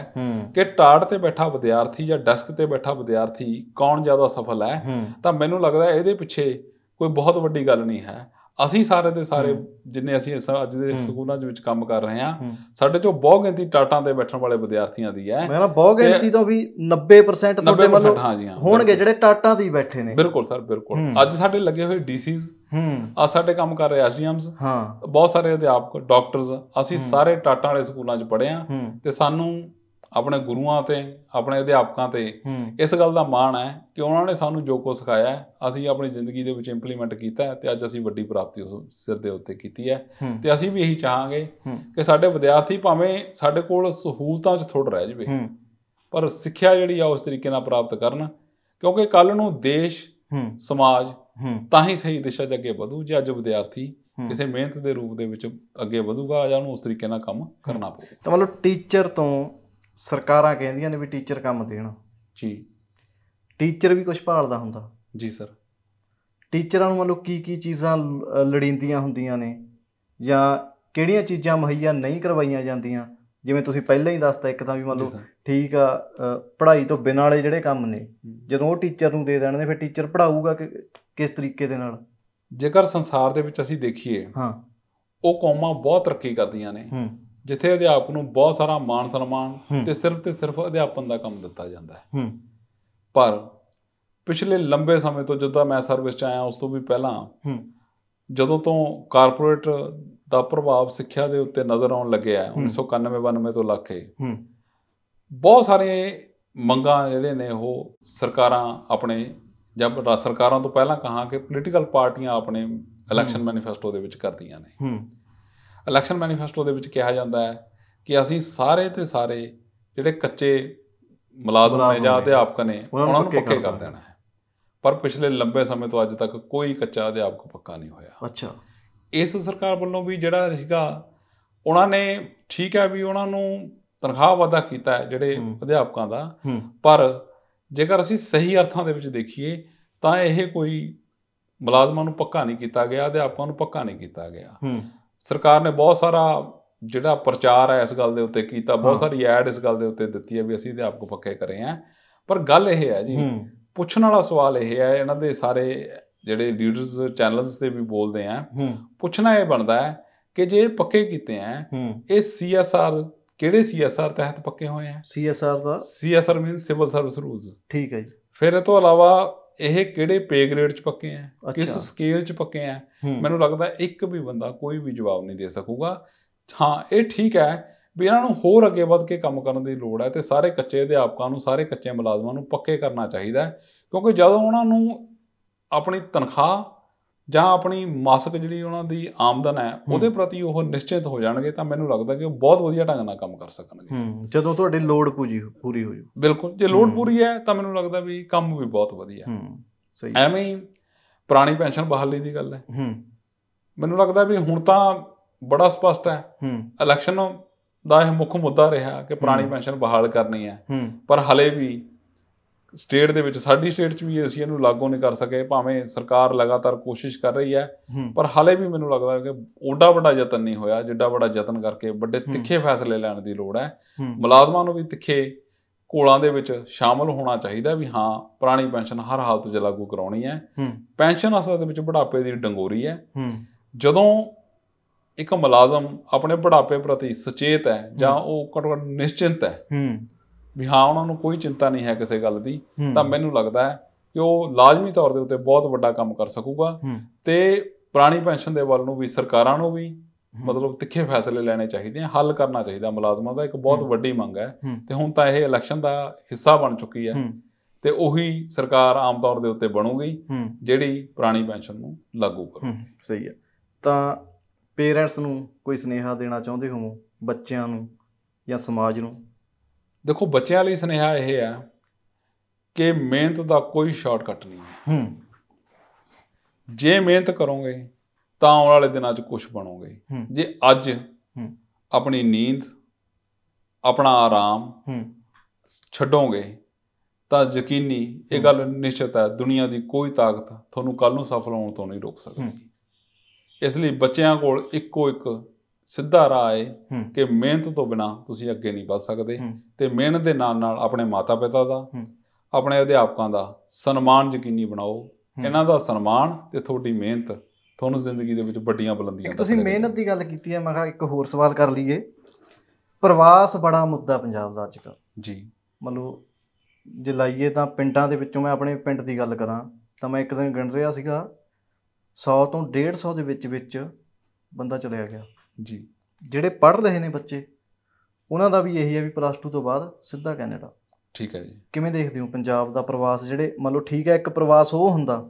Speaker 1: ਕਿ ਟਾੜ ਤੇ ਬੈਠਾ ਵਿਦਿਆਰਥੀ ਜਾਂ ਡੈਸਕ ਤੇ ਬੈਠਾ ਵਿਦਿਆਰਥੀ ਕੌਣ ਜ਼ਿਆਦਾ ਸਫਲ ਹੈ ਤਾਂ ਮੈਨੂੰ ਲੱਗਦਾ ਇਹਦੇ ਪਿੱਛੇ ਕੋਈ ਬਹੁਤ ਵੱਡੀ ਗੱਲ ਨਹੀਂ ਹੈ ਅਸੀਂ ਸਾਰੇ ਦੇ ਸਾਰੇ ਜਿੰਨੇ ਅਸੀਂ ਅੱਜ ਦੇ ਸਕੂਲਾਂ ਦੇ ਵਿੱਚ ਕੰਮ ਕਰ ਰਹੇ ਹਾਂ ਸਾਡੇ ਚੋਂ ਬਹੁ ਗਿਣਤੀ ਟਾਟਾਂ ਤੇ ਬੈਠਣ ਵਾਲੇ ਵਿਦਿਆਰਥੀਆਂ ਦੀ ਹੈ ਮੈਂ ਨਾ ਬਹੁ ਗਿਣਤੀ ਤੋਂ ਵੀ 90% ਤੁਹਾਡੇ ਵੱਲੋਂ ਹੋਣਗੇ
Speaker 2: ਜਿਹੜੇ ਟਾਟਾਂ ਦੀ ਬੈਠੇ ਨੇ ਬਿਲਕੁਲ
Speaker 1: ਸਰ ਬਿਲਕੁਲ ਅੱਜ ਸਾਡੇ ਲੱਗੇ ਹੋਏ ਡੀਸੀਜ਼ ਆ ਸਾਡੇ ਕੰਮ ਕਰ ਰਹੇ ਐਸਡੀਐਮਸ ਬਹੁਤ ਸਾਰੇ ਅਧਿਆਪਕ ਡਾਕਟਰਸ ਅਸੀਂ ਸਾਰੇ ਟਾਟਾਂ ਵਾਲੇ ਸਕੂਲਾਂ 'ਚ ਪੜ੍ਹੇ ਆ ਤੇ ਸਾਨੂੰ ਆਪਣੇ ਗੁਰੂਆਂ ਤੇ ਆਪਣੇ ਅਧਿਆਪਕਾਂ ਤੇ ਇਸ ਗੱਲ ਦਾ ਮਾਣ ਹੈ ਕਿ ਉਹਨਾਂ ਨੇ ਸਾਨੂੰ ਜੋ ਕੁਝ ਸਿਖਾਇਆ ਅਸੀਂ ਆਪਣੀ ਜ਼ਿੰਦਗੀ ਦੇ ਵਿੱਚ ਇੰਪਲੀਮੈਂਟ ਕੀਤਾ ਤੇ ਅੱਜ ਅਸੀਂ ਵੱਡੀ ਪ੍ਰਾਪਤੀ ਉਸ ਸਿਰ ਦੇ ਉੱਤੇ ਕੀਤੀ ਹੈ ਤੇ ਅਸੀਂ ਵੀ ਇਹੀ ਚਾਹਾਂਗੇ ਕਿ ਸਾਡੇ ਵਿਦਿਆਰਥੀ ਭਾਵੇਂ ਸਾਡੇ ਕੋਲ ਸਹੂਲਤਾਂ 'ਚ ਥੋੜ ਰਹਿ ਜਵੇ ਪਰ ਸਿੱਖਿਆ ਜਿਹੜੀ ਆ ਉਸ ਤਰੀਕੇ ਨਾਲ ਪ੍ਰਾਪਤ ਕਰਨ ਕਿਉਂਕਿ ਕੱਲ ਨੂੰ ਦੇਸ਼ ਸਮਾਜ ਤਾਂ ਹੀ ਸਹੀ ਦਿਸ਼ਾ 'ਚ ਅੱਗੇ ਵਧੂ ਜੇ ਅੱਜ ਵਿਦਿਆਰਥੀ ਕਿਸੇ ਮਿਹਨਤ ਦੇ ਰੂਪ ਦੇ ਵਿੱਚ ਅੱਗੇ ਵਧੂਗਾ ਜਾਂ ਉਹਨੂੰ ਉਸ ਤਰੀਕੇ ਨਾਲ ਕੰਮ ਕਰਨਾ ਪਊ। ਤਾਂ ਮਤਲਬ
Speaker 2: ਟੀਚਰ ਤੋਂ ਸਰਕਾਰਾਂ ਕਹਿੰਦੀਆਂ ਨੇ ਵੀ ਟੀਚਰ ਕੰਮ ਦੇਣ ਜੀ ਟੀਚਰ ਵੀ ਕੁਝ ਭਾਲਦਾ ਹੁੰਦਾ ਜੀ ਸਰ ਟੀਚਰਾਂ ਨੂੰ ਮੰਨ ਲਓ ਕੀ ਕੀ ਚੀਜ਼ਾਂ ਲੜਿੰਦੀਆਂ ਹੁੰਦੀਆਂ ਨੇ ਜਾਂ ਕਿਹੜੀਆਂ ਚੀਜ਼ਾਂ ਮੁਹੱਈਆ ਨਹੀਂ ਕਰਵਾਈਆਂ ਜਾਂਦੀਆਂ ਜਿਵੇਂ ਤੁਸੀਂ ਪਹਿਲਾਂ ਹੀ ਦੱਸਤਾ ਇੱਕ ਤਾਂ ਵੀ ਮੰਨ ਲਓ ਠੀਕ ਆ ਪੜ੍ਹਾਈ ਤੋਂ ਬਿਨਾਂ ਵਾਲੇ ਜਿਹੜੇ ਕੰਮ ਨੇ ਜਦੋਂ ਉਹ
Speaker 1: ਟੀਚਰ ਨੂੰ ਦੇ ਦੇਣਗੇ ਫਿਰ ਟੀਚਰ ਪੜਾਊਗਾ ਕਿ ਕਿਸ ਤਰੀਕੇ ਦੇ ਨਾਲ ਜੇਕਰ ਸੰਸਾਰ ਦੇ ਵਿੱਚ ਅਸੀਂ ਦੇਖੀਏ ਹਾਂ ਉਹ ਕੌਮਾਂ ਬਹੁਤ ਤਰੱਕੀ ਕਰਦੀਆਂ ਨੇ ਜਿੱਥੇ ਅਧਿਆਪਕ ਨੂੰ ਬਹੁਤ ਸਾਰਾ ਮਾਣ ਸਨਮਾਨ ਤੇ ਸਿਰਫ ਤੇ ਸਿਰਫ ਅਧਿਆਪਨ ਦਾ ਕੰਮ ਦਿੱਤਾ ਜਾਂਦਾ ਹੈ ਪਰ ਪਿਛਲੇ ਲੰਬੇ ਸਮੇਂ ਤੋਂ ਜਦੋਂ ਮੈਂ ਸਰਵਿਸ 'ਚ ਆਇਆ ਉਸ ਤੋਂ ਵੀ ਪਹਿਲਾਂ ਜਦੋਂ ਤੋਂ ਕਾਰਪੋਰੇਟ ਦਾ ਪ੍ਰਭਾਵ ਸਿੱਖਿਆ ਦੇ ਉੱਤੇ ਨਜ਼ਰ ਆਉਣ ਲੱਗਿਆ 1991-92 ਤੋਂ ਲੱਗ ਕੇ ਬਹੁਤ ਸਾਰੇ ਮੰਗਾਂ ਜਿਹੜੇ ਨੇ ਉਹ ਸਰਕਾਰਾਂ ਆਪਣੇ ਜਦ ਸਰਕਾਰਾਂ ਤੋਂ ਪਹਿਲਾਂ ਕਹਾ ਕਿ ਪੋਲੀਟੀਕਲ ਪਾਰਟੀਆਂ ਆਪਣੇ ਇਲੈਕਸ਼ਨ ਮੈਨੀਫੈਸਟੋ ਦੇ ਵਿੱਚ ਕਰਦੀਆਂ ਨੇ ਇਲੈਕਸ਼ਨ ਮੈਨੀਫੈਸਟੋ ਦੇ ਵਿੱਚ ਕਿਹਾ ਜਾਂਦਾ ਹੈ ਕਿ ਅਸੀਂ ਸਾਰੇ ਤੇ ਸਾਰੇ ਜਿਹੜੇ ਕੱਚੇ ਮੁਲਾਜ਼ਮ ਨੇ ਜਾਂ ਅਧਿਆਪਕ ਨੇ ਉਹਨਾਂ ਨੂੰ ਪੱਕੇ ਕਰ ਦੇਣਾ ਹੈ ਪਰ ਪਿਛਲੇ ਲੰਬੇ ਸਮੇਂ ਤੋਂ ਅੱਜ ਤੱਕ ਕੋਈ ਕੱਚਾ ਅਧਿਆਪਕ ਪੱਕਾ ਨਹੀਂ ਹੋਇਆ ਅੱਛਾ ਇਸ ਸਰਕਾਰ ਵੱਲੋਂ ਵੀ ਜਿਹੜਾ ਸੀਗਾ ਉਹਨਾਂ ਨੇ ਠੀਕ ਹੈ ਵੀ ਉਹਨਾਂ ਨੂੰ ਤਨਖਾਹ ਵਾਧਾ ਕੀਤਾ ਹੈ ਜਿਹੜੇ ਅਧਿਆਪਕਾਂ ਦਾ ਪਰ ਜੇਕਰ ਅਸੀਂ ਸਹੀ ਅਰਥਾਂ ਦੇ ਵਿੱਚ ਦੇਖੀਏ ਤਾਂ ਇਹ ਕੋਈ ਮੁਲਾਜ਼ਮਾਂ ਨੂੰ ਪੱਕਾ ਨਹੀਂ ਕੀਤਾ ਗਿਆ ਅਧਿਆਪਕਾਂ ਨੂੰ ਪੱਕਾ ਨਹੀਂ ਕੀਤਾ ਗਿਆ ਸਰਕਾਰ ਨੇ ਬਹੁਤ ਸਾਰਾ ਜਿਹੜਾ ਪ੍ਰਚਾਰ ਹੈ ਇਸ ਗੱਲ ਦੇ ਉੱਤੇ ਕੀਤਾ ਬਹੁਤ ਸਾਰੀ ਐਡ ਇਸ ਗੱਲ ਦੇ ਉੱਤੇ ਦਿੱਤੀ ਹੈ ਵੀ ਅਸੀਂ ਆਪਕੋ ਪੱਕੇ ਕਰੇ ਆ ਪਰ ਗੱਲ ਇਹ ਹੈ ਜੀ ਪੁੱਛਣ ਵਾਲਾ ਸਵਾਲ ਇਹ ਹੈ ਇਹਨਾਂ ਦੇ ਸਾਰੇ ਜਿਹੜੇ ਲੀਡਰਸ ਚੈਨਲਸ ਤੇ ਵੀ ਬੋਲਦੇ ਆ ਪੁੱਛਣਾ ਇਹ ਬਣਦਾ ਹੈ ਕਿ ਜੇ ਪੱਕੇ ਕੀਤੇ ਆ ਇਹ ਸੀਐਸਆਰ ਕਿਹੜੇ ਸੀਐਸਆਰ ਤਹਿਤ ਪੱਕੇ ਹੋਏ ਆ ਸੀਐਸਆਰ ਦਾ CSR means civil service rules ਠੀਕ ਹੈ ਜੀ ਫਿਰ ਇਹ ਤੋਂ ਇਲਾਵਾ ਇਹ ਕਿਹੜੇ ਪੇ ਗ੍ਰੇਡ 'ਚ ਪੱਕੇ ਆ ਕਿਸ ਸਕੇਲ 'ਚ ਪੱਕੇ ਆ ਮੈਨੂੰ ਲੱਗਦਾ ਇੱਕ ਵੀ ਬੰਦਾ ਕੋਈ ਵੀ ਜਵਾਬ ਨਹੀਂ ਦੇ ਸਕੂਗਾ ਹਾਂ ਇਹ ਠੀਕ ਹੈ ਵੀ ਇਹਨਾਂ ਨੂੰ ਹੋਰ ਅੱਗੇ ਵੱਧ ਕੇ ਕੰਮ ਕਰਨ ਦੀ ਲੋੜ ਹੈ ਤੇ ਸਾਰੇ ਕੱਚੇ ਅਧਿਆਪਕਾਂ ਨੂੰ ਸਾਰੇ ਕੱਚੇ ਮੁਲਾਜ਼ਮਾਂ ਨੂੰ ਪੱਕੇ ਕਰਨਾ ਚਾਹੀਦਾ ਕਿਉਂਕਿ ਜਦੋਂ ਉਹਨਾਂ ਨੂੰ ਆਪਣੀ ਤਨਖਾਹ ਜਾਂ ਆਪਣੀ ਮਾਸਕ ਜਿਹੜੀ ਉਹਨਾਂ ਦੀ ਆਮਦਨ ਹੈ ਉਹਦੇ ਪ੍ਰਤੀ ਉਹ ਨਿਸ਼ਚਿਤ ਹੋ ਜਾਣਗੇ ਤਾਂ ਮੈਨੂੰ ਲੱਗਦਾ ਕਿ ਉਹ ਬਹੁਤ ਵਧੀਆ ਢੰਗ ਨਾਲ ਕੰਮ ਕਰ ਸਕਣਗੇ ਜਦੋਂ ਤੁਹਾਡੀ ਲੋੜ ਪੂਰੀ ਪੂਰੀ ਹੋ ਜੂ ਬਿਲਕੁਲ ਜੇ ਲੋੜ ਪੂਰੀ ਹੈ ਤਾਂ ਮੈਨੂੰ ਲੱਗਦਾ ਵੀ ਕੰਮ ਵੀ ਬਹੁਤ ਵਧੀਆ ਹੈ ਸਹੀ ਐਵੇਂ ਹੀ ਪੁਰਾਣੀ ਪੈਨਸ਼ਨ ਬਹਾਲੀ ਦੀ ਗੱਲ ਹੈ ਮੈਨੂੰ ਲੱਗਦਾ ਵੀ ਹੁਣ ਤਾਂ ਬੜਾ ਸਪਸ਼ਟ ਹੈ ਇਲੈਕਸ਼ਨ ਦਾ ਇਹ ਮੁੱਖ ਮੁੱਦਾ ਰਿਹਾ ਕਿ ਪੁਰਾਣੀ ਪੈਨਸ਼ਨ ਬਹਾਲ ਕਰਨੀ ਹੈ ਪਰ ਹਲੇ ਵੀ ਸਟੇਟ ਦੇ ਵਿੱਚ ਸਾਡੀ ਸਟੇਟ 'ਚ ਵੀ ਅਸੀਂ ਇਹਨੂੰ ਲਾਗੂ ਨਹੀਂ ਕਰ ਸਕੇ ਭਾਵੇਂ ਸਰਕਾਰ ਲਗਾਤਾਰ ਕੋਸ਼ਿਸ਼ ਕਰ ਰਹੀ ਹੈ ਪਰ ਹਾਲੇ ਵੀ ਮੈਨੂੰ ਲੱਗਦਾ ਕਿ ਓਡਾ ਵੱਡਾ ਯਤਨ ਨਹੀਂ ਹੋਇਆ ਜਿੱਡਾ ਵੱਡਾ ਯਤਨ ਕਰਕੇ ਵੱਡੇ ਤਿੱਖੇ ਫੈਸਲੇ ਲੈਣ ਦੀ ਲੋੜ ਹੈ
Speaker 3: ਮੁਲਾਜ਼ਮਾਂ
Speaker 1: ਨੂੰ ਵੀ ਤਿੱਖੇ ਕੋਲਾਂ ਦੇ ਵਿੱਚ ਸ਼ਾਮਲ ਹੋਣਾ ਚਾਹੀਦਾ ਵੀ ਹਾਂ ਪੁਰਾਣੀ ਪੈਨਸ਼ਨ ਹਰ ਹਾਲਤ 'ਚ ਲਾਗੂ ਕਰਾਉਣੀ ਹੈ ਪੈਨਸ਼ਨ ਅਸਲ ਦੇ ਵਿੱਚ ਬੁਢਾਪੇ ਦੀ ਡੰਗੋਰੀ ਹੈ ਜਦੋਂ ਇੱਕ ਮੁਲਾਜ਼ਮ ਆਪਣੇ ਬੁਢਾਪੇ ਪ੍ਰਤੀ ਸੁਚੇਤ ਹੈ ਜਾਂ ਉਹ ਘੱਟੋ ਘੱਟ ਨਿਸ਼ਚਿੰਤ ਹੈ ਵੀ ਹਾਂ ਉਹਨਾਂ ਨੂੰ ਕੋਈ ਚਿੰਤਾ ਨਹੀਂ ਹੈ ਕਿਸੇ ਗੱਲ ਦੀ ਤਾਂ ਮੈਨੂੰ ਲੱਗਦਾ ਹੈ ਕਿ ਉਹ ਲਾਜ਼ਮੀ ਤੌਰ ਦੇ ਉੱਤੇ ਬਹੁਤ ਵੱਡਾ ਕੰਮ ਕਰ ਸਕੂਗਾ ਤੇ ਪੁਰਾਣੀ ਪੈਨਸ਼ਨ ਦੇ ਵੱਲ ਨੂੰ ਵੀ ਸਰਕਾਰਾਂ ਨੂੰ ਵੀ ਮਤਲਬ ਤਿੱਖੇ ਫੈਸਲੇ ਲੈਣੇ ਚਾਹੀਦੇ ਆ ਹੱਲ ਕਰਨਾ ਚਾਹੀਦਾ ਮੁਲਾਜ਼ਮਾਂ ਦਾ ਇੱਕ ਬਹੁਤ ਵੱਡੀ ਮੰਗ ਹੈ ਤੇ ਹੁਣ ਤਾਂ ਇਹ ਇਲੈਕਸ਼ਨ ਦਾ ਹਿੱਸਾ ਬਣ ਚੁੱਕੀ ਹੈ ਤੇ ਉਹੀ ਸਰਕਾਰ ਆਮ ਤੌਰ ਦੇ ਉੱਤੇ ਬਣੂਗੀ ਜਿਹੜੀ ਪੁਰਾਣੀ ਪੈਨਸ਼ਨ ਨੂੰ ਲਾਗੂ ਕਰੂਗੀ ਸਹੀ ਹੈ
Speaker 2: ਤਾਂ ਪੇਰੈਂਟਸ ਨੂੰ ਕੋਈ ਸਨੇਹਾ ਦੇਣਾ ਚਾਹੁੰਦੇ ਹੋ ਬੱਚਿਆਂ ਨੂੰ ਜਾਂ ਸਮਾਜ
Speaker 1: ਨੂੰ ਦੇਖੋ ਬੱਚਿਆਂ ਲਈ ਸੁਨੇਹਾ ਇਹ ਹੈ ਕਿ ਮਿਹਨਤ ਦਾ ਕੋਈ ਸ਼ਾਰਟਕਟ ਨਹੀਂ ਹੈ ਜੇ ਮਿਹਨਤ ਕਰੋਗੇ ਤਾਂ ਆਉਣ ਵਾਲੇ ਦਿਨਾਂ 'ਚ ਕੁਝ ਬਣੋਗੇ ਜੇ ਅੱਜ ਆਪਣੀ ਨੀਂਦ ਆਪਣਾ ਆਰਾਮ ਛੱਡੋਗੇ ਤਾਂ ਯਕੀਨੀ ਇਹ ਗੱਲ ਨਿਸ਼ਚਿਤ ਹੈ ਦੁਨੀਆ ਦੀ ਕੋਈ ਤਾਕਤ ਤੁਹਾਨੂੰ ਕੱਲ ਨੂੰ ਸਫਲ ਹੋਣ ਤੋਂ ਨਹੀਂ ਰੋਕ ਸਕਦੀ ਇਸ ਲਈ ਬੱਚਿਆਂ ਕੋਲ ਇੱਕੋ ਇੱਕ ਸਿੱਧਾ ਰਾਹ ਹੈ ਕਿ ਮਿਹਨਤ ਤੋਂ ਬਿਨਾ ਤੁਸੀਂ ਅੱਗੇ ਨਹੀਂ ਵੱਧ ਸਕਦੇ ਤੇ ਮਿਹਨਤ ਦੇ ਨਾਲ ਨਾਲ ਆਪਣੇ ਮਾਤਾ-ਪਿਤਾ ਦਾ ਆਪਣੇ ਅਧਿਆਪਕਾਂ ਦਾ ਸਨਮਾਨ ਯਕੀਨੀ ਬਣਾਓ ਇਹਨਾਂ ਦਾ ਸਨਮਾਨ ਤੇ ਤੁਹਾਡੀ ਮਿਹਨਤ ਤੁਹਾਨੂੰ ਜ਼ਿੰਦਗੀ ਦੇ ਵਿੱਚ ਵੱਡੀਆਂ ਬੁਲੰਦੀਆਂ ਤੁਸੀਂ ਮਿਹਨਤ
Speaker 2: ਦੀ ਗੱਲ ਕੀਤੀ ਹੈ ਮੈਂ ਕਿਹਾ ਇੱਕ ਹੋਰ ਸਵਾਲ ਕਰ ਲਈਏ ਪ੍ਰਵਾਸ ਬੜਾ ਮੁੱਦਾ ਪੰਜਾਬ ਦਾ ਅੱਜਕੱਲ ਜੀ ਮਤਲਬ ਜੇ ਲਾਈਏ ਤਾਂ ਪਿੰਡਾਂ ਦੇ ਵਿੱਚੋਂ ਮੈਂ ਆਪਣੇ ਪਿੰਡ ਦੀ ਗੱਲ ਕਰਾਂ ਤਾਂ ਮੈਂ ਇੱਕ ਦਿਨ ਗਿਣ ਰਿਹਾ ਸੀਗਾ 100 ਤੋਂ 150 ਦੇ ਵਿੱਚ ਵਿੱਚ ਬੰਦਾ ਚਲਿਆ ਗਿਆ ਜੀ ਜਿਹੜੇ ਪੜ ਰਹੇ ਨੇ ਬੱਚੇ ਉਹਨਾਂ ਦਾ ਵੀ ਇਹੀ ਹੈ ਵੀ ਪਲੱਸ 2 ਤੋਂ ਬਾਅਦ ਸਿੱਧਾ ਕੈਨੇਡਾ ਠੀਕ ਹੈ ਜੀ ਕਿਵੇਂ ਦੇਖਦੇ ਹੋ ਪੰਜਾਬ ਦਾ ਪ੍ਰਵਾਸ ਜਿਹੜੇ ਮੰਨ ਲਓ ਠੀਕ ਹੈ ਇੱਕ ਪ੍ਰਵਾਸ ਉਹ ਹੁੰਦਾ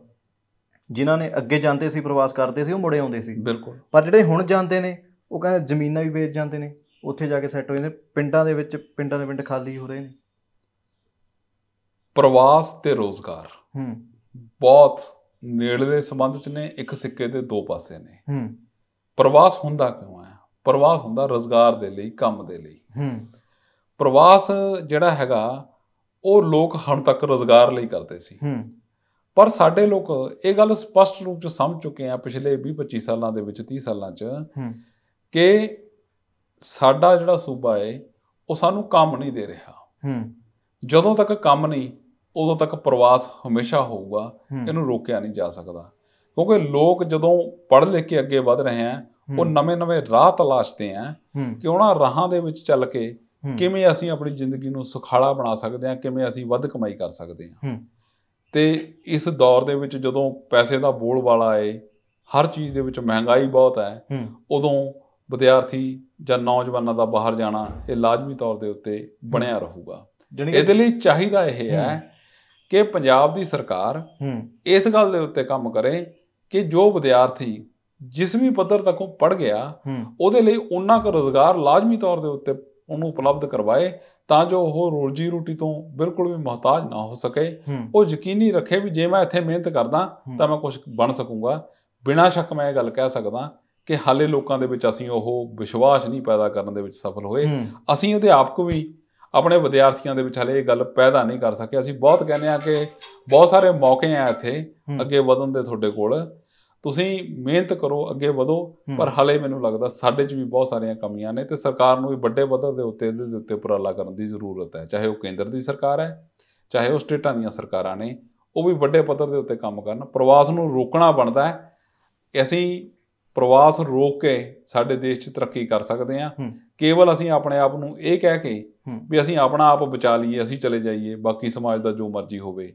Speaker 2: ਜਿਨ੍ਹਾਂ ਨੇ ਅੱਗੇ ਜਾਂਦੇ ਸੀ ਪ੍ਰਵਾਸ ਕਰਦੇ ਸੀ ਉਹ ਮੁੜੇ ਆਉਂਦੇ ਸੀ ਬਿਲਕੁਲ ਪਰ ਜਿਹੜੇ ਹੁਣ ਜਾਂਦੇ ਨੇ ਉਹ ਕਹਿੰਦੇ ਜ਼ਮੀਨਾਂ ਵੀ ਵੇਚ ਜਾਂਦੇ ਨੇ ਉੱਥੇ ਜਾ ਕੇ ਸੈੱਟ ਹੋ ਜਾਂਦੇ ਪਿੰਡਾਂ ਦੇ ਵਿੱਚ ਪਿੰਡਾਂ ਦੇ ਪਿੰਡ ਖਾਲੀ ਹੋ ਰਹੇ ਨੇ
Speaker 1: ਪ੍ਰਵਾਸ ਤੇ ਰੋਜ਼ਗਾਰ ਹੂੰ ਬਹੁਤ ਨੇੜਲੇ ਸੰਬੰਧ ਚ ਨੇ ਇੱਕ ਸਿੱਕੇ ਦੇ ਦੋ ਪਾਸੇ ਨੇ ਹੂੰ ਪ੍ਰਵਾਸ ਹੁੰਦਾ ਕਿਉਂ ਹੈ ਪ੍ਰਵਾਸ ਹੁੰਦਾ ਰੋਜ਼ਗਾਰ ਦੇ ਲਈ ਕੰਮ ਦੇ ਲਈ ਹੂੰ ਪ੍ਰਵਾਸ ਜਿਹੜਾ ਹੈਗਾ ਉਹ ਲੋਕ ਹੁਣ ਤੱਕ ਰੋਜ਼ਗਾਰ ਲਈ ਕਰਦੇ ਸੀ ਹੂੰ ਪਰ ਸਾਡੇ ਲੋਕ ਇਹ ਗੱਲ ਸਪਸ਼ਟ ਰੂਪ ਚ ਸਮਝ ਚੁੱਕੇ ਆ ਪਿਛਲੇ 20 25 ਸਾਲਾਂ ਦੇ ਵਿੱਚ 30 ਸਾਲਾਂ ਚ ਹੂੰ ਕਿ ਸਾਡਾ ਜਿਹੜਾ ਸੂਬਾ ਏ ਉਹ ਸਾਨੂੰ ਕੰਮ ਨਹੀਂ ਦੇ ਰਿਹਾ ਹੂੰ ਜਦੋਂ ਤੱਕ ਕੰਮ ਨਹੀਂ ਉਦੋਂ ਤੱਕ ਪ੍ਰਵਾਸ ਹਮੇਸ਼ਾ ਹੋਊਗਾ ਇਹਨੂੰ ਰੋਕਿਆ ਨਹੀਂ ਜਾ ਸਕਦਾ ਕਿਉਂਕਿ ਲੋਕ ਜਦੋਂ ਪੜ੍ਹ ਲਿਖ ਕੇ ਅੱਗੇ ਵਧ ਰਹੇ ਆ ਉਹ ਨਵੇਂ-ਨਵੇਂ ਰਾਹ ਤਲਾਸ਼ਦੇ ਆ ਕਿ ਉਹਨਾਂ ਰਾਹਾਂ ਦੇ ਵਿੱਚ ਚੱਲ ਕੇ ਕਿਵੇਂ ਅਸੀਂ ਆਪਣੀ ਜ਼ਿੰਦਗੀ ਨੂੰ ਸੁਖਾਲਾ ਬਣਾ ਸਕਦੇ ਆ ਕਿਵੇਂ ਅਸੀਂ ਵੱਧ ਕਮਾਈ ਕਰ ਸਕਦੇ ਆ ਤੇ ਇਸ ਦੌਰ ਦੇ ਵਿੱਚ ਜਦੋਂ ਪੈਸੇ ਦਾ ਬੋਲ ਵਾਲਾ ਏ ਹਰ ਚੀਜ਼ ਦੇ ਵਿੱਚ ਮਹਿੰਗਾਈ ਬਹੁਤ ਹੈ ਉਦੋਂ ਵਿਦਿਆਰਥੀ ਜਾਂ ਨੌਜਵਾਨਾਂ ਦਾ ਬਾਹਰ ਜਾਣਾ ਇਹ ਲਾਜ਼ਮੀ ਤੌਰ ਦੇ ਉੱਤੇ ਬਣਿਆ ਰਹੂਗਾ ਇਹਦੇ ਲਈ ਚਾਹੀਦਾ ਇਹ ਹੈ ਕਿ ਪੰਜਾਬ ਦੀ ਸਰਕਾਰ ਇਸ ਗੱਲ ਦੇ ਉੱਤੇ ਕੰਮ ਕਰੇ ਕਿ ਜੋ ਵਿਦਿਆਰਥੀ ਜਿਸ ਵੀ ਪੱਧਰ ਤੱਕ ਉਹ ਪੜ ਗਿਆ ਉਹਦੇ ਲਈ ਉਹਨਾਂ ਕੋ ਰੋਜ਼ਗਾਰ ਲਾਜ਼ਮੀ ਤੌਰ ਦੇ ਉੱਤੇ ਉਹਨੂੰ ਉਪਲਬਧ ਕਰਵਾਏ ਤਾਂ ਜੋ ਉਹ ਰੋਜੀ ਰੋਟੀ ਤੋਂ ਬਿਲਕੁਲ ਵੀ ਮਹਤਾਜ ਨਾ ਹੋ ਸਕੇ ਉਹ ਯਕੀਨੀ ਰੱਖੇ ਵੀ ਜੇ ਮੈਂ ਇੱਥੇ ਮਿਹਨਤ ਕਰਦਾ ਤਾਂ ਮੈਂ ਕੁਝ ਬਣ ਸਕੂੰਗਾ ਬਿਨਾਂ ਸ਼ੱਕ ਮੈਂ ਇਹ ਗੱਲ ਕਹਿ ਸਕਦਾ ਕਿ ਹਾਲੇ ਲੋਕਾਂ ਦੇ ਵਿੱਚ ਅਸੀਂ ਉਹ ਵਿਸ਼ਵਾਸ ਨਹੀਂ ਪੈਦਾ ਕਰਨ ਦੇ ਵਿੱਚ ਸਫਲ ਹੋਏ ਅਸੀਂ ਅਧਿਆਪਕ ਵੀ ਆਪਣੇ ਵਿਦਿਆਰਥੀਆਂ ਦੇ ਵਿੱਚ ਹਲੇ ਇਹ ਗੱਲ ਪੈਦਾ ਨਹੀਂ ਕਰ ਸਕੇ ਅਸੀਂ ਬਹੁਤ ਕਹਿੰਦੇ ਆ ਕਿ ਬਹੁਤ ਸਾਰੇ ਮੌਕੇ ਆ ਇੱਥੇ ਅੱਗੇ ਵਧਣ ਦੇ ਤੁਹਾਡੇ ਕੋਲ ਤੁਸੀਂ ਮਿਹਨਤ ਕਰੋ ਅੱਗੇ ਵਧੋ ਪਰ ਹਲੇ ਮੈਨੂੰ ਲੱਗਦਾ ਸਾਡੇ 'ਚ ਵੀ ਬਹੁਤ ਸਾਰੀਆਂ ਕਮੀਆਂ ਨੇ ਤੇ ਸਰਕਾਰ ਨੂੰ ਵੀ ਵੱਡੇ ਪੱਧਰ ਦੇ ਉੱਤੇ ਇਹਦੇ ਉੱਤੇ ਉਪਰਾਲਾ ਕਰਨ ਦੀ ਜ਼ਰੂਰਤ ਹੈ ਚਾਹੇ ਉਹ ਕੇਂਦਰ ਦੀ ਸਰਕਾਰ ਹੈ ਚਾਹੇ ਉਹ ਸਟੇਟਾਂ ਦੀਆਂ ਸਰਕਾਰਾਂ ਨੇ ਉਹ ਵੀ ਵੱਡੇ ਪੱਧਰ ਦੇ ਉੱਤੇ ਕੰਮ ਕਰਨ ਪ੍ਰਵਾਸ ਨੂੰ ਰੋਕਣਾ ਬਣਦਾ ਹੈ ਅਸੀਂ ਪ੍ਰਵਾਸ ਰੋਕ ਕੇ ਸਾਡੇ ਦੇਸ਼ 'ਚ ਤਰੱਕੀ ਕਰ ਸਕਦੇ ਹਾਂ ਕੇਵਲ ਅਸੀਂ ਆਪਣੇ ਆਪ ਨੂੰ ਇਹ ਕਹਿ ਕੇ ਵੀ ਅਸੀਂ ਆਪਣਾ ਆਪ ਬਚਾ ਲਈਏ ਅਸੀਂ ਚਲੇ ਜਾਈਏ ਬਾਕੀ ਸਮਾਜ ਦਾ ਜੋ ਮਰਜ਼ੀ ਹੋਵੇ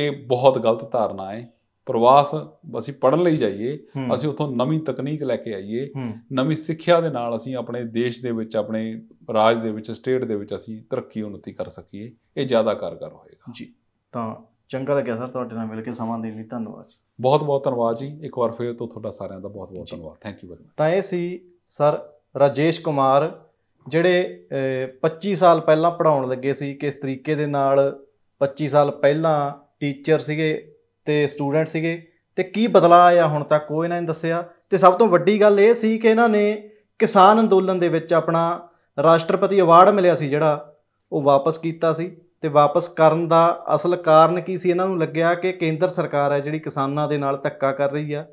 Speaker 1: ਇਹ ਬਹੁਤ ਗਲਤ ਧਾਰਨਾ ਹੈ ਪ੍ਰਵਾਸ ਅਸੀਂ ਪੜਨ ਲਈ ਜਾਈਏ ਅਸੀਂ ਉੱਥੋਂ ਨਵੀਂ ਤਕਨੀਕ ਲੈ ਕੇ ਆਈਏ ਨਵੀਂ ਸਿੱਖਿਆ ਦੇ ਨਾਲ ਅਸੀਂ ਆਪਣੇ ਦੇਸ਼ ਦੇ ਵਿੱਚ ਆਪਣੇ ਰਾਜ ਦੇ ਵਿੱਚ ਸਟੇਟ ਦੇ ਵਿੱਚ ਅਸੀਂ ਤਰੱਕੀ ਉਨਤੀ ਕਰ ਸਕੀਏ ਇਹ ਜ਼ਿਆਦਾ ਕਾਰਗਰ ਹੋਏਗਾ ਜੀ ਤਾਂ ਚੰਗਾ ਲੱਗਿਆ ਸਰ ਤੁਹਾਡੇ ਨਾਲ ਮਿਲ ਕੇ ਸਮਾਂ ਦੇਣ ਲਈ ਧੰਨਵਾਦ ਜੀ ਬਹੁਤ ਬਹੁਤ ਧੰਨਵਾਦ ਜੀ ਇੱਕ ਵਾਰ ਫੇਰ ਤੋਂ ਤੁਹਾਡਾ ਸਾਰਿਆਂ ਦਾ ਬਹੁਤ ਬਹੁਤ ਧੰਨਵਾਦ ਥੈਂਕ ਯੂ ਵੈਰੀ ਮਚ
Speaker 2: ਤਾਂ ਇਹ ਸੀ ਸਰ ਰਾਜੇਸ਼ ਕੁਮਾਰ ਜਿਹੜੇ 25 ਸਾਲ ਪਹਿਲਾਂ ਪੜਾਉਣ ਲੱਗੇ ਸੀ ਕਿਸ ਤਰੀਕੇ ਦੇ ਨਾਲ 25 ਸਾਲ ਪਹਿਲਾਂ ਟੀਚਰ ਸੀਗੇ ਤੇ ਸਟੂਡੈਂਟ ਸੀਗੇ ਤੇ ਕੀ ਬਦਲਾ ਆਇਆ ਹੁਣ ਤੱਕ ਕੋਈ ਨਾ ਨੇ ਦੱਸਿਆ ਤੇ ਸਭ ਤੋਂ ਵੱਡੀ ਗੱਲ ਇਹ ਸੀ ਕਿ ਇਹਨਾਂ ਨੇ ਕਿਸਾਨ ਅੰਦੋਲਨ ਦੇ ਵਿੱਚ ਆਪਣਾ ਰਾਸ਼ਟਰਪਤੀ ਅਵਾਰਡ ਮਿਲਿਆ ਸੀ ਜਿਹੜਾ ਉਹ ਵਾਪਸ ਕੀਤਾ ਸੀ ਤੇ ਵਾਪਸ ਕਰਨ ਦਾ ਅਸਲ ਕਾਰਨ ਕੀ ਸੀ ਇਹਨਾਂ ਨੂੰ ਲੱਗਿਆ ਕਿ ਕੇਂਦਰ ਸਰਕਾਰ ਹੈ ਜਿਹੜੀ ਕਿਸਾਨਾਂ ਦੇ ਨਾਲ ਧੱਕਾ ਕਰ ਰਹੀ ਆ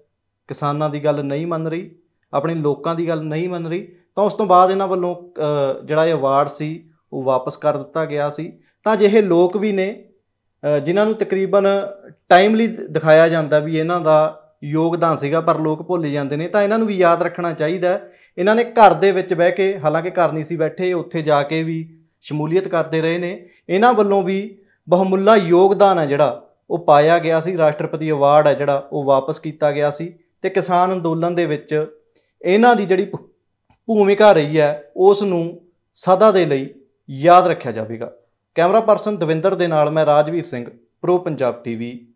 Speaker 2: ਕਿਸਾਨਾਂ ਦੀ ਗੱਲ ਨਹੀਂ ਮੰਨ ਰਹੀ ਆਪਣੇ ਲੋਕਾਂ ਦੀ ਗੱਲ ਨਹੀਂ ਮੰਨ ਰਹੀ ਤਾਂ ਉਸ ਤੋਂ ਬਾਅਦ ਇਹਨਾਂ ਵੱਲੋਂ ਜਿਹੜਾ ਇਹ ਅਵਾਰਡ ਸੀ ਉਹ ਵਾਪਸ ਕਰ ਦਿੱਤਾ ਗਿਆ ਸੀ ਤਾਂ ਜਿਹੇ ਲੋਕ ਵੀ ਨੇ ਜਿਨ੍ਹਾਂ ਨੂੰ ਤਕਰੀਬਨ ਟਾਈਮਲੀ ਦਿਖਾਇਆ ਜਾਂਦਾ ਵੀ ਇਹਨਾਂ ਦਾ ਯੋਗਦਾਨ ਸੀਗਾ ਪਰ ਲੋਕ ਭੁੱਲ ਜਾਂਦੇ ਨੇ ਤਾਂ ਇਹਨਾਂ ਨੂੰ ਵੀ ਯਾਦ ਰੱਖਣਾ ਚਾਹੀਦਾ ਇਹਨਾਂ ਨੇ ਘਰ ਦੇ ਵਿੱਚ ਬਹਿ ਕੇ ਹਾਲਾਂਕਿ ਘਰ ਨਹੀਂ ਸੀ ਬੈਠੇ ਉੱਥੇ ਜਾ ਕੇ ਵੀ ਸ਼ਮੂਲੀਅਤ ਕਰਦੇ ਰਹੇ ਨੇ ਇਹਨਾਂ ਵੱਲੋਂ ਵੀ ਬਹੁਮੁੱਲਾ ਯੋਗਦਾਨ ਹੈ ਜਿਹੜਾ ਉਹ ਪਾਇਆ ਗਿਆ ਸੀ ਰਾਸ਼ਟਰਪਤੀ ਅਵਾਰਡ ਹੈ ਜਿਹੜਾ ਉਹ ਵਾਪਸ ਕੀਤਾ ਗਿਆ ਸੀ ਤੇ ਕਿਸਾਨ ਅੰਦੋਲਨ ਦੇ ਵਿੱਚ ਇਹਨਾਂ ਦੀ ਜਿਹੜੀ ਭੂਮਿਕਾ ਰਹੀ ਹੈ ਉਸ ਨੂੰ ਸਦਾ ਦੇ ਲਈ ਯਾਦ ਰੱਖਿਆ ਜਾਵੇਗਾ ਕੈਮਰਾ ਪਰਸਨ ਦਵਿੰਦਰ ਦੇ ਨਾਲ ਮੈਂ ਰਾਜਵੀਰ ਸਿੰਘ ਪ੍ਰੋ ਪੰਜਾਬ ਟੀਵੀ